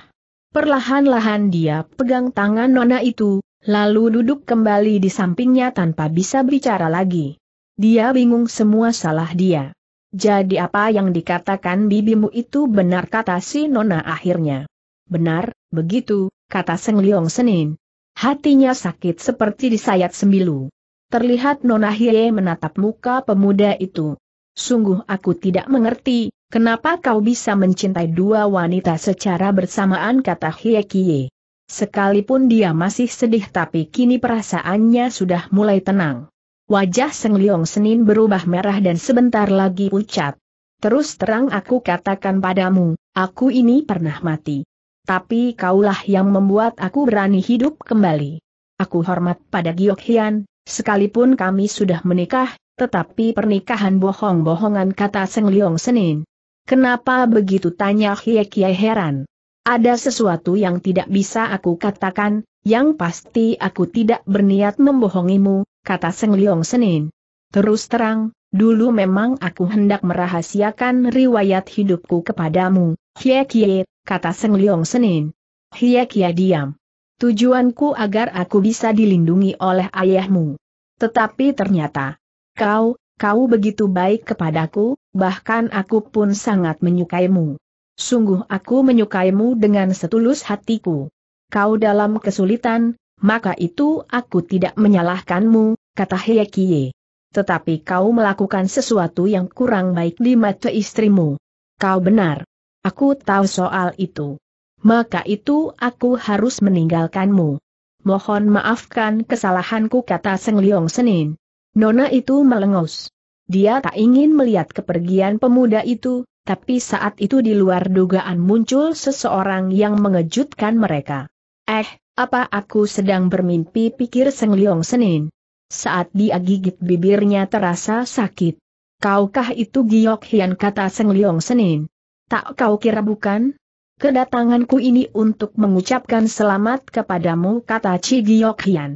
Perlahan-lahan dia pegang tangan Nona itu, lalu duduk kembali di sampingnya tanpa bisa bicara lagi. Dia bingung semua salah dia. Jadi apa yang dikatakan bibimu itu benar kata si Nona akhirnya. Benar, begitu, kata Seng Leong Senin. Hatinya sakit seperti disayat sembilu. Terlihat Nona Hie menatap muka pemuda itu sungguh aku tidak mengerti, kenapa kau bisa mencintai dua wanita secara bersamaan kata Hiekie. Sekalipun dia masih sedih tapi kini perasaannya sudah mulai tenang. Wajah Seng Leong Senin berubah merah dan sebentar lagi pucat. Terus terang aku katakan padamu, aku ini pernah mati. Tapi kaulah yang membuat aku berani hidup kembali. Aku hormat pada Giok Hian, sekalipun kami sudah menikah, tetapi pernikahan bohong-bohongan kata Seng Liong Senin. Kenapa begitu tanya Hie Kie heran. Ada sesuatu yang tidak bisa aku katakan, yang pasti aku tidak berniat membohongimu, kata Seng Liong Senin. Terus terang, dulu memang aku hendak merahasiakan riwayat hidupku kepadamu, Hie Kie, kata Seng Liong Senin. Hie Kie diam. Tujuanku agar aku bisa dilindungi oleh ayahmu. Tetapi ternyata, Kau, kau begitu baik kepadaku, bahkan aku pun sangat menyukaimu. Sungguh aku menyukaimu dengan setulus hatiku. Kau dalam kesulitan, maka itu aku tidak menyalahkanmu, kata Heyekiye. Tetapi kau melakukan sesuatu yang kurang baik di mata istrimu. Kau benar. Aku tahu soal itu. Maka itu aku harus meninggalkanmu. Mohon maafkan kesalahanku kata Seng Liong Senin. Nona itu melengus. Dia tak ingin melihat kepergian pemuda itu, tapi saat itu di luar dugaan muncul seseorang yang mengejutkan mereka. Eh, apa aku sedang bermimpi pikir Seng Leong Senin? Saat dia gigit bibirnya terasa sakit. Kaukah itu Giok Hian kata Seng Leong Senin? Tak kau kira bukan? Kedatanganku ini untuk mengucapkan selamat kepadamu kata Ci Giok Hian.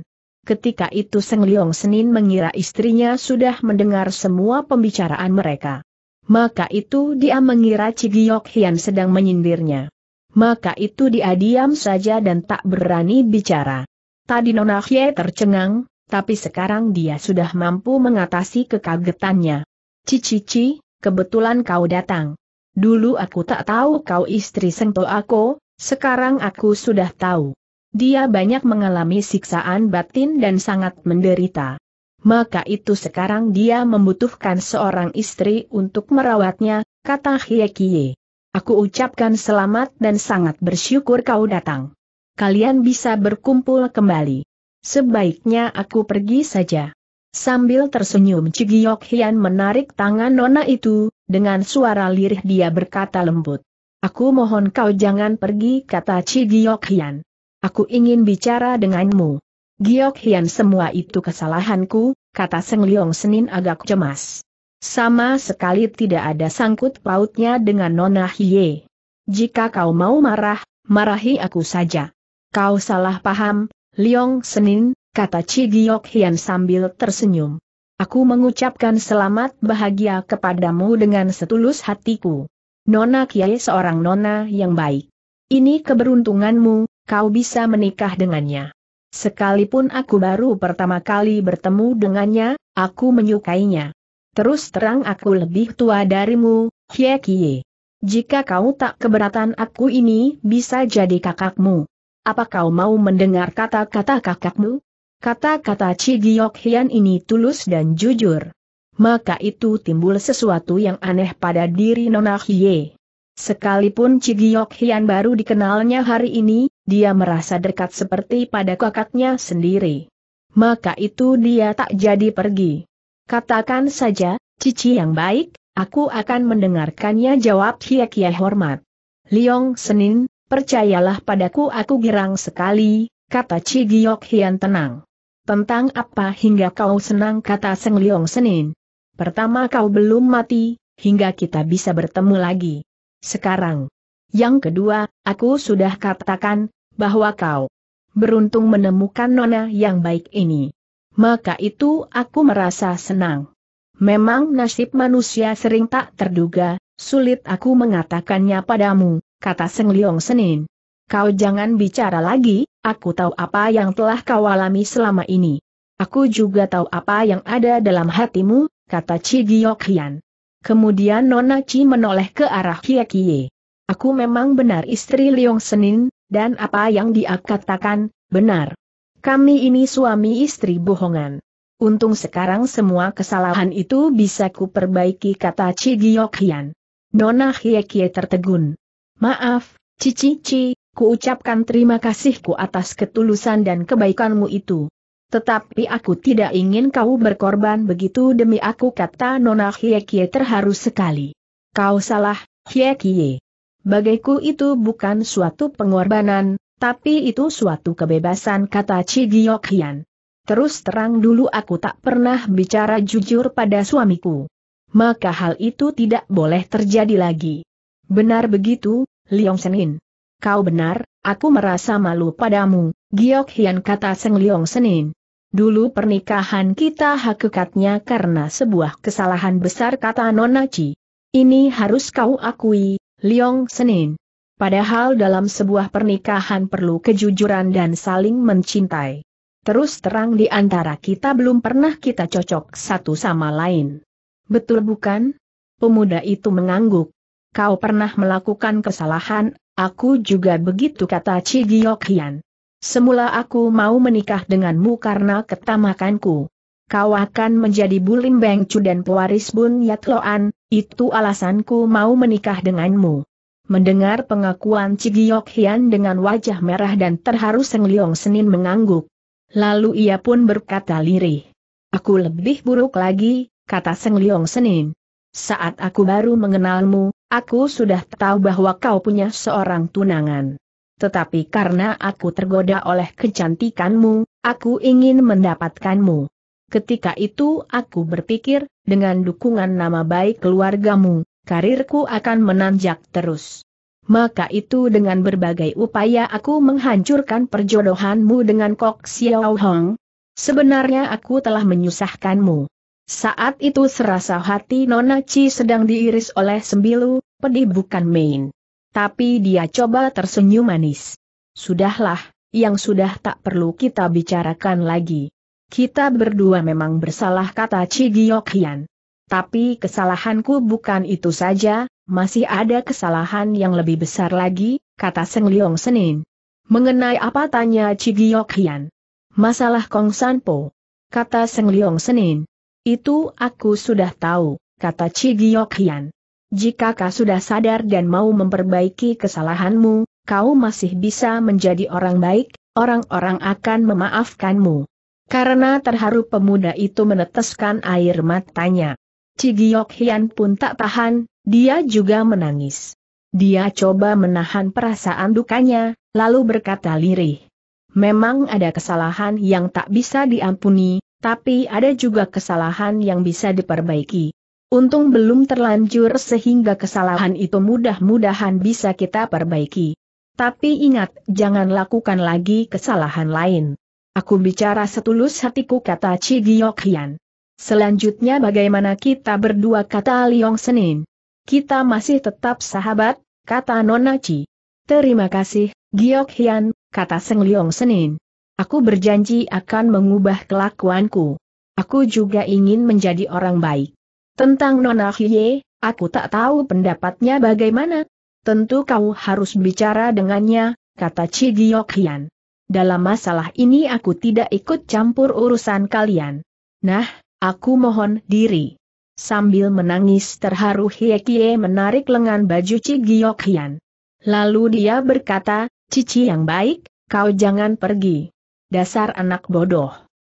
Ketika itu Seng Leong Senin mengira istrinya sudah mendengar semua pembicaraan mereka. Maka itu dia mengira Cigiok Hian sedang menyindirnya. Maka itu dia diam saja dan tak berani bicara. Tadi Nona Hye tercengang, tapi sekarang dia sudah mampu mengatasi kekagetannya. cici kebetulan kau datang. Dulu aku tak tahu kau istri Sengto aku, sekarang aku sudah tahu. Dia banyak mengalami siksaan batin dan sangat menderita. Maka itu sekarang dia membutuhkan seorang istri untuk merawatnya, kata Hiekie. Aku ucapkan selamat dan sangat bersyukur kau datang. Kalian bisa berkumpul kembali. Sebaiknya aku pergi saja. Sambil tersenyum Cigiok Hian menarik tangan Nona itu, dengan suara lirih dia berkata lembut. Aku mohon kau jangan pergi kata Cigiok Hian. Aku ingin bicara denganmu. Giok Hian semua itu kesalahanku, kata Seng Leong Senin agak cemas. Sama sekali tidak ada sangkut pautnya dengan Nona Hiye. Jika kau mau marah, marahi aku saja. Kau salah paham, Leong Senin, kata Chi Giok Hian sambil tersenyum. Aku mengucapkan selamat bahagia kepadamu dengan setulus hatiku. Nona Kiai seorang nona yang baik. Ini keberuntunganmu, kau bisa menikah dengannya. Sekalipun aku baru pertama kali bertemu dengannya, aku menyukainya. Terus terang aku lebih tua darimu, Hye Kie. Jika kau tak keberatan aku ini bisa jadi kakakmu. Apa kau mau mendengar kata-kata kakakmu? Kata-kata Chi Giok Hian ini tulus dan jujur. Maka itu timbul sesuatu yang aneh pada diri Nona Hye. Sekalipun Cigiok Hian baru dikenalnya hari ini, dia merasa dekat seperti pada kakaknya sendiri. Maka itu dia tak jadi pergi. Katakan saja, Cici yang baik, aku akan mendengarkannya jawab Hia Kia hormat. Liong Senin, percayalah padaku aku girang sekali, kata Cigiok Hian tenang. Tentang apa hingga kau senang kata Seng Liong Senin. Pertama kau belum mati, hingga kita bisa bertemu lagi. Sekarang. Yang kedua, aku sudah katakan, bahwa kau beruntung menemukan nona yang baik ini. Maka itu aku merasa senang. Memang nasib manusia sering tak terduga, sulit aku mengatakannya padamu, kata Seng Leong Senin. Kau jangan bicara lagi, aku tahu apa yang telah kau alami selama ini. Aku juga tahu apa yang ada dalam hatimu, kata Chi Giyok Hian. Kemudian Nona Chi menoleh ke arah Kie Kie. Aku memang benar istri Leong Senin, dan apa yang dia katakan, benar. Kami ini suami istri bohongan. Untung sekarang semua kesalahan itu bisa kuperbaiki kata Chi Giok Hian. Nona Kie Kie tertegun. Maaf, Cici ku kuucapkan terima kasihku atas ketulusan dan kebaikanmu itu. Tetapi aku tidak ingin kau berkorban begitu demi aku kata Nona Hyekie terharu sekali. Kau salah, Hyekie. Bagiku itu bukan suatu pengorbanan, tapi itu suatu kebebasan kata Giok Hian. Terus terang dulu aku tak pernah bicara jujur pada suamiku. Maka hal itu tidak boleh terjadi lagi. Benar begitu, Liong Senin. Kau benar, aku merasa malu padamu, Giok Hian kata Seng Liong Senin. Dulu pernikahan kita hakikatnya karena sebuah kesalahan besar kata Nonaci. Ini harus kau akui, Liong Senin. Padahal dalam sebuah pernikahan perlu kejujuran dan saling mencintai. Terus terang di antara kita belum pernah kita cocok satu sama lain. Betul bukan? Pemuda itu mengangguk. Kau pernah melakukan kesalahan, aku juga begitu kata Chi Hian. Semula aku mau menikah denganmu karena ketamakanku. Kau akan menjadi Bulim Bengcu dan pewaris Bun Yatloan, itu alasanku mau menikah denganmu. Mendengar pengakuan Cigiok Hian dengan wajah merah dan terharu Seng Liong Senin mengangguk. Lalu ia pun berkata lirih. Aku lebih buruk lagi, kata Seng Liong Senin. Saat aku baru mengenalmu, aku sudah tahu bahwa kau punya seorang tunangan tetapi karena aku tergoda oleh kecantikanmu, aku ingin mendapatkanmu. Ketika itu aku berpikir, dengan dukungan nama baik keluargamu, karirku akan menanjak terus. Maka itu dengan berbagai upaya aku menghancurkan perjodohanmu dengan Kok Xiao Hong. Sebenarnya aku telah menyusahkanmu. Saat itu serasa hati Nona Chi sedang diiris oleh sembilu, pedih bukan main. Tapi dia coba tersenyum manis. Sudahlah, yang sudah tak perlu kita bicarakan lagi. Kita berdua memang bersalah kata Hian. Tapi kesalahanku bukan itu saja, masih ada kesalahan yang lebih besar lagi, kata Seng Leong Senin. Mengenai apa tanya Hian? Masalah Kong Sanpo. Kata Seng Leong Senin. Itu aku sudah tahu, kata Hian. Jika kau sudah sadar dan mau memperbaiki kesalahanmu, kau masih bisa menjadi orang baik, orang-orang akan memaafkanmu. Karena terharu pemuda itu meneteskan air matanya. Cigiok Hian pun tak tahan, dia juga menangis. Dia coba menahan perasaan dukanya, lalu berkata lirih. Memang ada kesalahan yang tak bisa diampuni, tapi ada juga kesalahan yang bisa diperbaiki. Untung belum terlanjur sehingga kesalahan itu mudah-mudahan bisa kita perbaiki. Tapi ingat, jangan lakukan lagi kesalahan lain. Aku bicara setulus hatiku kata Chi Hian. Selanjutnya bagaimana kita berdua kata Liong Senin. Kita masih tetap sahabat, kata Nona Chi. Terima kasih, Hian, kata Seng Liong Senin. Aku berjanji akan mengubah kelakuanku. Aku juga ingin menjadi orang baik. Tentang Nona Hiye, aku tak tahu pendapatnya bagaimana. Tentu kau harus bicara dengannya, kata Cigiok Hian. Dalam masalah ini aku tidak ikut campur urusan kalian. Nah, aku mohon diri. Sambil menangis terharu Kie menarik lengan baju Cigiok Hian. Lalu dia berkata, Cici yang baik, kau jangan pergi. Dasar anak bodoh.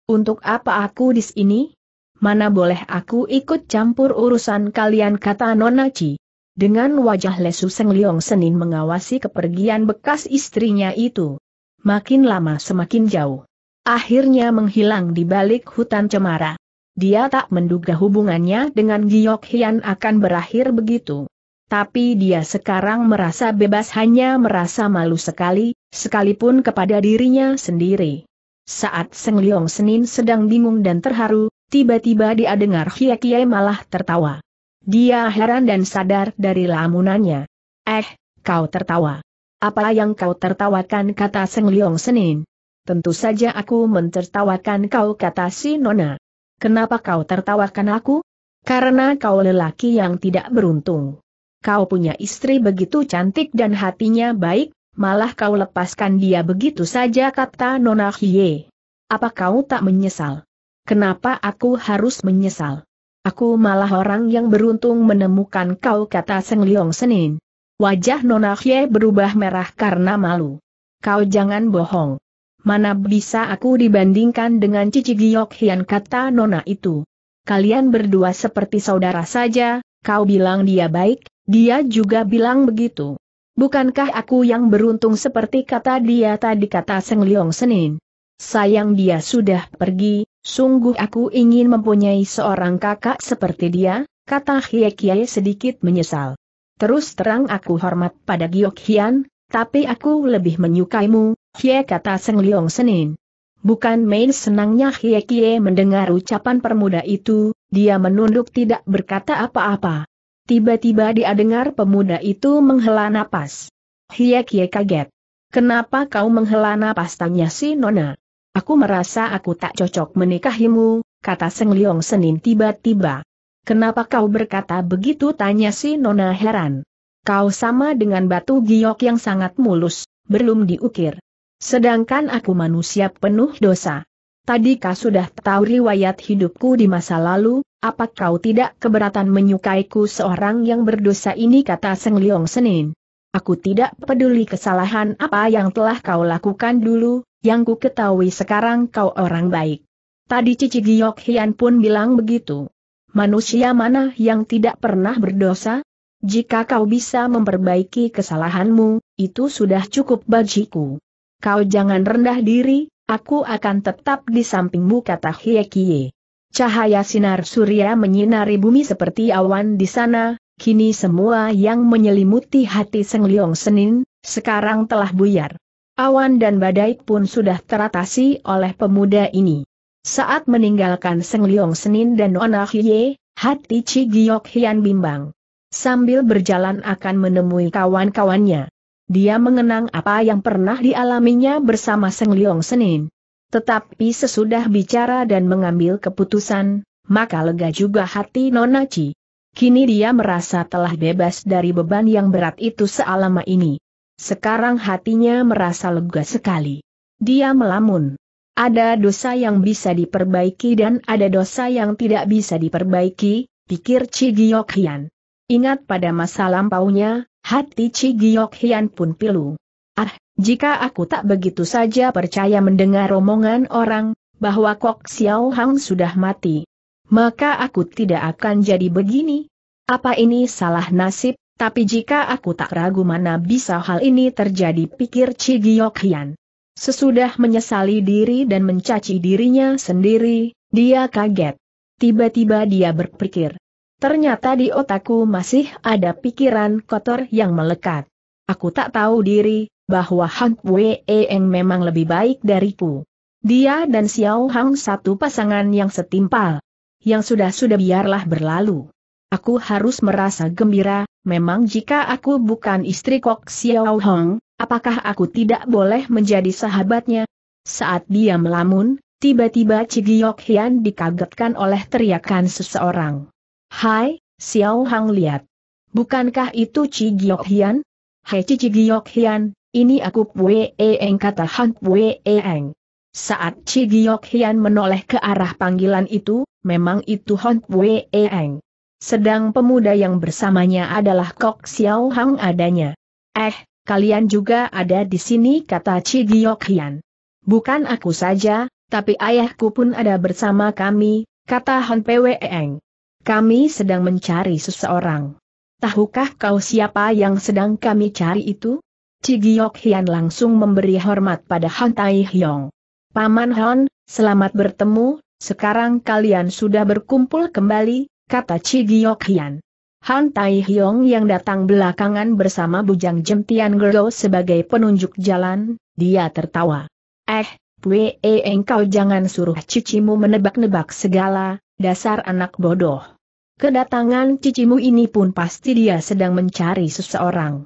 Untuk apa aku di sini? mana boleh aku ikut campur urusan kalian kata Nonaci, Dengan wajah lesu Seng Leong Senin mengawasi kepergian bekas istrinya itu. Makin lama semakin jauh. Akhirnya menghilang di balik hutan cemara. Dia tak menduga hubungannya dengan Giok Hian akan berakhir begitu. Tapi dia sekarang merasa bebas hanya merasa malu sekali, sekalipun kepada dirinya sendiri. Saat Seng Leong Senin sedang bingung dan terharu, Tiba-tiba dia dengar Hiakiai malah tertawa. Dia heran dan sadar dari lamunannya. Eh, kau tertawa. Apa yang kau tertawakan kata Seng Leong Senin? Tentu saja aku mentertawakan kau kata si Nona. Kenapa kau tertawakan aku? Karena kau lelaki yang tidak beruntung. Kau punya istri begitu cantik dan hatinya baik, malah kau lepaskan dia begitu saja kata Nona Hie. Apa kau tak menyesal? Kenapa aku harus menyesal? Aku malah orang yang beruntung menemukan kau kata Seng Leong Senin. Wajah Nona Hye berubah merah karena malu. Kau jangan bohong. Mana bisa aku dibandingkan dengan Cici Giok Hian kata Nona itu. Kalian berdua seperti saudara saja, kau bilang dia baik, dia juga bilang begitu. Bukankah aku yang beruntung seperti kata dia tadi kata Seng Leong Senin? Sayang dia sudah pergi, sungguh aku ingin mempunyai seorang kakak seperti dia, kata Kye sedikit menyesal. Terus terang aku hormat pada Giok Hian, tapi aku lebih menyukaimu, Hye kata Seng Leong Senin. Bukan main senangnya Kye mendengar ucapan permuda itu, dia menunduk tidak berkata apa-apa. Tiba-tiba dia dengar pemuda itu menghela napas. Kye kaget. Kenapa kau menghela napas tanya si Nona? Aku merasa aku tak cocok menikahimu, kata Seng Liong Senin tiba-tiba. Kenapa kau berkata begitu tanya si Nona heran. Kau sama dengan batu giok yang sangat mulus, belum diukir. Sedangkan aku manusia penuh dosa. Tadi kau sudah tahu riwayat hidupku di masa lalu, apa kau tidak keberatan menyukaiku seorang yang berdosa ini kata Seng Liong Senin. Aku tidak peduli kesalahan apa yang telah kau lakukan dulu, yang ku ketahui sekarang kau orang baik. Tadi Cici Giok Hian pun bilang begitu. Manusia mana yang tidak pernah berdosa? Jika kau bisa memperbaiki kesalahanmu, itu sudah cukup bagiku. Kau jangan rendah diri, aku akan tetap di sampingmu kata Hiekie. Cahaya sinar surya menyinari bumi seperti awan di sana, kini semua yang menyelimuti hati Seng Leong Senin, sekarang telah buyar. Awan dan badai pun sudah teratasi oleh pemuda ini. Saat meninggalkan Seng Liong Senin dan Nona Hye, hati Chi Giok Hian bimbang. Sambil berjalan akan menemui kawan-kawannya. Dia mengenang apa yang pernah dialaminya bersama Seng Liong Senin. Tetapi sesudah bicara dan mengambil keputusan, maka lega juga hati Nona Chi. Kini dia merasa telah bebas dari beban yang berat itu selama ini. Sekarang hatinya merasa lega sekali. Dia melamun. Ada dosa yang bisa diperbaiki dan ada dosa yang tidak bisa diperbaiki, pikir Cigiok Hian. Ingat pada masa lampaunya, hati Cigiok Hian pun pilu. Ah, jika aku tak begitu saja percaya mendengar omongan orang, bahwa Kok Xiao Hang sudah mati. Maka aku tidak akan jadi begini. Apa ini salah nasib, tapi jika aku tak ragu mana bisa hal ini terjadi pikir Cigiok Giok Hian. Sesudah menyesali diri dan mencaci dirinya sendiri, dia kaget. Tiba-tiba dia berpikir. Ternyata di otakku masih ada pikiran kotor yang melekat. Aku tak tahu diri, bahwa Hang Wei Eng memang lebih baik dariku. Dia dan Xiao Hang satu pasangan yang setimpal. Yang sudah-sudah biarlah berlalu. Aku harus merasa gembira, memang jika aku bukan istri Kok Xiao Hong, apakah aku tidak boleh menjadi sahabatnya? Saat dia melamun, tiba-tiba Cigiok Hian dikagetkan oleh teriakan seseorang. Hai, Xiao Hong lihat. Bukankah itu Cigiok Hian? Hai Cigiok Hian, ini aku Pue Eeng kata Han Pue Eeng. Saat Cigiok Hian menoleh ke arah panggilan itu, memang itu Han Pue Eeng. Sedang pemuda yang bersamanya adalah Kok Xiao Hang adanya. Eh, kalian juga ada di sini kata Chi Giok Hian. Bukan aku saja, tapi ayahku pun ada bersama kami, kata Han Pwe Eng. Kami sedang mencari seseorang. Tahukah kau siapa yang sedang kami cari itu? Cigiok Hian langsung memberi hormat pada Han Tai Hyong. Paman Han, selamat bertemu, sekarang kalian sudah berkumpul kembali, kata Cigiok Hian. Han Tai Hyong yang datang belakangan bersama Bujang Jemtian Gero sebagai penunjuk jalan, dia tertawa. Eh, e engkau jangan suruh cicimu menebak-nebak segala, dasar anak bodoh. Kedatangan cicimu ini pun pasti dia sedang mencari seseorang.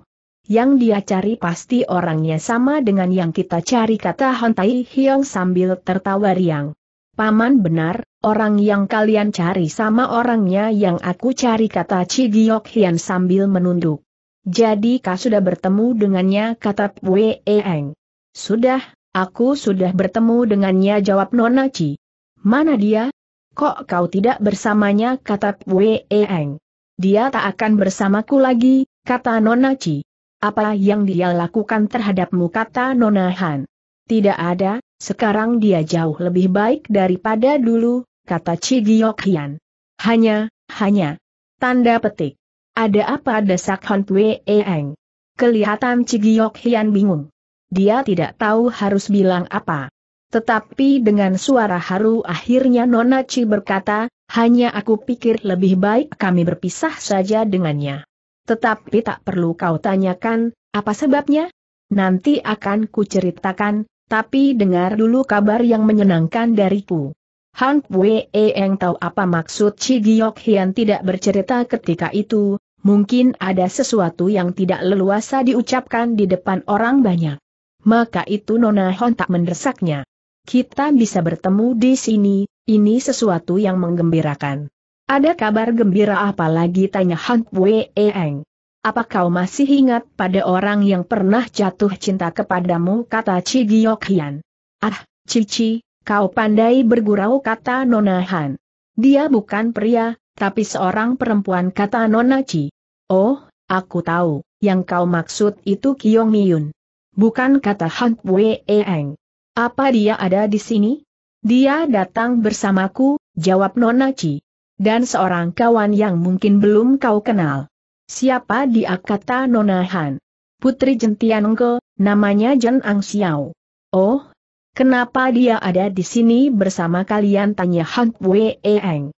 Yang dia cari pasti orangnya sama dengan yang kita cari kata Han Tai Hyong sambil tertawa riang. Paman benar, Orang yang kalian cari sama orangnya yang aku cari kata Cigiok Hian sambil menunduk. Jadi kau sudah bertemu dengannya kata Wei Eng. Sudah, aku sudah bertemu dengannya jawab Nona Ci. Mana dia? Kok kau tidak bersamanya kata Wei Eng. Dia tak akan bersamaku lagi, kata Nona Ci. Apa yang dia lakukan terhadapmu kata Nona Han? Tidak ada, sekarang dia jauh lebih baik daripada dulu, kata Cigiok Hian. Hanya, hanya. Tanda petik. Ada apa desak Hon Pue Eng? Kelihatan Cigiok Hian bingung. Dia tidak tahu harus bilang apa. Tetapi dengan suara haru akhirnya Nona Chi berkata, hanya aku pikir lebih baik kami berpisah saja dengannya. Tetapi tak perlu kau tanyakan, apa sebabnya? Nanti akan kuceritakan, tapi dengar dulu kabar yang menyenangkan dariku. Han Wei e Eng tahu apa maksud Chi Giok Hian tidak bercerita ketika itu, mungkin ada sesuatu yang tidak leluasa diucapkan di depan orang banyak. Maka itu Nona Hon tak mendesaknya. Kita bisa bertemu di sini, ini sesuatu yang menggembirakan. Ada kabar gembira apa lagi tanya Han Wei e Eng. Apa kau masih ingat pada orang yang pernah jatuh cinta kepadamu kata Chi Giok Hian? Ah, Cici, Kau pandai bergurau kata Nona Han. Dia bukan pria, tapi seorang perempuan kata Nona Chi. Oh, aku tahu, yang kau maksud itu Kiong Miyun. Bukan kata Han Pue Eng. Apa dia ada di sini? Dia datang bersamaku, jawab Nona Chi. Dan seorang kawan yang mungkin belum kau kenal. Siapa dia kata Nona Han? Putri Jentian Ngo, namanya Jen Ang Xiao. Oh, Kenapa dia ada di sini bersama kalian? Tanya Hank Wei Eng.